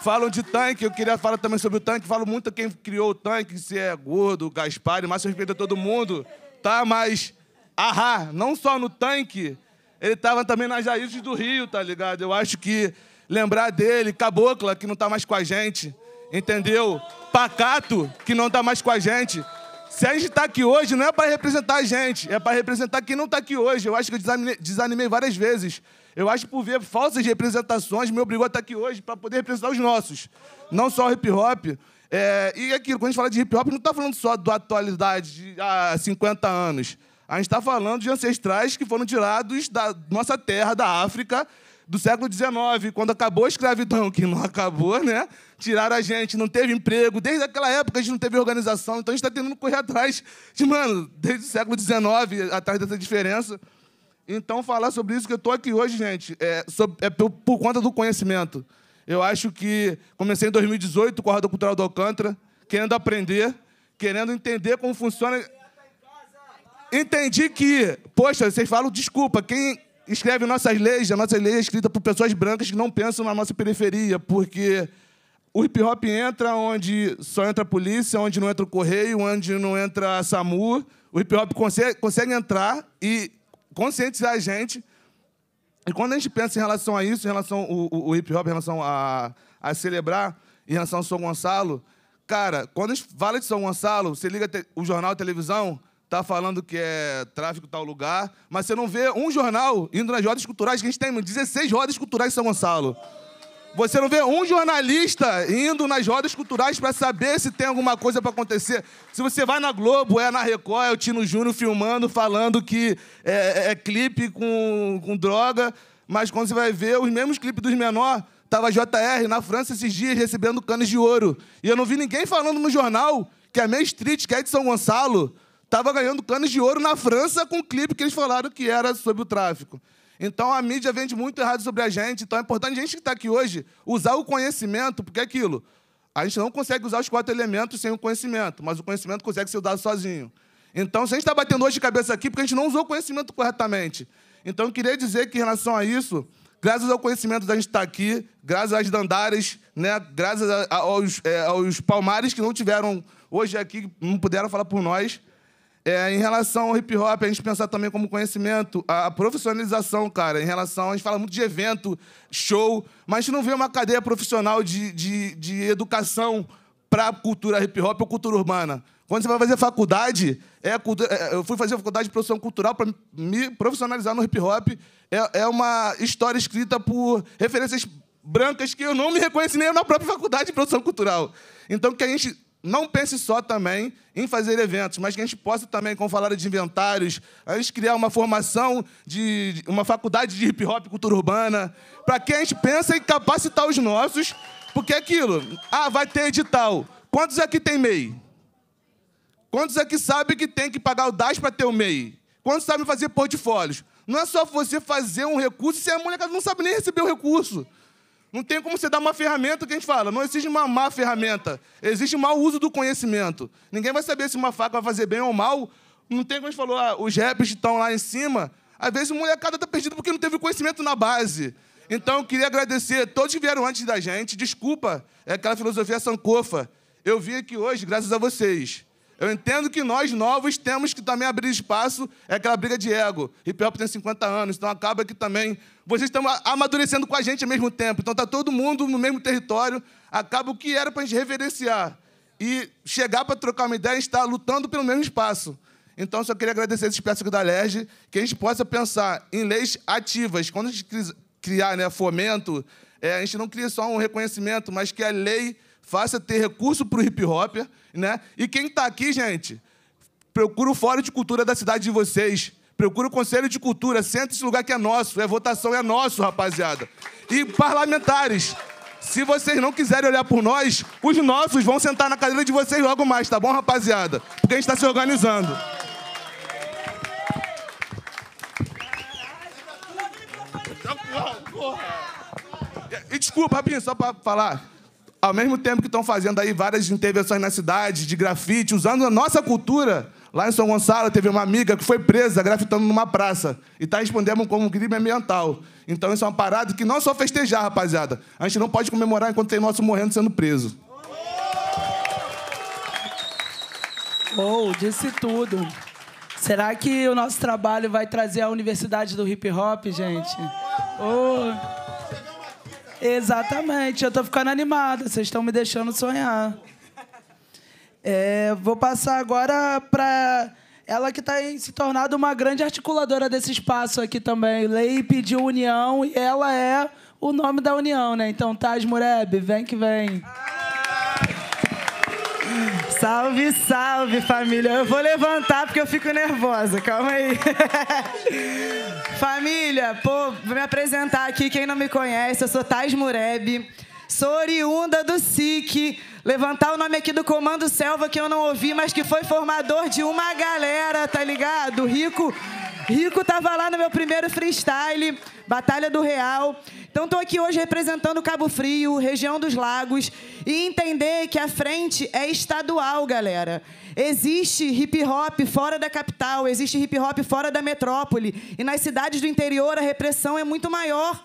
Falam de tanque, eu queria falar também sobre o tanque. Falo muito quem criou o tanque, se é gordo, Gaspar, mas respeito a todo mundo, tá? Mas a não só no tanque, ele tava também nas raízes do Rio, tá ligado? Eu acho que lembrar dele, Cabocla, que não tá mais com a gente, entendeu? Pacato, que não tá mais com a gente. Se a gente está aqui hoje, não é para representar a gente, é para representar quem não está aqui hoje. Eu acho que eu desanimei, várias vezes. Eu acho que por ver falsas representações me obrigou a estar tá aqui hoje para poder representar os nossos. Não só o hip hop. É, e aquilo, quando a gente fala de hip hop, não está falando só da atualidade de há 50 anos. A gente está falando de ancestrais que foram tirados da nossa terra, da África, do século XIX, quando acabou a escravidão, que não acabou, né? tiraram a gente, não teve emprego. Desde aquela época a gente não teve organização, então a gente está tentando correr atrás de, mano, desde o século XIX, atrás dessa diferença. Então, falar sobre isso que eu estou aqui hoje, gente, é, sobre, é por, por, conta do conhecimento. Eu acho que comecei em 2018 com a Roda Cultural do Alcântara, querendo aprender, querendo entender como funciona. Entendi que, poxa, vocês falam, desculpa, quem escreve nossas leis, a nossa lei é escrita por pessoas brancas que não pensam na nossa periferia, porque o hip hop entra onde só entra a polícia, onde não entra o correio, onde não entra a SAMU. O hip hop consegue, consegue entrar e conscientizar a gente. E quando a gente pensa em relação a isso, em relação ao, hip hop, em relação a, a celebrar, em relação ao São Gonçalo, cara, quando a gente fala de São Gonçalo, você liga o jornal, a televisão, tá falando que é tráfico tal lugar, mas você não vê um jornal indo nas rodas culturais que a gente tem, 16 rodas culturais em São Gonçalo. Você não vê um jornalista indo nas rodas culturais para saber se tem alguma coisa para acontecer. Se você vai na Globo, é na Record, é o Tino Júnior filmando, falando que é, é, é clipe com, com droga. Mas quando você vai ver os mesmos clipes dos menores, Tava JR na França esses dias recebendo canos de ouro. E eu não vi ninguém falando no jornal que a Main Street, que é de São Gonçalo, tava ganhando canos de ouro na França com o clipe que eles falaram que era sobre o tráfico. Então a mídia vende muito errado sobre a gente. Então é importante a gente que está aqui hoje usar o conhecimento, porque é aquilo. A gente não consegue usar os quatro elementos sem o conhecimento, mas o conhecimento consegue ser usado sozinho. Então, se a gente está batendo hoje de cabeça aqui, porque a gente não usou o conhecimento corretamente. Então, eu queria dizer que, em relação a isso, graças ao conhecimento da gente estar tá aqui, graças às Dandares, né? graças a, a, aos, é, aos palmares que não tiveram hoje aqui, não puderam falar por nós, é, em relação ao hip hop, a gente pensar também como conhecimento, a profissionalização, cara. Em relação, a gente fala muito de evento, show, mas a gente não vê uma cadeia profissional de, de, de educação para cultura hip hop ou cultura urbana. Quando você vai fazer faculdade, é, é eu fui fazer faculdade de produção cultural para me profissionalizar no hip hop. É, é uma história escrita por referências brancas que eu não me reconheci nem na própria faculdade de produção cultural. Então, que a gente não pense só também em fazer eventos, mas que a gente possa também, como falaram de inventários, a gente criar uma formação de uma faculdade de hip hop cultura urbana, para que a gente pense em capacitar os nossos, porque é aquilo, ah, vai ter edital. Quantos aqui é tem MEI? Quantos aqui é sabem que tem que pagar o DAS para ter o MEI? Quantos sabem fazer portfólios? Não é só você fazer um recurso se a molecada não sabe nem receber o recurso. Não tem como você dar uma ferramenta que a gente fala. Não existe uma má ferramenta. Existe mau uso do conhecimento. Ninguém vai saber se uma faca vai fazer bem ou mal. Não tem como a gente falou, ah, os rappers estão lá em cima. Às vezes o molecada está perdido porque não teve conhecimento na base. Então, eu queria agradecer a todos que vieram antes da gente. Desculpa, é aquela filosofia sancofa. Eu vim aqui hoje graças a vocês. Eu entendo que nós novos temos que também abrir espaço, é aquela briga de ego. Hip hop tem 50 anos, então acaba que também vocês estão amadurecendo com a gente ao mesmo tempo. Então tá todo mundo no mesmo território, acaba o que era para a gente reverenciar e chegar para trocar uma ideia, a gente está lutando pelo mesmo espaço. Então, só queria agradecer esse espécie aqui da LERJ, que a gente possa pensar em leis ativas. Quando a gente criar né, fomento, é, a gente não cria só um reconhecimento, mas que a lei faça ter recurso para o hip hop, né? E quem está aqui, gente, procura o Fórum de Cultura da cidade de vocês. Procura o Conselho de Cultura, senta esse lugar que é nosso, é votação, é nosso, rapaziada. E parlamentares, se vocês não quiserem olhar por nós, os nossos vão sentar na cadeira de vocês logo mais, tá bom, rapaziada? Porque a gente está se organizando. E desculpa, rapidinho, só para falar. Ao mesmo tempo que estão fazendo aí várias intervenções na cidade, de grafite, usando a nossa cultura. Lá em São Gonçalo teve uma amiga que foi presa grafitando numa praça e está respondendo como um crime ambiental. Então isso é uma parada que não é só festejar, rapaziada. A gente não pode comemorar enquanto tem nosso morrendo sendo preso. Ou oh, disse tudo. Será que o nosso trabalho vai trazer a Universidade do Hip Hop, gente? Oh. Exatamente, eu tô ficando animada, vocês estão me deixando sonhar. É, vou passar agora para ela que está se tornando uma grande articuladora desse espaço aqui também. Lei pediu união e ela é o nome da união, né? Então, Taz Mureb, vem que vem. Ah! Salve, salve família. Eu vou levantar porque eu fico nervosa. Calma aí. família, pô, vou me apresentar aqui. Quem não me conhece, eu sou Tais Mureb, sou oriunda do SIC. Levantar o nome aqui do Comando Selva que eu não ouvi, mas que foi formador de uma galera, tá ligado? Rico Rico estava lá no meu primeiro freestyle, Batalha do Real. Então estou aqui hoje representando Cabo Frio, região dos lagos, e entender que a frente é estadual, galera. Existe hip hop fora da capital, existe hip hop fora da metrópole. E nas cidades do interior a repressão é muito maior.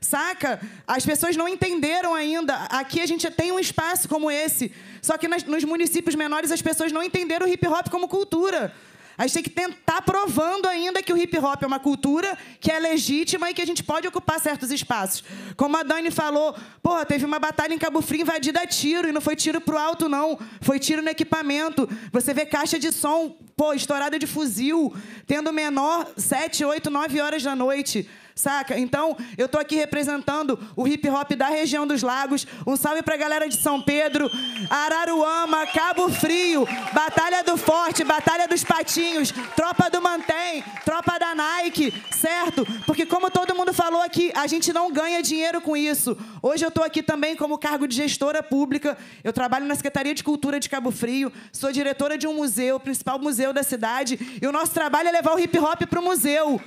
Saca? As pessoas não entenderam ainda. Aqui a gente tem um espaço como esse. Só que nos municípios menores as pessoas não entenderam o hip hop como cultura. A gente tem que tentar provando ainda que o hip hop é uma cultura que é legítima e que a gente pode ocupar certos espaços. Como a Dani falou, porra, teve uma batalha em Cabo Frio invadida a tiro, e não foi tiro pro alto, não. Foi tiro no equipamento. Você vê caixa de som pô, estourada de fuzil, tendo menor 7, 8, 9 horas da noite. Saca? Então, eu tô aqui representando o hip hop da região dos lagos. Um salve pra galera de São Pedro, Araruama, Cabo Frio, Batalha do Forte, Batalha dos Patinhos, Tropa do Mantém, Tropa da Nike, certo? Porque como todo mundo falou aqui, a gente não ganha dinheiro com isso. Hoje eu tô aqui também como cargo de gestora pública. Eu trabalho na Secretaria de Cultura de Cabo Frio, sou diretora de um museu, principal museu museu da cidade. E o nosso trabalho é levar o hip hop para o museu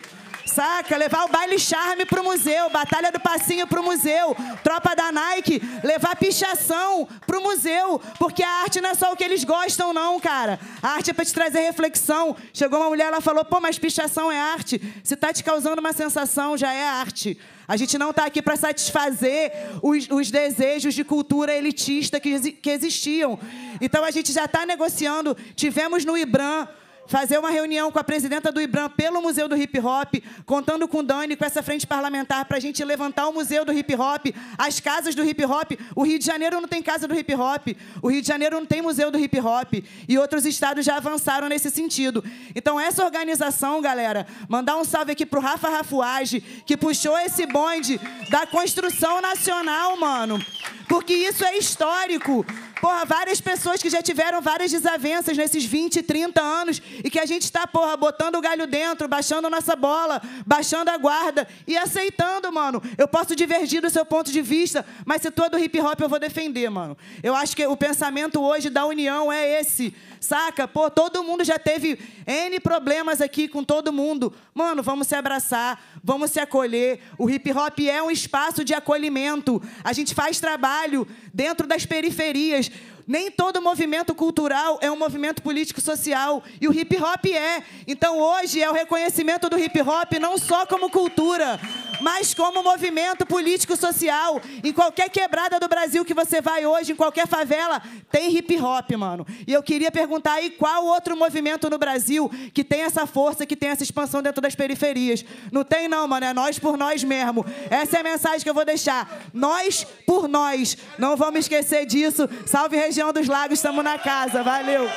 saca? Levar o baile charme pro museu, batalha do passinho pro museu, tropa da Nike, levar pichação pro museu, porque a arte não é só o que eles gostam, não, cara. A arte é pra te trazer reflexão. Chegou uma mulher, ela falou, pô, mas pichação é arte. Se tá te causando uma sensação, já é arte. A gente não está aqui para satisfazer os, os, desejos de cultura elitista que, que existiam. Então a gente já está negociando. Tivemos no IBRAM fazer uma reunião com a presidenta do IBRAM pelo Museu do Hip Hop, contando com o Dani, com essa frente parlamentar, para a gente levantar o Museu do Hip Hop, as casas do Hip Hop. O Rio de Janeiro não tem casa do Hip Hop, o Rio de Janeiro não tem Museu do Hip Hop, e outros estados já avançaram nesse sentido. Então, essa organização, galera, mandar um salve aqui para o Rafa Rafuage, que puxou esse bonde da construção nacional, mano, porque isso é histórico. Porra, várias pessoas que já tiveram várias desavenças nesses 20, 30 anos e que a gente está, porra, botando o galho dentro, baixando nossa bola, baixando a guarda e aceitando, mano. Eu posso divergir do seu ponto de vista, mas se todo hip hop eu vou defender, mano. Eu acho que o pensamento hoje da união é esse saca? Pô, todo mundo já teve N problemas aqui com todo mundo. Mano, vamos se abraçar, vamos se acolher. O hip hop é um espaço de acolhimento. A gente faz trabalho dentro das periferias. Nem todo movimento cultural é um movimento político-social, e o hip hop é. Então hoje é o reconhecimento do hip hop não só como cultura, mas como movimento político-social. Em qualquer quebrada do Brasil que você vai hoje, em qualquer favela, tem hip hop, mano. E eu queria perguntar aí qual outro movimento no Brasil que tem essa força, que tem essa expansão dentro das periferias. Não tem, não, mano. É nós por nós mesmo. Essa é a mensagem que eu vou deixar. Nós por nós. Não vamos esquecer disso. Salve, Regina região dos lagos, estamos na casa. Valeu!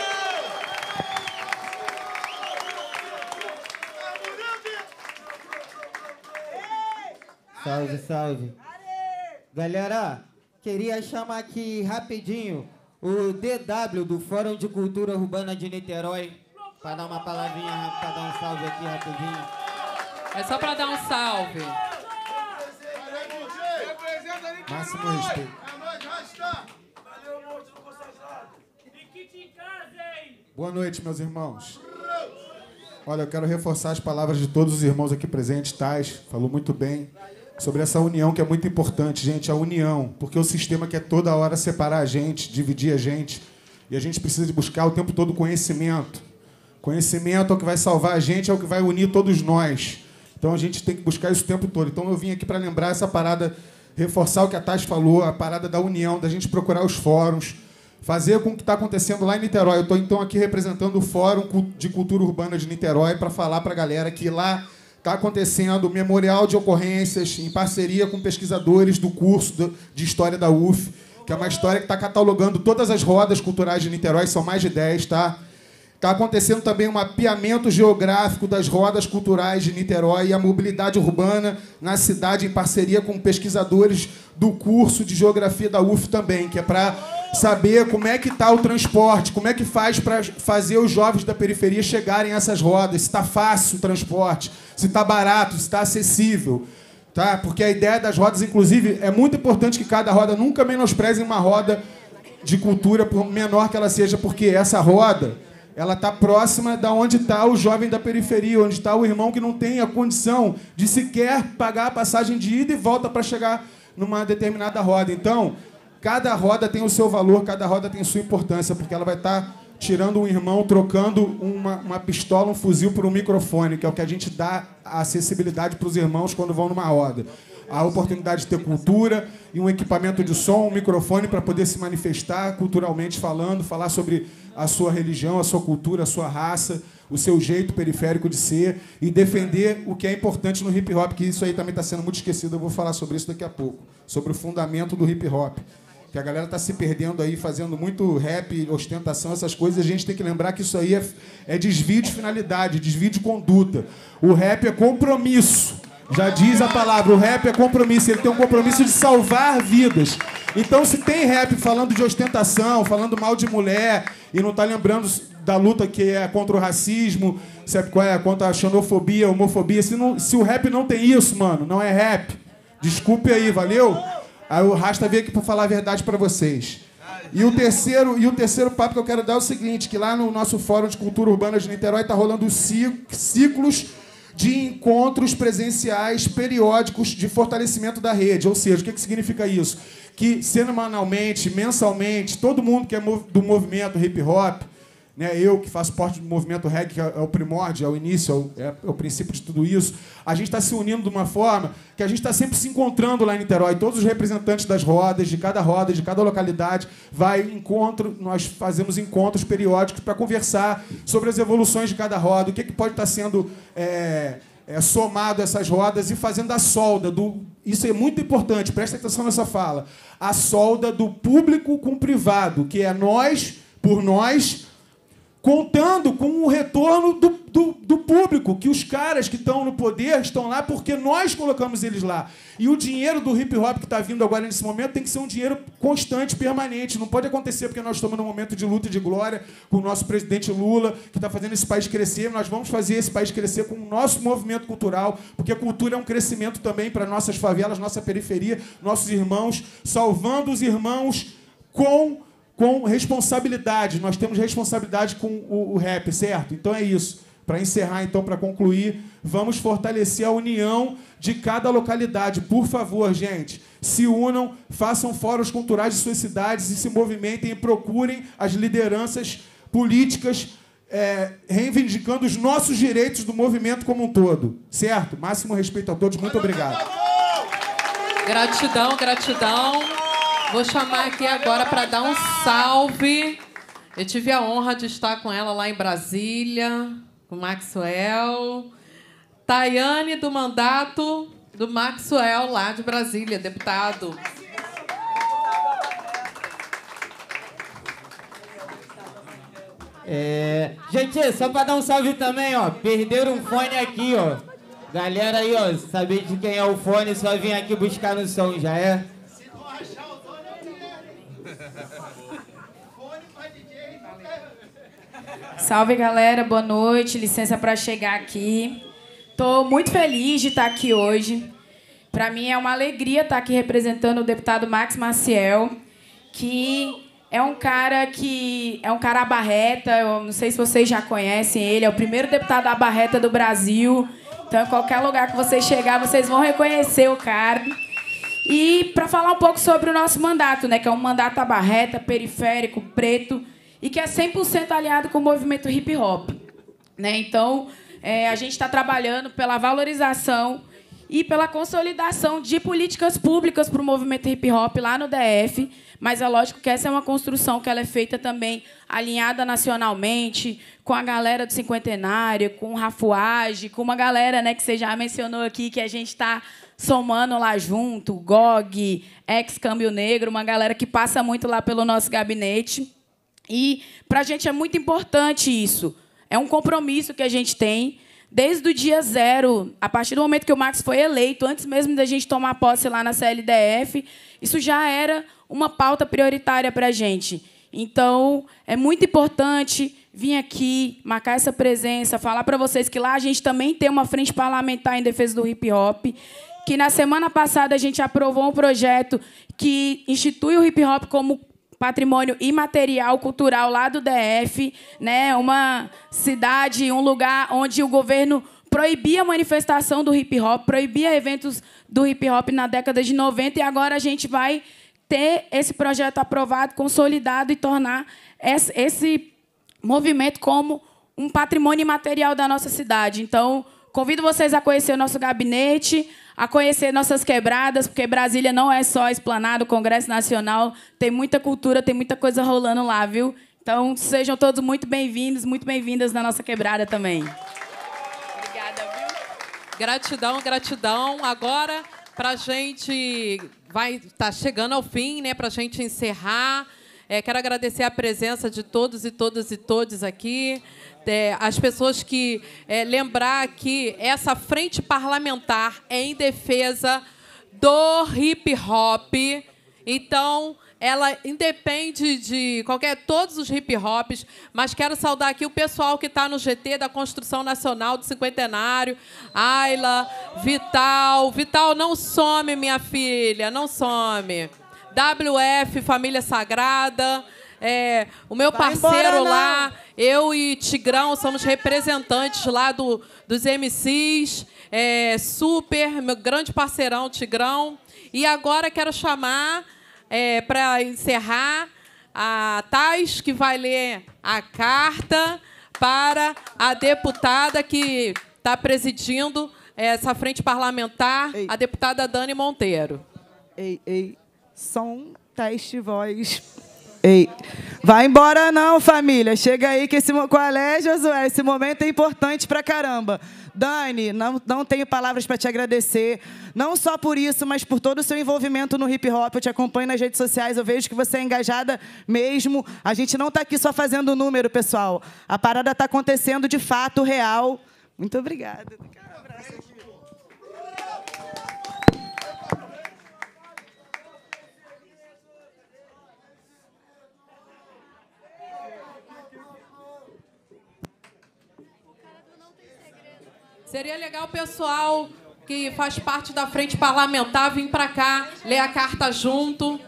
Salve, salve. Galera, queria chamar aqui rapidinho o DW do Fórum de Cultura Urbana de Niterói para dar uma palavrinha, para dar um salve aqui rapidinho. É só para dar um salve. Máximo respeito. É Boa noite, meus irmãos. Olha, eu quero reforçar as palavras de todos os irmãos aqui presentes, Tais falou muito bem sobre essa união que é muito importante, gente, a união, porque o sistema quer toda hora separar a gente, dividir a gente, e a gente precisa de buscar o tempo todo conhecimento. Conhecimento é o que vai salvar a gente, é o que vai unir todos nós. Então a gente tem que buscar isso o tempo todo. Então eu vim aqui para lembrar essa parada, reforçar o que a Tais falou, a parada da união, da gente procurar os fóruns, fazer com o que está acontecendo lá em Niterói. Eu estou então aqui representando o Fórum de Cultura Urbana de Niterói para falar para a galera que lá está acontecendo o Memorial de Ocorrências em parceria com pesquisadores do curso de História da UF, que é uma história que está catalogando todas as rodas culturais de Niterói, são mais de 10, tá? Está acontecendo também um mapeamento geográfico das rodas culturais de Niterói e a mobilidade urbana na cidade, em parceria com pesquisadores do curso de Geografia da UF também, que é para saber como é que está o transporte, como é que faz para fazer os jovens da periferia chegarem a essas rodas, se está fácil o transporte, se está barato, se está acessível. Tá? Porque a ideia das rodas, inclusive, é muito importante que cada roda nunca menospreze uma roda de cultura, por menor que ela seja, porque essa roda ela está próxima da onde está o jovem da periferia, onde está o irmão que não tem a condição de sequer pagar a passagem de ida e volta para chegar numa determinada roda. Então, cada roda tem o seu valor, cada roda tem sua importância, porque ela vai estar tá tirando um irmão, trocando uma, uma pistola, um fuzil por um microfone, que é o que a gente dá a acessibilidade para os irmãos quando vão numa roda a oportunidade de ter cultura e um equipamento de som, um microfone para poder se manifestar culturalmente falando, falar sobre a sua religião, a sua cultura, a sua raça, o seu jeito periférico de ser e defender o que é importante no hip hop, que isso aí também está sendo muito esquecido. Eu vou falar sobre isso daqui a pouco, sobre o fundamento do hip hop que a galera está se perdendo aí, fazendo muito rap, ostentação, essas coisas, a gente tem que lembrar que isso aí é, é desvio de finalidade, desvio de conduta. O rap é compromisso. Já diz a palavra, o rap é compromisso, ele tem um compromisso de salvar vidas. Então, se tem rap falando de ostentação, falando mal de mulher e não tá lembrando da luta que é contra o racismo, é, é contra a xenofobia, a homofobia, se, não, se o rap não tem isso, mano, não é rap. Desculpe aí, valeu? Aí o Rasta veio aqui para falar a verdade para vocês. E o terceiro e o terceiro papo que eu quero dar é o seguinte, que lá no nosso Fórum de Cultura Urbana de Niterói tá rolando ciclos de encontros presenciais periódicos de fortalecimento da rede. Ou seja, o que, que significa isso? Que semanalmente, mensalmente, todo mundo que é do movimento hip hop né? eu que faço parte do movimento reggae, que é, é o primórdio, é o início, é o, é, é o princípio de tudo isso, a gente está se unindo de uma forma que a gente está sempre se encontrando lá em Niterói. Todos os representantes das rodas, de cada roda, de cada localidade, vai encontro, nós fazemos encontros periódicos para conversar sobre as evoluções de cada roda, o que, é que pode estar tá sendo é, é, somado essas rodas e fazendo a solda do. Isso é muito importante, presta atenção nessa fala. A solda do público com o privado, que é nós por nós, contando com o retorno do, do, do, público, que os caras que estão no poder estão lá porque nós colocamos eles lá. E o dinheiro do hip hop que está vindo agora nesse momento tem que ser um dinheiro constante, permanente. Não pode acontecer porque nós estamos num momento de luta e de glória com o nosso presidente Lula, que está fazendo esse país crescer. Nós vamos fazer esse país crescer com o nosso movimento cultural, porque a cultura é um crescimento também para nossas favelas, nossa periferia, nossos irmãos, salvando os irmãos com com responsabilidade. Nós temos responsabilidade com o, o rap, certo? Então é isso. Para encerrar, então, para concluir, vamos fortalecer a união de cada localidade. Por favor, gente, se unam, façam fóruns culturais de suas cidades e se movimentem e procurem as lideranças políticas é, reivindicando os nossos direitos do movimento como um todo. Certo? Máximo respeito a todos. Muito obrigado. Gratidão, gratidão. Vou chamar aqui agora para dar um salve. Eu tive a honra de estar com ela lá em Brasília, com o Maxwell. Tayane do mandato do Maxwell lá de Brasília, deputado. É... Gente, é só para dar um salve também, ó. Perderam um fone aqui, ó. Galera aí, ó, saber de quem é o fone, só vim aqui buscar no som, já é? Salve galera, boa noite. Licença para chegar aqui. Tô muito feliz de estar aqui hoje. Para mim é uma alegria estar aqui representando o deputado Max Maciel, que é um cara que é um cara abarreta, eu não sei se vocês já conhecem ele, é o primeiro deputado abarreta do Brasil. Então, em qualquer lugar que vocês chegar, vocês vão reconhecer o cara. E para falar um pouco sobre o nosso mandato, né, que é um mandato abarreta, periférico, preto, e que é 100% aliado com o movimento hip hop. Né? Então, é, a gente está trabalhando pela valorização e pela consolidação de políticas públicas para o movimento hip hop lá no DF, mas é lógico que essa é uma construção que ela é feita também alinhada nacionalmente, com a galera do cinquentenário, com o Rafuage, com uma galera né, que você já mencionou aqui, que a gente está somando lá junto, GOG, ex-câmbio negro, uma galera que passa muito lá pelo nosso gabinete. E para a gente é muito importante isso. É um compromisso que a gente tem desde o dia zero, a partir do momento que o Max foi eleito, antes mesmo da gente tomar posse lá na CLDF, isso já era uma pauta prioritária para a gente. Então, é muito importante vir aqui, marcar essa presença, falar para vocês que lá a gente também tem uma frente parlamentar em defesa do hip hop, que na semana passada a gente aprovou um projeto que institui o hip hop como patrimônio imaterial cultural lá do DF, né? Uma cidade, um lugar onde o governo proibia a manifestação do hip hop, proibia eventos do hip hop na década de 90 e agora a gente vai ter esse projeto aprovado, consolidado e tornar esse movimento como um patrimônio imaterial da nossa cidade. Então, convido vocês a conhecer o nosso gabinete, a conhecer nossas quebradas, porque Brasília não é só esplanado, Congresso Nacional, tem muita cultura, tem muita coisa rolando lá, viu? Então, sejam todos muito bem-vindos, muito bem-vindas na nossa quebrada também. Obrigada, viu? Gratidão, gratidão. Agora, para a gente vai tá chegando ao fim, né? Para a gente encerrar, é, quero agradecer a presença de todos e todas e todos aqui é, as pessoas que é, lembrar que essa frente parlamentar é em defesa do hip hop. Então, ela independe de qualquer todos os hip hops, mas quero saudar aqui o pessoal que está no GT da Construção Nacional do Cinquentenário, Ayla, Vital, Vital não some minha filha, não some. WF Família Sagrada, é, o meu Vai parceiro embora, lá, eu e Tigrão somos representantes lá do, dos MCs. É, super, meu grande parceirão, Tigrão. E agora quero chamar, é, para encerrar, a Thais, que vai ler a carta para a deputada que está presidindo essa frente parlamentar, ei. a deputada Dani Monteiro. Ei, ei, som, teste, voz. Ei. Vai embora não, família. Chega aí que esse qual é, Josué? Esse momento é importante pra caramba. Dani, não, não tenho palavras para te agradecer. Não só por isso, mas por todo o seu envolvimento no hip hop. Eu te acompanho nas redes sociais, eu vejo que você é engajada mesmo. A gente não está aqui só fazendo número, pessoal. A parada está acontecendo de fato, real. Muito obrigada. Seria legal o pessoal que faz parte da frente parlamentar vir para cá, ler a carta junto.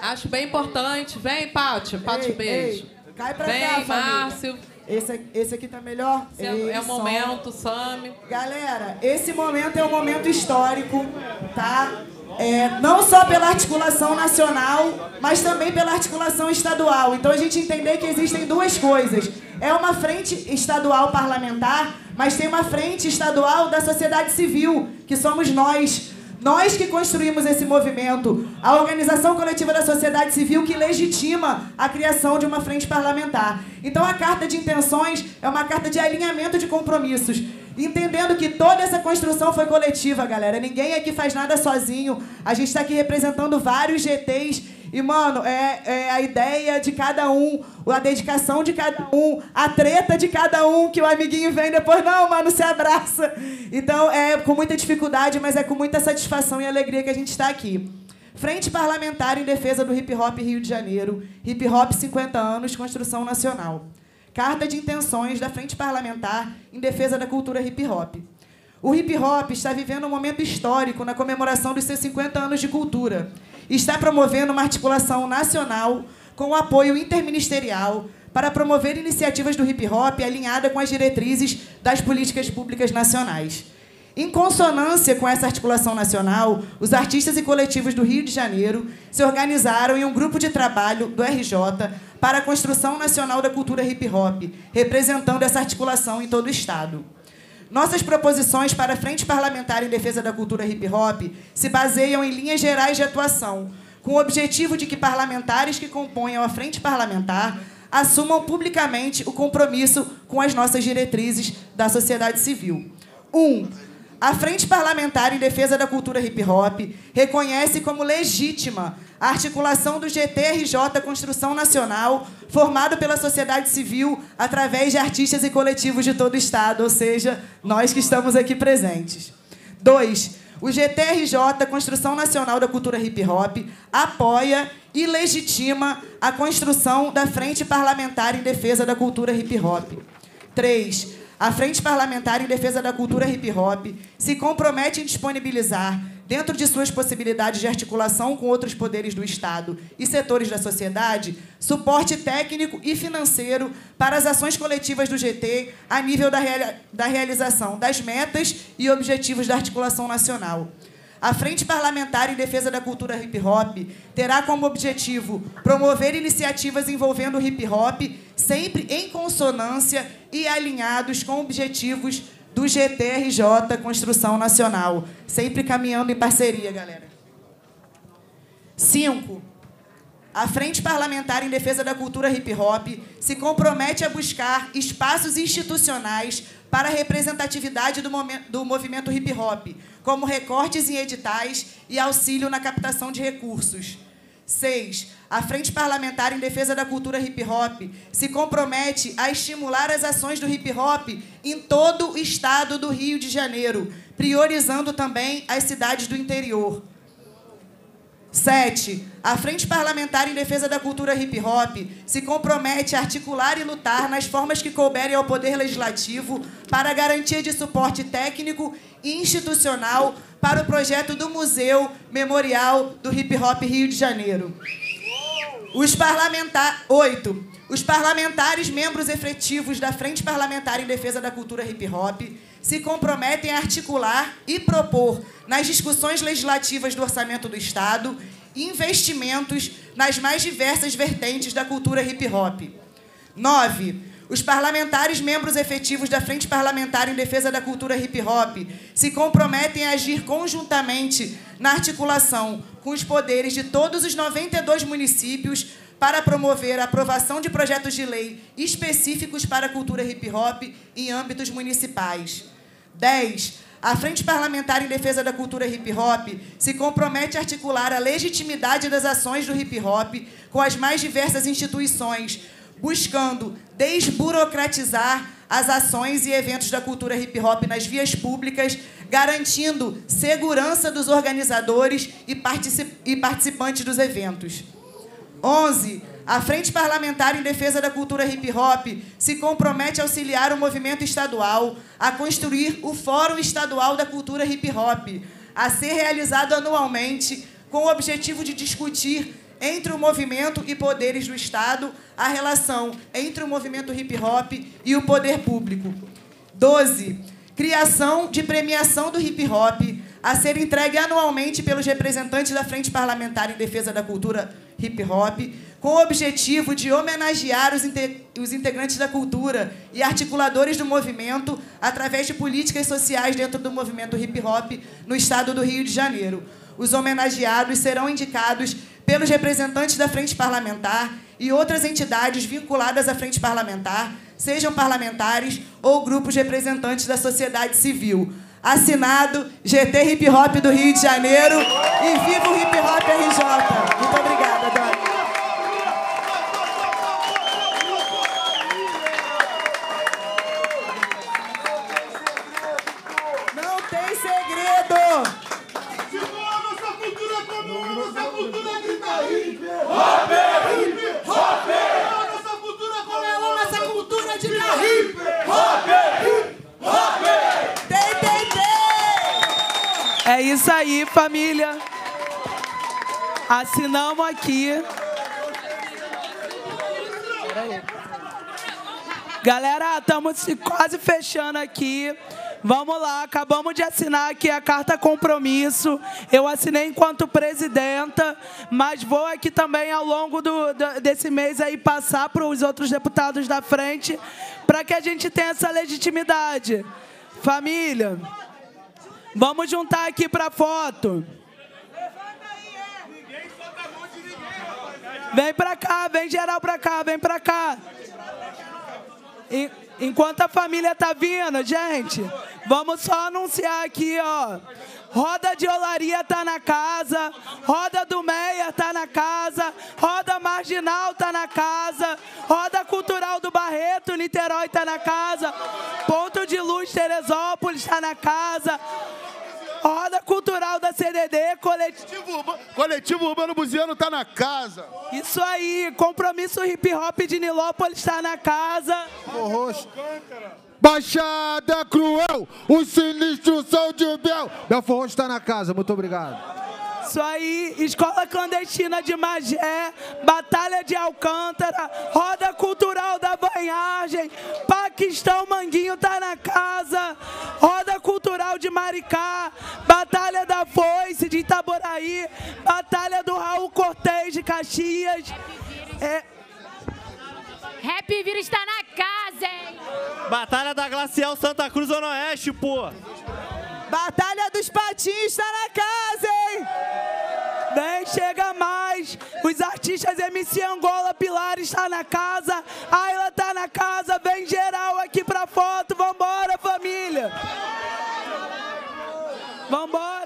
Acho bem importante. Vem, Pátio. Pátio, beijo. Ei, cai pra Vem, cá, Márcio. Esse, esse aqui tá melhor? é, Ei, é o é momento, Sami. Galera, esse momento é um momento histórico, tá? É, não só pela articulação nacional, mas também pela articulação estadual. Então a gente entender que existem duas coisas. É uma frente estadual parlamentar mas tem uma frente estadual da sociedade civil, que somos nós. Nós que construímos esse movimento, a organização coletiva da sociedade civil que legitima a criação de uma frente parlamentar. Então, a carta de intenções é uma carta de alinhamento de compromissos, entendendo que toda essa construção foi coletiva, galera. Ninguém aqui faz nada sozinho. A gente está aqui representando vários GTs e, mano, é, é a ideia de cada um, a dedicação de cada um, a treta de cada um, que o amiguinho vem depois, não, mano, se abraça. Então, é com muita dificuldade, mas é com muita satisfação e alegria que a gente está aqui. Frente Parlamentar em Defesa do Hip Hop Rio de Janeiro, Hip Hop 50 anos, Construção Nacional. Carta de Intenções da Frente Parlamentar em Defesa da Cultura Hip Hop. O hip hop está vivendo um momento histórico na comemoração dos seus 50 anos de cultura. Está promovendo uma articulação nacional com o apoio interministerial para promover iniciativas do hip hop alinhada com as diretrizes das políticas públicas nacionais. Em consonância com essa articulação nacional, os artistas e coletivos do Rio de Janeiro se organizaram em um grupo de trabalho do RJ para a construção nacional da cultura hip hop, representando essa articulação em todo o estado. Nossas proposições para a Frente Parlamentar em Defesa da Cultura Hip Hop se baseiam em linhas gerais de atuação, com o objetivo de que parlamentares que componham a Frente Parlamentar assumam publicamente o compromisso com as nossas diretrizes da sociedade civil. 1. Um, a Frente Parlamentar em Defesa da Cultura Hip Hop reconhece como legítima articulação do GTRJ Construção Nacional, formado pela sociedade civil através de artistas e coletivos de todo o Estado, ou seja, nós que estamos aqui presentes. Dois, o GTRJ, Construção Nacional da Cultura Hip Hop, apoia e legitima a construção da Frente Parlamentar em Defesa da Cultura Hip Hop. 3 a Frente Parlamentar em Defesa da Cultura Hip Hop se compromete em disponibilizar, dentro de suas possibilidades de articulação com outros poderes do Estado e setores da sociedade, suporte técnico e financeiro para as ações coletivas do GT a nível da, realização das metas e objetivos da articulação nacional. A Frente Parlamentar em Defesa da Cultura Hip Hop terá como objetivo promover iniciativas envolvendo o hip hop, sempre em consonância e alinhados com objetivos do GTRJ Construção Nacional, sempre caminhando em parceria, galera. Cinco, a Frente Parlamentar em Defesa da Cultura Hip Hop se compromete a buscar espaços institucionais para a representatividade do, momento, do movimento hip hop, como recortes em editais e auxílio na captação de recursos. 6. A Frente Parlamentar em Defesa da Cultura Hip Hop se compromete a estimular as ações do hip hop em todo o estado do Rio de Janeiro, priorizando também as cidades do interior. 7. A Frente Parlamentar em Defesa da Cultura Hip Hop se compromete a articular e lutar nas formas que couberem ao Poder Legislativo para garantia de suporte técnico e institucional para o projeto do Museu Memorial do Hip Hop Rio de Janeiro. Os parlamentar... 8. Os parlamentares membros efetivos da Frente Parlamentar em Defesa da Cultura Hip Hop se comprometem a articular e propor nas discussões legislativas do orçamento do Estado investimentos nas mais diversas vertentes da cultura hip hop. 9. Os parlamentares membros efetivos da Frente Parlamentar em Defesa da Cultura Hip Hop se comprometem a agir conjuntamente na articulação com os poderes de todos os 92 municípios para promover a aprovação de projetos de lei específicos para a cultura hip hop em âmbitos municipais. 10. A Frente Parlamentar em Defesa da Cultura Hip Hop se compromete a articular a legitimidade das ações do hip hop com as mais diversas instituições, buscando desburocratizar as ações e eventos da cultura hip hop nas vias públicas, garantindo segurança dos organizadores e, particip e participantes dos eventos. 11. A Frente Parlamentar em Defesa da Cultura Hip Hop se compromete a auxiliar o movimento estadual a construir o Fórum Estadual da Cultura Hip Hop, a ser realizado anualmente com o objetivo de discutir entre o movimento e poderes do Estado a relação entre o movimento hip hop e o poder público. 12. Criação de premiação do hip hop a ser entregue anualmente pelos representantes da Frente Parlamentar em Defesa da Cultura Hip Hop com o objetivo de homenagear os, os integrantes da cultura e articuladores do movimento através de políticas sociais dentro do movimento hip-hop no estado do Rio de Janeiro. Os homenageados serão indicados pelos representantes da Frente Parlamentar e outras entidades vinculadas à Frente Parlamentar, sejam parlamentares ou grupos representantes da sociedade civil. Assinado GT Hip Hop do Rio de Janeiro e viva o Hip Hop RJ. Muito obrigada. É isso aí, família. Assinamos aqui. Galera, estamos quase fechando aqui. Vamos lá, acabamos de assinar aqui a carta compromisso. Eu assinei enquanto presidenta, mas vou aqui também ao longo do, do, desse mês aí passar para os outros deputados da frente para que a gente tenha essa legitimidade. Família, vamos juntar aqui para foto. Vem para cá, vem geral para cá, vem para cá. E... Enquanto a família tá vindo, gente, vamos só anunciar aqui, ó. Roda de olaria tá na casa, roda do Meia tá na casa, roda marginal tá na casa, roda cultural do Barreto, Niterói tá na casa, ponto de luz Teresópolis tá na casa, Roda cultural da CDD, coletivo. Coletivo, coletivo Urbano Buziano tá na casa. Isso aí, compromisso hip hop de Nilópolis tá na casa. Baixada Cruel, os sinistros são de Bel. Belfor Roxo tá na casa, muito obrigado. Isso aí, Escola Clandestina de Magé, Batalha de Alcântara, Roda Cultural da Banhagem, Paquistão Manguinho tá na casa, Roda Cultural de Maricá, Batalha da Foice de Itaboraí, Batalha do Raul Cortez de Caxias. É... Rap Vira está na casa, hein? Batalha da Glacial Santa Cruz Oeste, pô! Batalha dos Patins está na casa, hein? Vem, chega mais. Os artistas MC Angola Pilar está na casa. Ayla está na casa. Vem geral aqui pra foto. Vambora, família. Vambora.